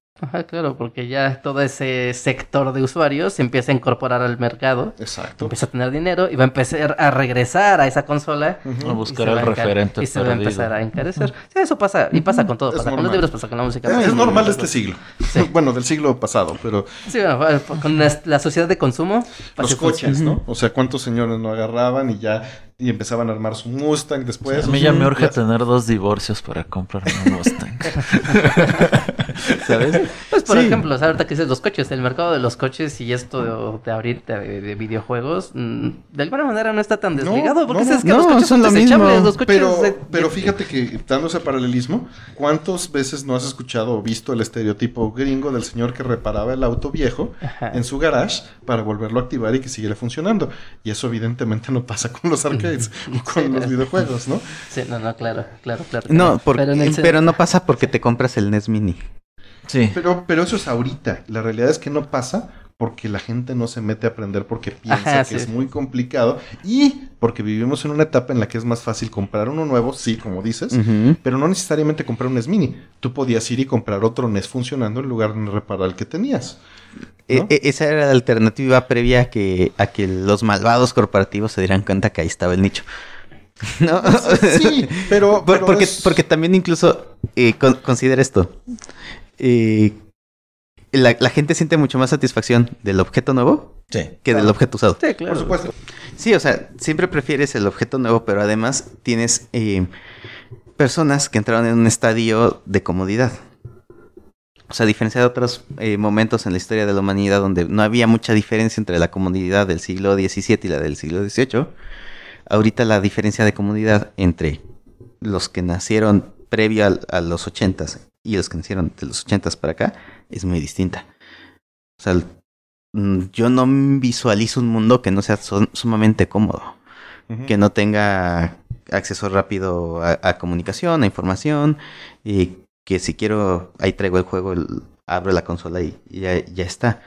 claro, porque ya todo ese sector de usuarios se empieza a incorporar al mercado. Exacto. Empieza a tener dinero y va a empezar a regresar a esa consola. A buscar el referente. Y se va a empezar a encarecer. eso pasa. Y pasa con todo. pasa con los libros, pasa con la música. es normal de este siglo. bueno, del siglo pasado, pero. Sí, con la, sociedad de consumo. Los coches, ¿no? O sea, ¿cuántos señores no agarraban y ya y empezaban a armar su Mustang después. a mí ya me urge tener dos divorcios para comprarme un Mustang. ¿Sabes? pues por ejemplo, ahorita que dices los coches, el mercado de los coches y esto de, abrirte de, videojuegos, mm, de alguna manera no está tan desligado, porque sabes que los coches son, desechables, pero, fíjate que dándose paralelismo, ¿cuántas veces no has escuchado o visto el estereotipo gringo del señor que reparaba el auto viejo en su garage para volverlo a activar y que siguiera funcionando? Y eso evidentemente no pasa con los arcades o con los videojuegos, ¿no? Sí, no, no, claro, claro, claro. pero, eh, pero no pasa porque te compras el NES Mini. Pero, pero eso es ahorita. La realidad es que no pasa porque la gente no se mete a aprender porque piensa ah, que es muy complicado y porque vivimos en una etapa en la que es más fácil comprar uno nuevo, sí, como dices, pero no necesariamente comprar un NES Mini. Tú podías ir y comprar otro NES funcionando en lugar de reparar el que tenías. E, e, esa era la alternativa previa a que, a que los malvados corporativos se dieran cuenta que ahí estaba el nicho. Sí, pero, porque, porque también incluso eh, considera esto. Eh, la, gente siente mucho más satisfacción del objeto nuevo que del objeto usado. Sí, claro. Por supuesto. Sí, o sea, siempre prefieres el objeto nuevo, pero además tienes eh, personas que entraron en un estadio de comodidad. O sea, a diferencia de otros eh, momentos en la historia de la humanidad donde no había mucha diferencia entre la comodidad del siglo XVII y la del siglo XVIII, ahorita la diferencia de comodidad entre los que nacieron previo a los ochentas y los que nacieron de los ochentas para acá es muy distinta. O sea, mm, yo no visualizo un mundo que no sea sumamente cómodo, que no tenga acceso rápido a, comunicación, a información, y que si quiero, ahí traigo el juego, abro la consola y, ya, ya, está.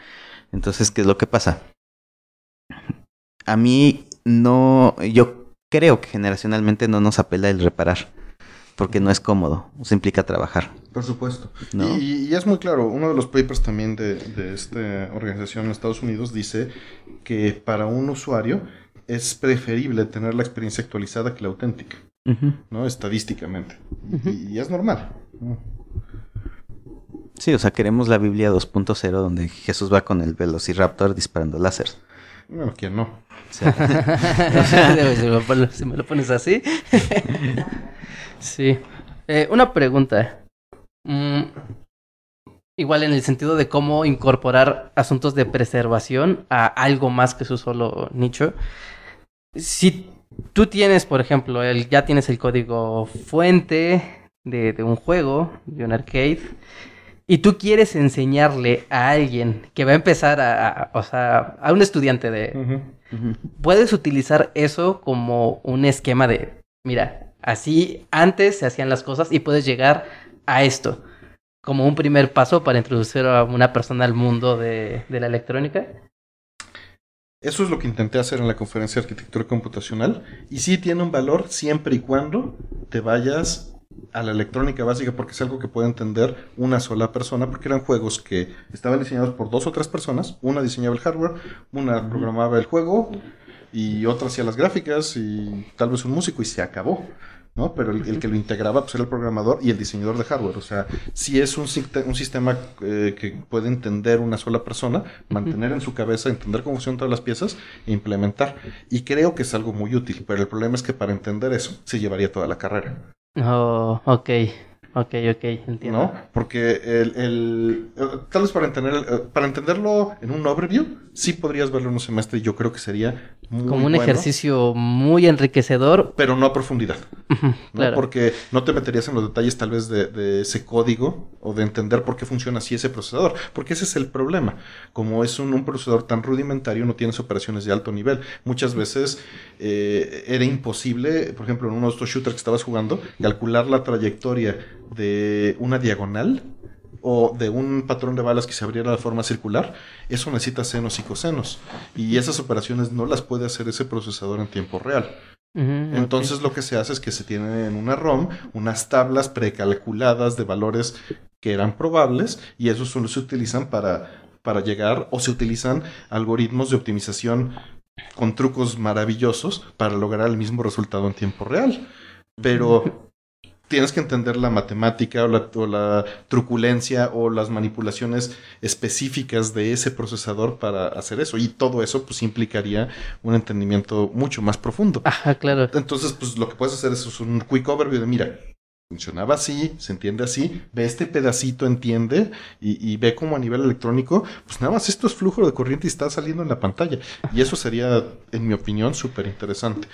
Entonces, ¿qué es lo que pasa? A mí no, yo creo que generacionalmente no nos apela el reparar porque no es cómodo, se implica trabajar. Por supuesto. Y, es muy claro, uno de los papers también de, esta organización en Estados Unidos dice que para un usuario es preferible tener la experiencia actualizada que la auténtica, ¿no? Estadísticamente. y, es normal. Sí, o sea, queremos la Biblia 2.0 donde Jesús va con el velociraptor disparando láser. Bueno, ¿quién no? si me lo pones así. sí. Eh, una pregunta. Mm, igual en el sentido de cómo incorporar asuntos de preservación a algo más que su solo nicho. Si tú tienes, por ejemplo, el, ya tienes el código fuente de, de un juego, de un arcade y tú quieres enseñarle a alguien que va a empezar a, o sea, a un estudiante de... Puedes utilizar eso como un esquema de, mira, así antes se hacían las cosas y puedes llegar a esto, como un primer paso para introducir a una persona al mundo de, de la electrónica. Eso es lo que intenté hacer en la conferencia de arquitectura computacional y sí tiene un valor siempre y cuando te vayas a la electrónica básica porque es algo que puede entender una sola persona porque eran juegos que estaban diseñados por dos o tres personas, una diseñaba el hardware, una programaba el juego y otra hacía las gráficas y tal vez un músico y se acabó. ¿no? Pero el, que lo integraba pues, era el programador y el diseñador de hardware. O sea, si es un, un sistema eh, que puede entender una sola persona, mantener en su cabeza, entender cómo funcionan todas las piezas e implementar. Y creo que es algo muy útil, pero el problema es que para entender eso se llevaría toda la carrera. Oh, ok. Ok, ok, entiendo. ¿No? Porque el, el, tal vez para, entender, eh, para entenderlo en un overview, sí podrías verlo en un semestre yo creo que sería como un ejercicio muy enriquecedor. Pero no a profundidad. Porque no te meterías en los detalles tal vez de, ese código o de entender por qué funciona así ese procesador. Porque ese es el problema. Como es un, procesador tan rudimentario, no tienes operaciones de alto nivel. Muchas veces eh, era imposible, por ejemplo, en uno de estos shooters que estabas jugando, calcular la trayectoria de una diagonal o de un patrón de balas que se abriera de forma circular, eso necesita senos y cosenos. Y esas operaciones no las puede hacer ese procesador en tiempo real. Entonces lo que se hace es que se tiene en una ROM unas tablas precalculadas de valores que eran probables y eso solo se utilizan para, para llegar o se utilizan algoritmos de optimización con trucos maravillosos para lograr el mismo resultado en tiempo real. Pero tienes que entender la matemática o la, truculencia o las manipulaciones específicas de ese procesador para hacer eso. Y todo eso pues implicaría un entendimiento mucho más profundo. Ajá, claro. Entonces, pues lo que puedes hacer es un quick overview de, mira, funcionaba así, se entiende así, ve este pedacito, entiende, y, ve cómo a nivel electrónico, pues nada más esto es flujo de corriente y está saliendo en la pantalla. Y eso sería, en mi opinión, súper interesante.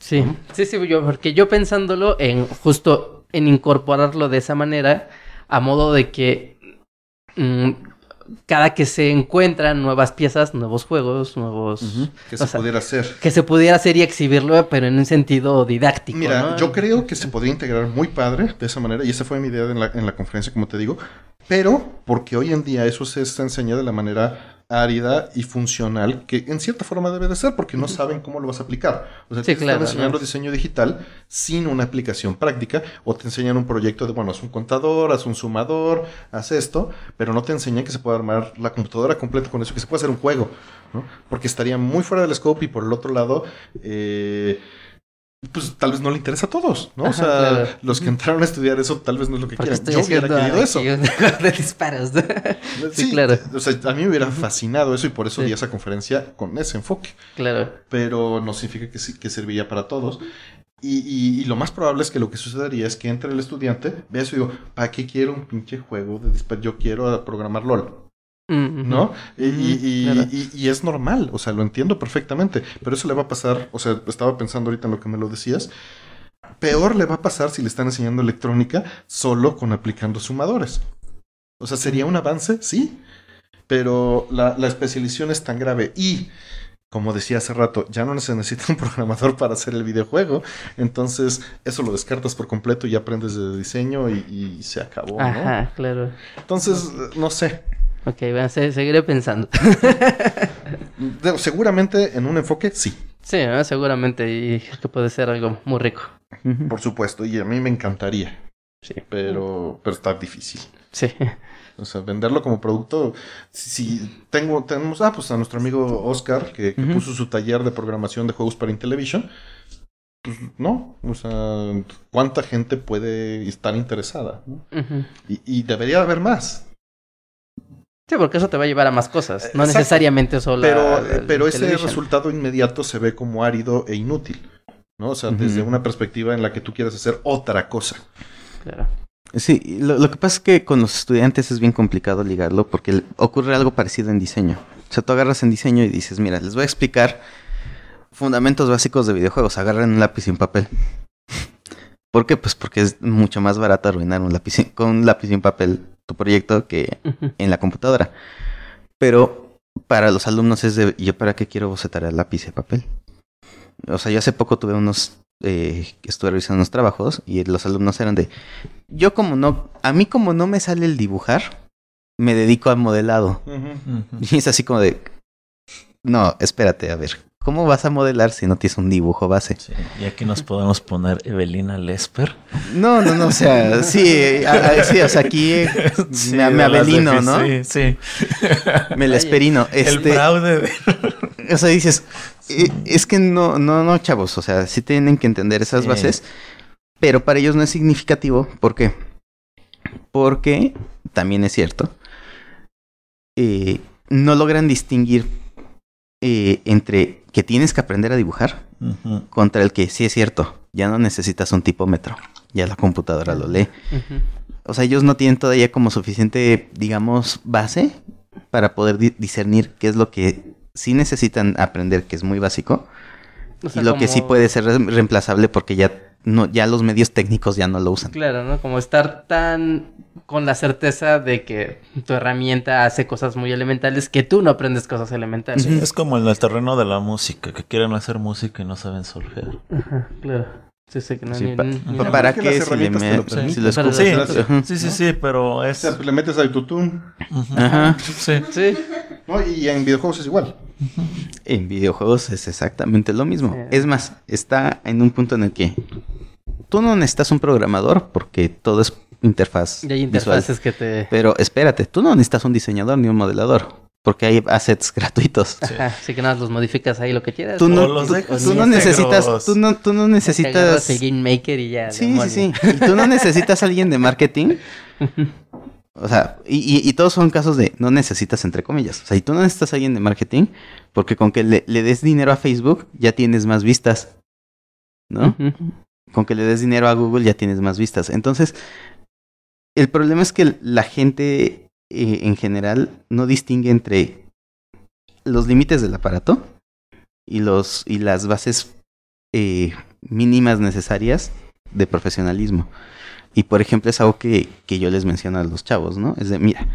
Sí, sí, sí, porque yo pensándolo en justo en incorporarlo de esa manera, a modo de que mm, cada que se encuentran nuevas piezas, nuevos juegos, nuevos... Que se pudiera hacer. Que se pudiera hacer y exhibirlo, pero en un sentido didáctico. Mira, yo creo que se podría integrar muy padre de esa manera, y esa fue mi idea en la, en la conferencia, como te digo, pero porque hoy en día eso se está enseñado de la manera árida y funcional que en cierta forma debe de ser porque no saben cómo lo vas a aplicar. O sea, te están enseñando diseño digital sin una aplicación práctica o te enseñan un proyecto de, bueno, haz un contador, haz un sumador, haz esto, pero no te enseñan que se puede armar la computadora completa con eso, que se puede hacer un juego, ¿no? Porque estaría muy fuera del scope y por el otro lado... Eh, pues tal vez no le interesa a todos, ¿no? o sea, los que entraron a estudiar eso tal vez no es lo que Yo hubiera querido eso. De disparos. Sí, claro. O sea, a mí me hubiera fascinado eso y por eso di esa conferencia con ese enfoque. Claro. Pero no significa que, que servía para todos. Y, lo más probable es que lo que sucedería es que entre el estudiante, vea eso y digo, ¿para qué quiero un pinche juego de disparos? Yo quiero programar LOL. Mm, ¿no? Mm, y, es normal, o sea, lo entiendo perfectamente, pero eso le va a pasar, o sea, estaba pensando ahorita en lo que me lo decías, peor le va a pasar si le están enseñando electrónica solo con aplicando sumadores. O sea, sería un avance, sí, pero la, especialización es tan grave y... Como decía hace rato, ya no se necesita un programador para hacer el videojuego. Entonces, eso lo descartas por completo y aprendes de diseño y, se acabó. Ajá, claro. Entonces, no sé Ok, bueno, seguiré pensando. seguramente en un enfoque, sí. Sí, seguramente, y que puede ser algo muy rico. Por supuesto, y a mí me encantaría. Sí. Pero, pero está difícil. Sí. O sea, venderlo como producto. Si, tengo, tenemos, ah, pues a nuestro amigo Oscar, que, puso su taller de programación de juegos para Intellivision. Pues no, o sea, ¿cuánta gente puede estar interesada? y, y, debería haber más porque eso te va a llevar a más cosas, no necesariamente solo. Pero, eh, pero ese resultado inmediato se ve como árido e inútil, ¿no? O sea, desde una perspectiva en la que tú quieras hacer otra cosa. Claro. Sí, lo, que pasa es que con los estudiantes es bien complicado ligarlo porque ocurre algo parecido en diseño. O sea, tú agarras en diseño y dices, mira, les voy a explicar fundamentos básicos de videojuegos, agarren un lápiz y un papel. ¿Por qué? Pues porque es mucho más barato arruinar un lápiz con un lápiz y un papel tu proyecto que en la computadora. Pero para los alumnos es de, ¿yo para qué quiero bocetar el lápiz de papel? O sea, yo hace poco tuve unos, que eh, estuve revisando unos trabajos y los alumnos eran de, yo como no, a mí como no me sale el dibujar, me dedico al modelado. Y es así como de, no, espérate, a ver, ¿Cómo vas a modelar si no tienes un dibujo base? Sí, y aquí nos podemos poner Evelina Lesper. No, no, no, o sea, sí, o sea, aquí eh, me, abelino ¿no? Sí, sí. Me Lesperino. el este, O sea, dices, eh, es que no, no, no, chavos, o sea, sí tienen que entender esas bases, pero para ellos no es significativo. ¿Por qué? Porque también es cierto, eh, no logran distinguir entre que tienes que aprender a dibujar contra el que sí es cierto, ya no necesitas un tipómetro, ya la computadora lo lee. O sea, ellos no tienen todavía como suficiente, digamos, base para poder discernir qué es lo que sí necesitan aprender, que es muy básico, y lo que sí puede ser reemplazable porque ya no, ya los medios técnicos ya no lo usan. Claro, ¿no? Como estar tan con la certeza de que tu herramienta hace cosas muy elementales que tú no aprendes cosas elementales. es como en el terreno de la música, que quieren hacer música y no saben solfear. claro. Sí, sí, que no, ¿Para, qué? Que si le sí, sí, sí, pero es. le metes Ajá. Ajá. Sí. sí. Y en videojuegos es igual. En videojuegos es exactamente lo mismo. Es más, está en un punto en el que tú no necesitas un programador porque todo es interfaz. Y hay interfaces que te. Pero espérate, tú no necesitas un diseñador ni un modelador. Porque hay assets gratuitos. Así que nada, los modificas ahí lo que quieras. Tú no, tú, no necesitas, tú no, necesitas. Sí, sí, sí. Y tú no necesitas a alguien de marketing O sea, y, y, todos son casos de no necesitas, entre comillas. O sea, y tú no necesitas a alguien de marketing, porque con que le, des dinero a Facebook ya tienes más vistas, ¿no? Con que le des dinero a Google ya tienes más vistas. Entonces, el problema es que la gente eh, en general no distingue entre los límites del aparato y, los, y las bases eh, mínimas necesarias de profesionalismo. Y por ejemplo es algo que, yo les menciono a los chavos, ¿no? Es de, mira,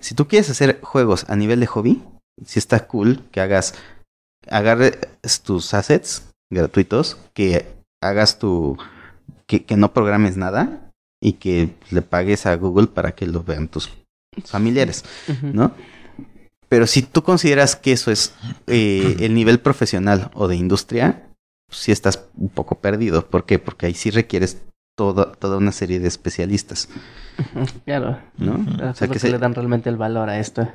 si tú quieres hacer juegos a nivel de hobby, si está cool que hagas, agarres tus assets gratuitos, que hagas tu, que, no programes nada y que le pagues a Google para que lo vean tus familiares, ¿no? Pero si tú consideras que eso es eh, el nivel profesional o de industria, si pues sí estás un poco perdido. ¿Por qué? Porque ahí sí requieres toda, una serie de especialistas. Claro. ¿No? o sea, que, se... le dan realmente el valor a esto.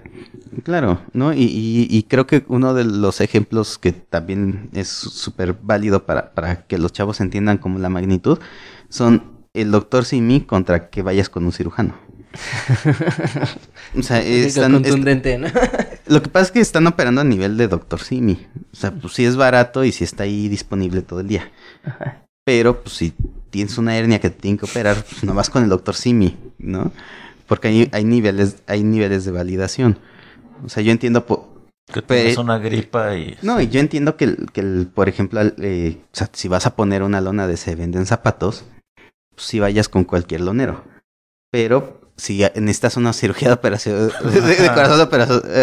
Claro, ¿no? Y, creo que uno de los ejemplos que también es súper válido para, que los chavos entiendan como la magnitud son el doctor Simi contra que vayas con un cirujano. o sea, un ¿no? lo que pasa es que están operando a nivel de Doctor Simi. O sea, pues sí es barato y sí está ahí disponible todo el día. Pero pues sí tienes una hernia que te tienen que operar, pues, no vas con el doctor Simi, ¿no? Porque hay, hay niveles, hay niveles de validación. O sea, yo entiendo que es una gripa y... Eh, no, y yo entiendo que, el, por ejemplo, eh, si vas a poner una lona de se venden zapatos, pues si vayas con cualquier lonero. Pero si necesitas una cirugía de eh,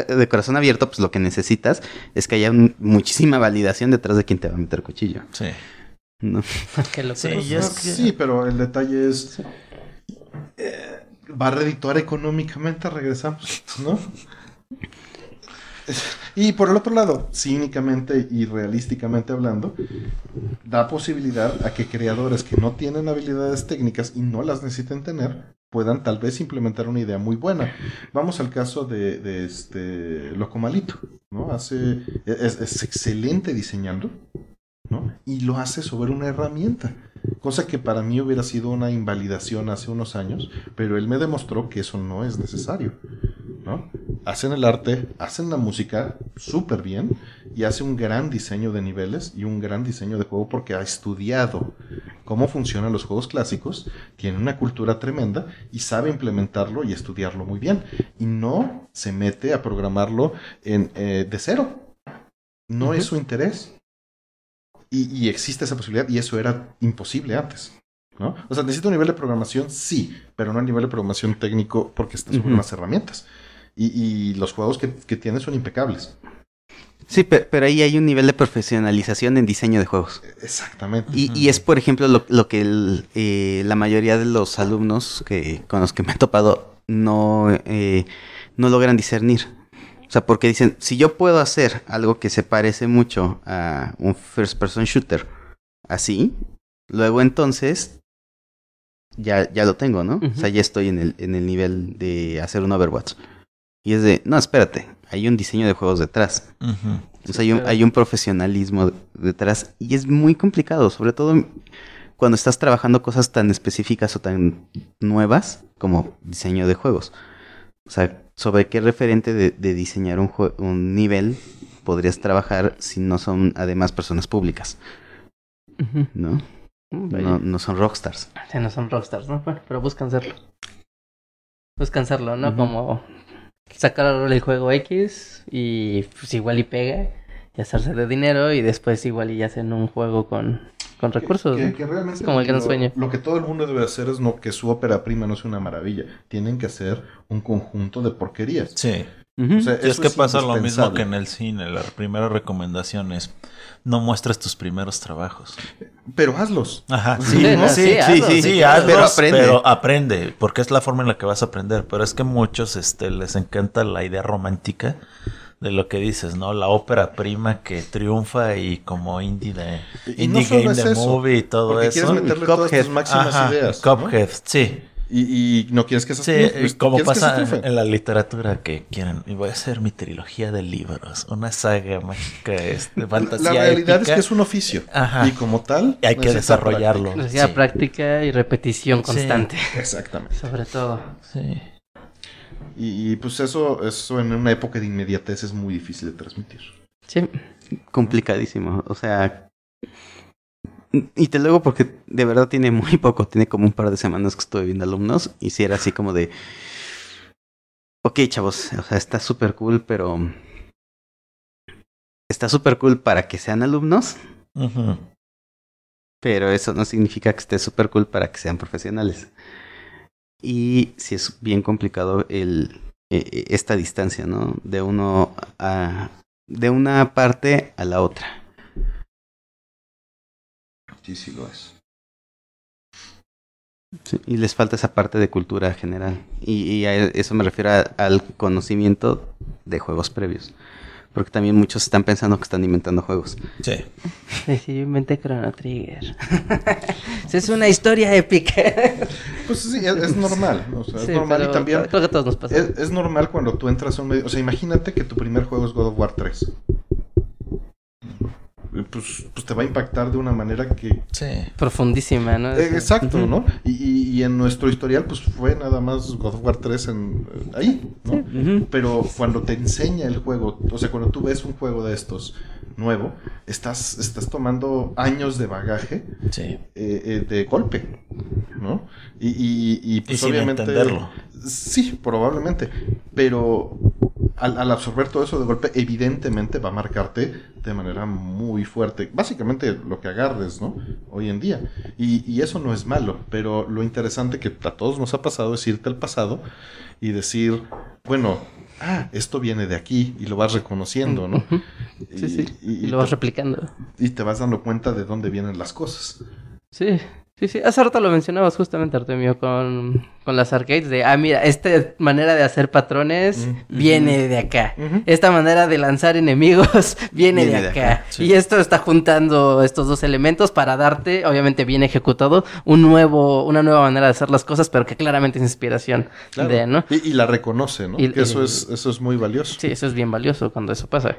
de, corazón, abierto, pues lo que necesitas es que haya muchísima validación detrás de quien te va a meter cuchillo. Sí. No. sí, pues, sí, pero el detalle es. Eh, va a redituar económicamente, regresamos, ¿no? Y por el otro lado, cínicamente y realísticamente hablando, da posibilidad a que creadores que no tienen habilidades técnicas y no las necesiten tener, puedan tal vez implementar una idea muy buena. Vamos al caso de, de este Locomalito, ¿no? Hace, e-, es, es excelente diseñando, y lo hace sobre una herramienta. Cosa que para mí hubiera sido una invalidación hace unos años, pero él me demostró que eso no es necesario. ¿no? Hacen el arte, hacen la música súper bien y hace un gran diseño de niveles y un gran diseño de juego porque ha estudiado cómo funcionan los juegos clásicos, tiene una cultura tremenda y sabe implementarlo y estudiarlo muy bien. Y no se mete a programarlo en, eh, de cero. No es su interés. Y, existe esa posibilidad y eso era imposible antes. ¿no? O sea, necesito un nivel de programación, sí, pero no a nivel de programación técnico porque estás sobre herramientas. Y, los juegos que, que tienes son impecables. Sí, pero, ahí hay un nivel de profesionalización en diseño de juegos. Exactamente. Y, es, por ejemplo, lo, que eh, la mayoría de los alumnos que, con los que me he topado no, eh, no logran discernir. O sea, porque dicen, si yo puedo hacer algo que se parece mucho a un first person shooter así, luego entonces ya, ya lo tengo, ¿no? O sea, ya estoy en el, en el nivel de hacer un Overwatch. Y es de, no, espérate, hay un diseño de juegos detrás. O sea, hay un profesionalismo detrás y es muy complicado, sobre todo cuando estás trabajando cosas tan específicas o tan nuevas como diseño de juegos. O sea, sobre qué referente de, diseñar un, un, nivel podrías trabajar si no son además personas públicas. Mm, ¿No? ¿No? son rockstars. no son rockstars, ¿no? Bueno, pero buscan serlo. Buscan serlo, ¿no? Como sacar el juego X y pues igual y pega y hacerse de dinero y después igual y hacen un juego con con recursos. Que, realmente como Lo que todo el mundo debe hacer es no que su ópera prima no sea una maravilla. Tienen que hacer un conjunto de porquerías. Sí. es que pasa lo mismo que en el cine. La primera recomendación es no muestres tus primeros trabajos. Pero hazlos. Ajá, sí, sí, sí, sí, pero, aprende. pero aprende. porque es la forma en la que vas a aprender. Pero es que a muchos este, les encanta la idea romántica de lo que dices, ¿no? La ópera prima que triunfa y como indie de indie game de movie y todo eso. Quieres meterle máximas ideas. sí. Y, no quieres que se Sí, como pasa en la literatura que quieren. Y voy a hacer mi trilogía de libros, una saga mágica de este, fantasía. La realidad es que es un oficio. Y como tal, hay que desarrollarlo. Práctica. práctica y repetición constante. exactamente. Sobre todo. Sí. Y, pues eso, eso en una época de inmediatez es muy difícil de transmitir. Sí, complicadísimo. O sea, y te luego porque de verdad tiene muy poco. Tiene como un par de semanas que estuve viendo alumnos y si era así como de... Ok, chavos, o sea, está súper cool, pero... Está súper cool para que sean alumnos. Pero eso no significa que esté súper cool para que sean profesionales. Y si es bien complicado el, e, e, esta distancia, ¿no? De uno a. de una parte a la otra. Sí, sí lo es. y les falta esa parte de cultura general. Y, a eso me refiero al conocimiento de juegos previos. Porque también muchos están pensando que están inventando juegos. Sí. Sí, yo inventé Chrono Trigger. es una historia épica. pues sí, es, normal. es normal también. Creo que todos nos pasa. Es, es, normal cuando tú entras a un medio. O sea, imagínate que tu primer juego es God of War 3. Pues, pues, te va a impactar de una manera que... Sí, profundísima, ¿no? Eh, exacto, ¿no? Y, en nuestro historial, pues fue nada más God of War 3 en, ahí, ¿no? Pero cuando te enseña el juego, o sea, cuando tú ves un juego de estos nuevo, estás, estás tomando años de bagaje eh, eh, de golpe, ¿no? Y, y, y pues obviamente. Sí, probablemente. Pero al, absorber todo eso de golpe, evidentemente va a marcarte de manera muy fuerte. Básicamente lo que agarres, ¿no? Hoy en día. Y, y, eso no es malo, pero lo interesante que a todos nos ha pasado es irte al pasado y decir, bueno, ah, esto viene de aquí y lo vas reconociendo, ¿no? Sí, y, sí. Y, lo vas replicando. Y te vas dando cuenta de dónde vienen las cosas. Sí, sí, sí. Hace rato lo mencionabas justamente, Artemio, con, con las arcades de, ah, mira, esta manera de hacer patrones mm, viene de acá. Esta manera de lanzar enemigos viene, de acá. Y esto está juntando estos dos elementos para darte, obviamente bien ejecutado, un nuevo, una nueva manera de hacer las cosas, pero que claramente es inspiración Y, la reconoce, ¿no? Y, eso, es, eso es muy valioso. Sí, eso es bien valioso cuando eso pasa.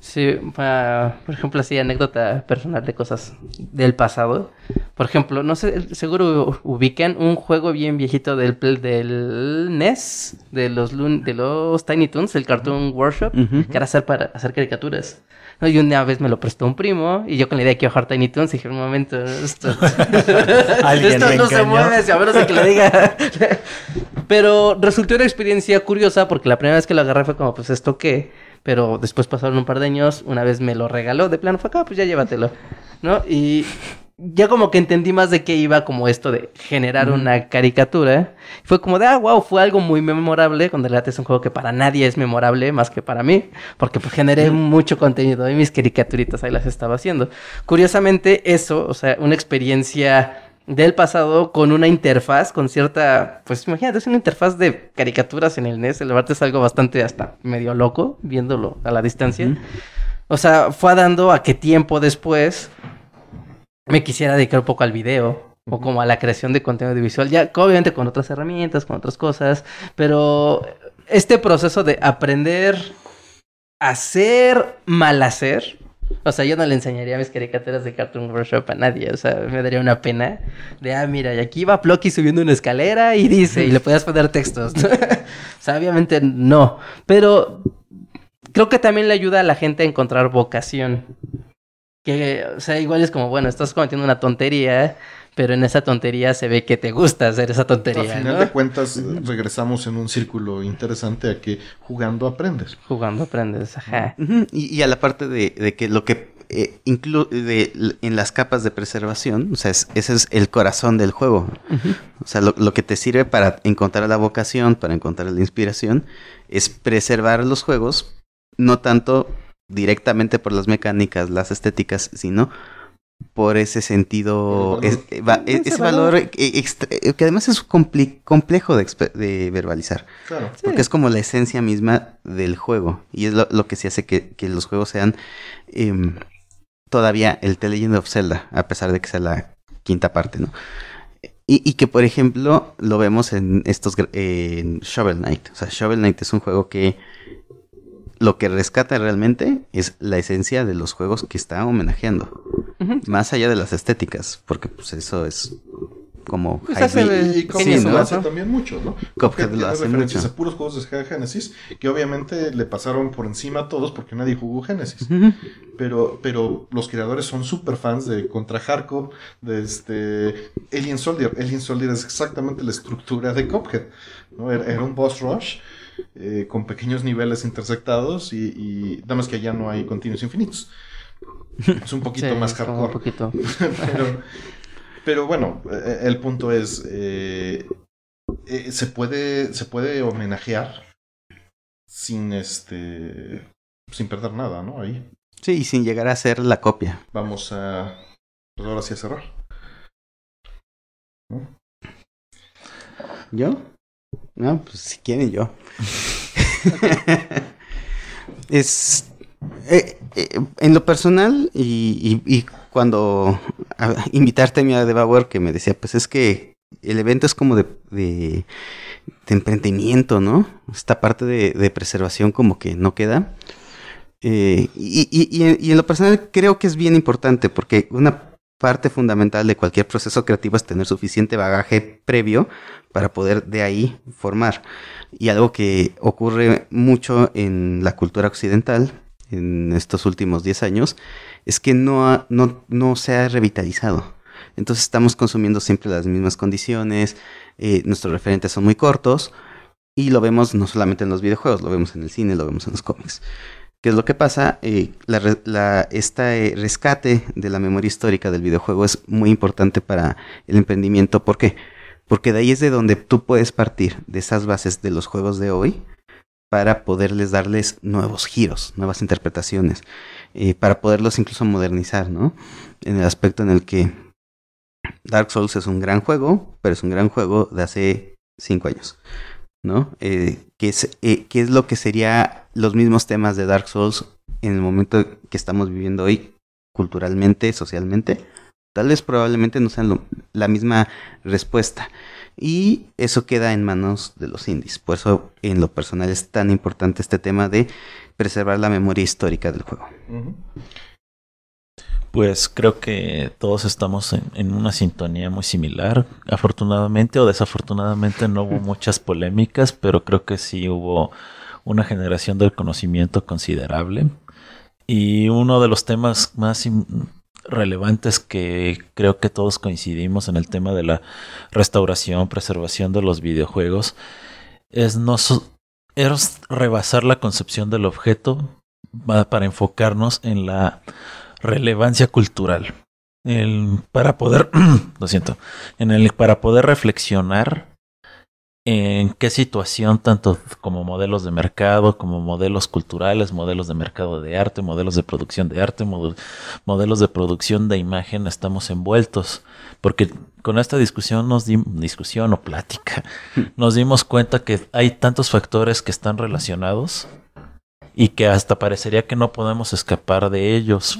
Sí, para por ejemplo, así anécdota personal de cosas del pasado. Por ejemplo, no sé, seguro ubican un juego bien viejito del, del NES, de los, de los Tiny Toons, el Cartoon Workshop, que era hacer para hacer caricaturas. Y una vez me lo prestó un primo y yo con la idea de que iba a jugar Tiny Toons dije, un momento, esto, esto no se mueve, a menos de que le diga. Pero resultó una experiencia curiosa porque la primera vez que lo agarré fue como, pues esto qué pero después pasaron un par de años, una vez me lo regaló, de plano fue acá, pues ya llévatelo, ¿no? Y ya como que entendí más de qué iba como esto de generar una caricatura. Fue como de, ah, wow, fue algo muy memorable. Cuando realidad es un juego que para nadie es memorable más que para mí, porque pues generé mucho contenido y mis caricaturitas ahí las estaba haciendo. Curiosamente eso, o sea, una experiencia del pasado con una interfaz, con cierta, pues imagínate, es una interfaz de caricaturas en el NES, el arte es algo bastante hasta medio loco, viéndolo a la distancia. O sea, fue dando a qué tiempo después me quisiera dedicar un poco al video o como a la creación de contenido audiovisual, ya obviamente con otras herramientas, con otras cosas, pero este proceso de aprender a hacer mal hacer o sea, yo no le enseñaría mis caricaturas de Cartoon Workshop a nadie. O sea, me daría una pena de, ah, mira, y aquí va Plocky subiendo una escalera y dice, y le podías poner textos. o sea, obviamente no. Pero creo que también le ayuda a la gente a encontrar vocación. Que, o sea, igual es como, bueno, estás cometiendo una tontería pero en esa tontería se ve que te gusta hacer esa tontería. Al final de cuentas, regresamos en un círculo interesante a que jugando aprendes. Jugando aprendes, ajá. y, a la parte de, que lo que eh, incluye en las capas de preservación, o sea, ese es el corazón del juego. O sea, lo, lo, que te sirve para encontrar la vocación, para encontrar la inspiración, es preservar los juegos, no tanto directamente por las mecánicas, las estéticas, sino por ese sentido, eh, ese, valor, eh, eh, que además es complejo de, verbalizar, porque es como la esencia misma del juego y es lo, que se hace que, los juegos sean em, todavía el The Legend of Zelda, a pesar de que sea la quinta parte, ¿no? Y, que por ejemplo lo vemos en estos en Shovel Knight, o sea, Shovel Knight es un juego que lo que rescata realmente es la esencia de los juegos que está homenajeando. Más allá de las estéticas, porque pues eso es como y Cuphead lo hace también mucho, ¿no? Cuphead, lo hace puros juegos de Genesis que obviamente le pasaron por encima a todos porque nadie jugó Genesis. pero, pero los creadores son super fans de Contra Hardcore, de este Alien Soldier. Alien Soldier es exactamente la estructura de Cophead. Era, un boss rush. Eh, con pequeños niveles intersectados y, y nada más que allá no hay continuos infinitos. Es un poquito más hardcore. Un poquito. pero, bueno, eh, el punto es, eh, eh, se, puede, se puede homenajear sin, este, sin perder nada, ¿no? Ahí. Sí, y sin llegar a ser la copia. Vamos a... Pues ahora sí a cerrar. ¿Yo? No, pues si quieren yo. es eh, eh, en lo personal y, cuando invitarte a mi de que me decía, pues es que el evento es como de, de, emprendimiento, ¿no? Esta parte de, preservación como que no queda. Eh, y en lo personal creo que es bien importante porque una parte fundamental de cualquier proceso creativo es tener suficiente bagaje previo para poder de ahí formar. Y algo que ocurre mucho en la cultura occidental en estos últimos 10 años es que no, no, no se ha revitalizado. Entonces estamos consumiendo siempre las mismas condiciones, eh, nuestros referentes son muy cortos y lo vemos no solamente en los videojuegos, lo vemos en el cine, lo vemos en los cómics. ¿Qué es lo que pasa? este rescate de la memoria histórica del videojuego es muy importante para el emprendimiento. ¿Por qué? Porque de ahí es de donde tú puedes partir de esas bases de los juegos de hoy para poderles darles nuevos giros, nuevas interpretaciones, eh, para poderlos incluso modernizar, ¿no? En el aspecto en el que Dark Souls es un gran juego, pero es un gran juego de hace cinco años, ¿no? Eh, ¿Qué eh, es, lo que sería los mismos temas de Dark Souls en el momento que estamos viviendo hoy, culturalmente, socialmente. Tal vez probablemente no sean la misma respuesta y eso queda en manos de los indies. Por eso en lo personal es tan importante este tema de preservar la memoria histórica del juego. Pues creo que todos estamos en, una sintonía muy similar. Afortunadamente o desafortunadamente no hubo muchas polémicas, pero creo que sí hubo una generación de conocimiento considerable. Y uno de los temas más relevantes que creo que todos coincidimos en el tema de la restauración, preservación de los videojuegos, es, no rebasar la concepción del objeto para enfocarnos en la relevancia cultural. El, para poder, lo siento, en el, para poder reflexionar en qué situación, tanto como modelos de mercado, como modelos culturales, modelos de mercado de arte, modelos de producción de arte, modelos de producción de imagen, estamos envueltos. Porque con esta discusión nos discusión o plática, nos dimos cuenta que hay tantos factores que están relacionados y que hasta parecería que no podemos escapar de ellos.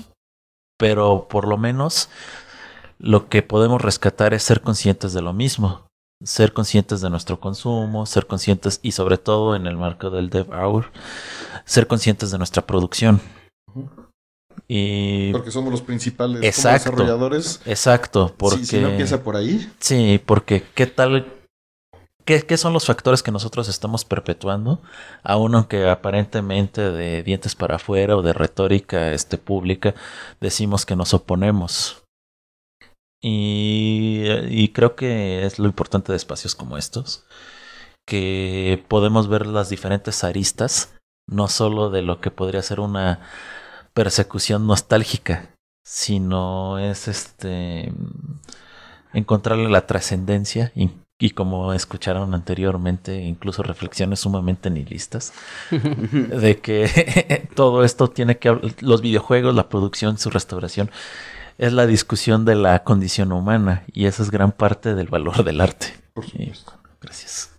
Pero por lo menos lo que podemos rescatar es ser conscientes de lo mismo ser conscientes de nuestro consumo, ser conscientes y sobre todo en el marco del Dev Hour, ser conscientes de nuestra producción. Y... Porque somos los principales desarrolladores. Exacto, porque... Si, no empieza por ahí. Sí, porque qué tal... Qué, ¿Qué, son los factores que nosotros estamos perpetuando? Aún aunque aparentemente de dientes para afuera o de retórica este, pública decimos que nos oponemos. Eh, y, creo que es lo importante de espacios como estos, que podemos ver las diferentes aristas, no solo de lo que podría ser una persecución nostálgica, sino es este encontrarle la trascendencia y, y, como escucharon anteriormente, incluso reflexiones sumamente nihilistas de que todo esto tiene que los videojuegos, la producción, su restauración es la discusión de la condición humana y esa es gran parte del valor del arte. gracias.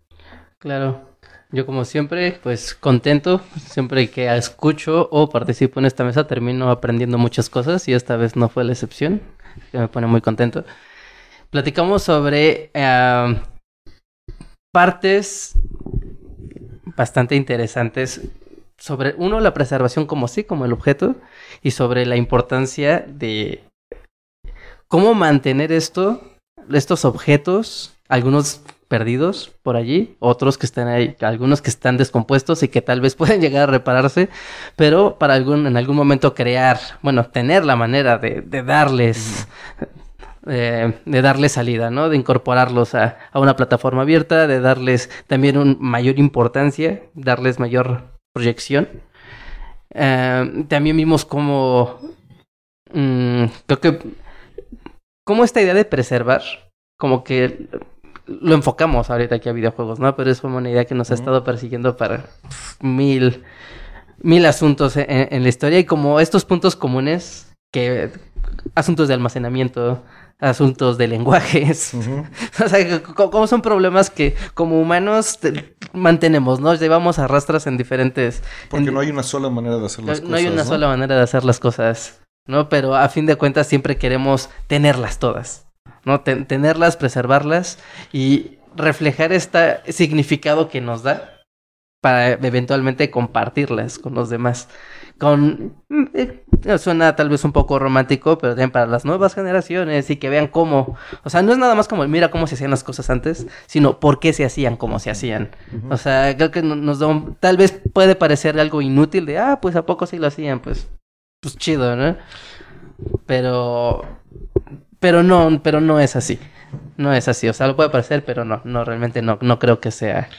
Claro. Yo como siempre, pues contento, siempre que escucho o participo en esta mesa termino aprendiendo muchas cosas y esta vez no fue la excepción, que me pone muy contento. Platicamos sobre ah, partes bastante interesantes sobre uno la preservación como sí, como el objeto y sobre la importancia de cómo mantener esto, estos objetos, algunos perdidos por allí, otros que están ahí, algunos que están descompuestos y que tal vez pueden llegar a repararse, pero para algún, en algún momento crear, bueno, tener la manera de, darles. Eh, de darles salida, ¿no? De incorporarlos a, una plataforma abierta, de darles también un mayor importancia, darles mayor proyección. Eh, también vimos cómo... Mm, creo que como esta idea de preservar, como que lo enfocamos ahorita aquí a videojuegos, ¿no? Pero es como una idea que nos ha estado persiguiendo para mil, mil asuntos en, la historia y como estos puntos comunes que asuntos de almacenamiento, asuntos de lenguajes, o sea, como son problemas que como humanos mantenemos, ¿no? Llevamos arrastras en diferentes... Porque no hay una sola manera de hacer las cosas. No hay una sola manera de hacer las cosas ¿no? Pero a fin de cuentas siempre queremos tenerlas todas, ¿no? tenerlas, preservarlas y reflejar este significado que nos da para eventualmente compartirlas con los demás. Con eh, suena tal vez un poco romántico, pero también para las nuevas generaciones y que vean cómo, o sea, no es nada más como mira cómo se hacían las cosas antes, sino por qué se hacían como se hacían. O sea, creo que nos da un, tal vez puede parecer algo inútil de, ah, pues a poco sí lo hacían, pues pues chido, ¿no? Pero, pero no, pero no es así. No es así, o sea, lo puede parecer, pero no, no, realmente no, no creo que sea.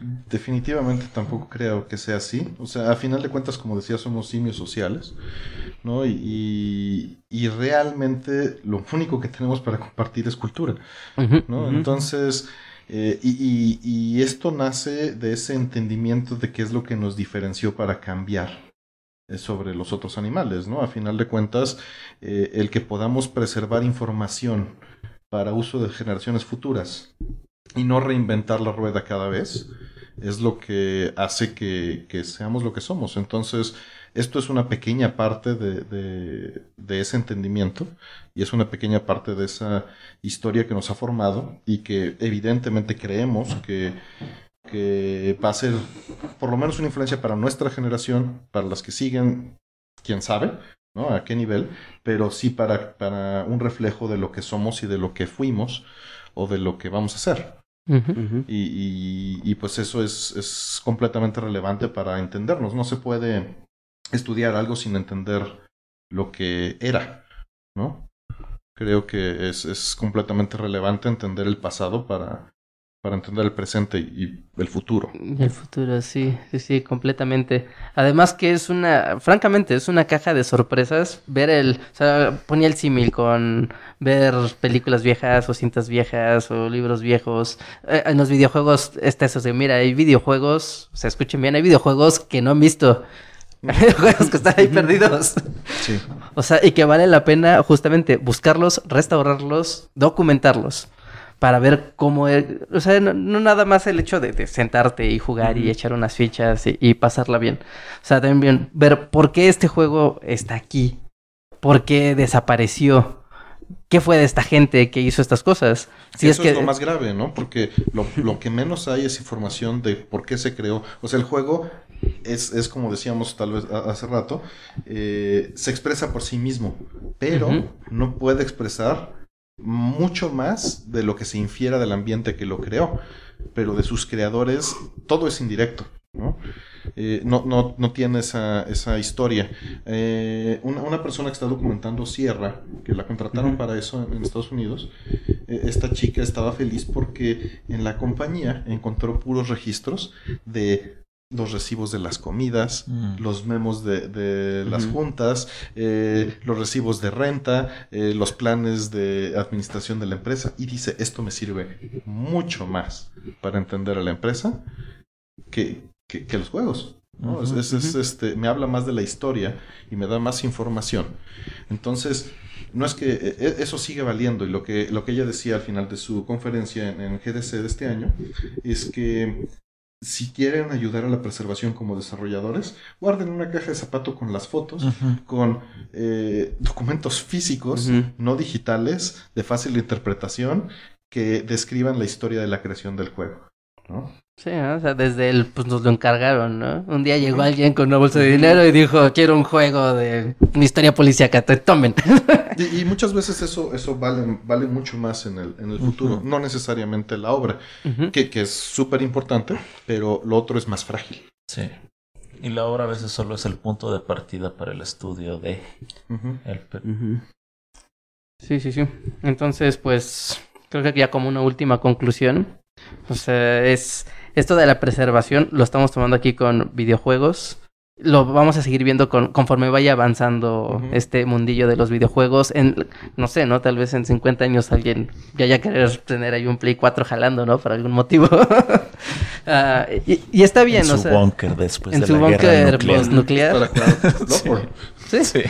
Definitivamente tampoco creo que sea así. O sea, a final de cuentas, como decía, somos simios sociales, ¿no? Y, realmente lo único que tenemos para compartir es cultura, ¿no? Entonces, eh, y, y, esto nace de ese entendimiento de qué es lo que nos diferenció para cambiar, sobre los otros animales, ¿no? A final de cuentas, eh, el que podamos preservar información para uso de generaciones futuras y no reinventar la rueda cada vez es lo que hace que, seamos lo que somos. Entonces, esto es una pequeña parte de, de, ese entendimiento y es una pequeña parte de esa historia que nos ha formado y que evidentemente creemos que que va a ser por lo menos una influencia para nuestra generación, para las que siguen, quién sabe, ¿no? A qué nivel, pero sí para, para un reflejo de lo que somos y de lo que fuimos o de lo que vamos a ser. y, pues eso es, es completamente relevante para entendernos. No se puede estudiar algo sin entender lo que era, ¿no? Creo que es completamente relevante entender el pasado para, para entender el presente y el futuro. El futuro, sí, sí, sí, completamente. Además que es una, francamente, es una caja de sorpresas ver el, o sea, ponía el símil con ver películas viejas o cintas viejas o libros viejos. Eh, en los videojuegos está eso, de, mira, hay videojuegos, o sea, escuchen bien, hay videojuegos que no han visto. videojuegos que están ahí perdidos. Sí. O sea, y que vale la pena justamente buscarlos, restaurarlos, documentarlos para ver cómo... es, o sea, no, nada más el hecho de, sentarte y jugar y echar unas fichas y, pasarla bien. O sea, también ver por qué este juego está aquí, por qué desapareció, qué fue de esta gente que hizo estas cosas. Si Eso es, que... lo más grave, ¿no? Porque lo, que menos hay es información de por qué se creó. O sea, el juego es, es como decíamos tal vez hace rato, eh, se expresa por sí mismo, pero no puede expresar mucho más de lo que se infiera del ambiente que lo creó, pero de sus creadores todo es indirecto. ¿no? Eh, no, tiene esa, historia. Eh, una, persona que está documentando Sierra, que la contrataron para eso en, Estados Unidos, eh, esta chica estaba feliz porque en la compañía encontró puros registros de los recibos de las comidas, mm. los memos de, las juntas, eh, los recibos de renta, eh, los planes de administración de la empresa y dice, esto me sirve mucho más para entender a la empresa que, los juegos. Este, me habla más de la historia y me da más información. Entonces, no es que e, e, eso sigue valiendo y lo que, lo que ella decía al final de su conferencia en, en GDC de este año es que si quieren ayudar a la preservación como desarrolladores, guarden una caja de zapato con las fotos, con eh, documentos físicos, no digitales, de fácil interpretación, que describan la historia de la creación del juego. Sí, o sea, desde el, pues nos lo encargaron, ¿no? Un día llegó alguien con una bolsa de dinero y dijo, quiero un juego de una historia policíaca, tomen. Y, muchas veces eso, eso vale, vale mucho más en el, en el futuro, no necesariamente la obra, que, que, es súper importante, pero lo otro es más frágil. Sí. Y la obra a veces solo es el punto de partida para el estudio de... Sí, sí, sí. Entonces, pues creo que ya como una última conclusión, o sea, es esto de la preservación lo estamos tomando aquí con videojuegos, lo vamos a seguir viendo con, conforme vaya avanzando este mundillo de los videojuegos. En, no sé, ¿no? Tal vez en 50 años alguien ya ya querer tener ahí un Play 4 jalando, ¿no? Por algún motivo. Ah, y, está bien, en o sea. búnker después de la guerra nuclear. Sí. sí.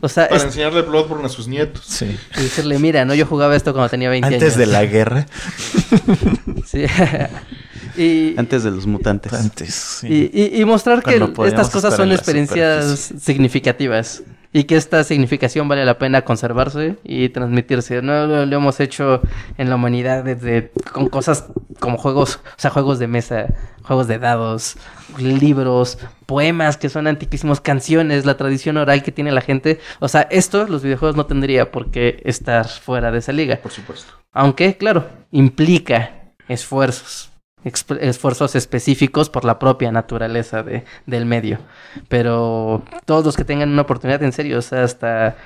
o sea, Para enseñarle Bloodborne a sus nietos. Y decirle, mira, no, yo jugaba esto cuando tenía 20 años. Antes de la guerra. y... Antes de los mutantes. Antes, y, mostrar que estas cosas son experiencias significativas y que esta significación vale la pena conservarse y transmitirse. No lo, hemos hecho en la humanidad desde con cosas como juegos, o sea, juegos de mesa, juegos de dados, libros, poemas que son antiquísimos, canciones, la tradición oral que tiene la gente. O sea, esto los videojuegos no tendría por qué estar fuera de esa liga. Por supuesto. Aunque, claro, implica esfuerzos esfuerzos específicos por la propia naturaleza de, del medio. Pero todos los que tengan una oportunidad, en serio, o sea, hasta,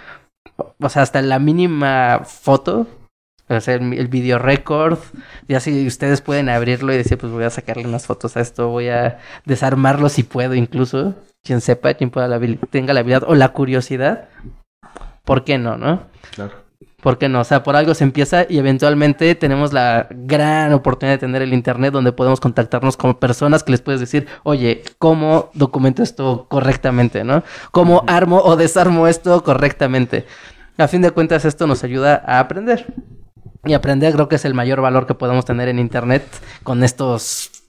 o hasta la mínima foto, o el, video record, ya si ustedes pueden abrirlo y decir, pues voy a sacarle unas fotos a esto, voy a desarmarlo si puedo incluso, quien sepa, quien pueda la, tenga la habilidad o la curiosidad, ¿por qué no, no? Claro. ¿Por qué no? O sea, por algo se empieza y eventualmente tenemos la gran oportunidad de tener el Internet donde podemos contactarnos con personas que les puedes decir, oye, ¿cómo documento esto correctamente? ¿No? ¿Cómo armo o desarmo esto correctamente? A fin de cuentas, esto nos ayuda a aprender. Y aprender creo que es el mayor valor que podemos tener en Internet con estos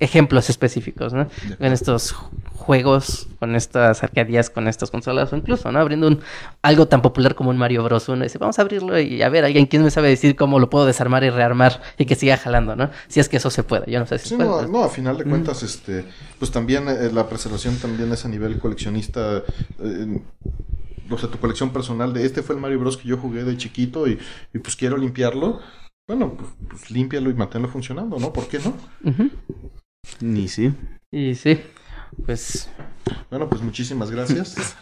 ejemplos específicos, ¿no? Con estos juegos, con estas arcadías, con estas consolas, o incluso, ¿no? Abriendo un, algo tan popular como un Mario Bros. Uno, dice, vamos a abrirlo y a ver, alguien, ¿quién me sabe decir cómo lo puedo desarmar y rearmar y que siga jalando, ¿no? Si es que eso se puede, yo no sé si sí, puede, no, no, a final de cuentas, este, pues también eh, la preservación también es a nivel coleccionista. Eh, o sea, tu colección personal de este fue el Mario Bros. que yo jugué de chiquito y, pues quiero limpiarlo. Bueno, pues, pues, límpialo y manténlo funcionando, ¿no? ¿Por qué no? Ni mm. sí. Y sí, pues. Bueno, pues muchísimas gracias.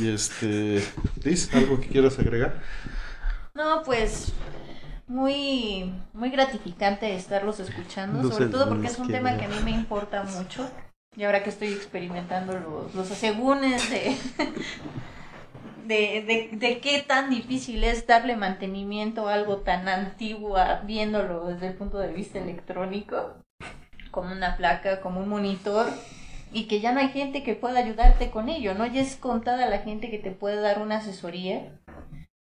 y este. ¿algo que quieras agregar? No, pues. Muy, muy gratificante estarlos escuchando, sobre todo porque es un tema que a mí me importa mucho. Y ahora que estoy experimentando los, los asegúnes de, de, de, qué tan difícil es darle mantenimiento a algo tan antiguo, viéndolo desde el punto de vista electrónico, como una placa, como un monitor, y que ya no hay gente que pueda ayudarte con ello, ¿no? Ya es contada la gente que te puede dar una asesoría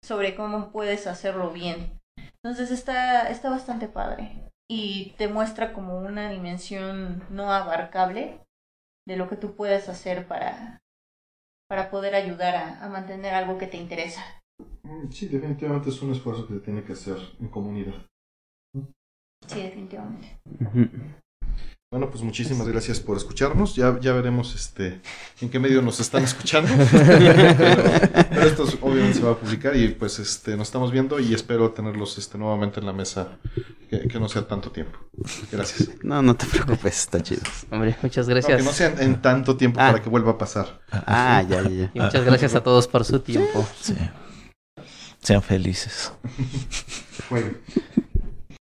sobre cómo puedes hacerlo bien. Entonces está, está bastante padre y te muestra como una dimensión no abarcable de lo que tú puedes hacer para, para poder ayudar a, mantener algo que te interesa. Mm, sí, definitivamente es un esfuerzo que se tiene que hacer en comunidad. Sí, definitivamente. Bueno, pues muchísimas gracias por escucharnos. Ya, ya veremos este, en qué medio nos están escuchando. pero, esto obviamente se va a publicar y pues este, nos estamos viendo y espero tenerlos este, nuevamente en la mesa, que, no sea tanto tiempo. Gracias. No, no te preocupes, está chido. Hombre, muchas gracias. que no sea en, tanto tiempo ah. para que vuelva a pasar. Ah, ya, ya, muchas gracias a todos por su tiempo. Sean felices. Jueguen.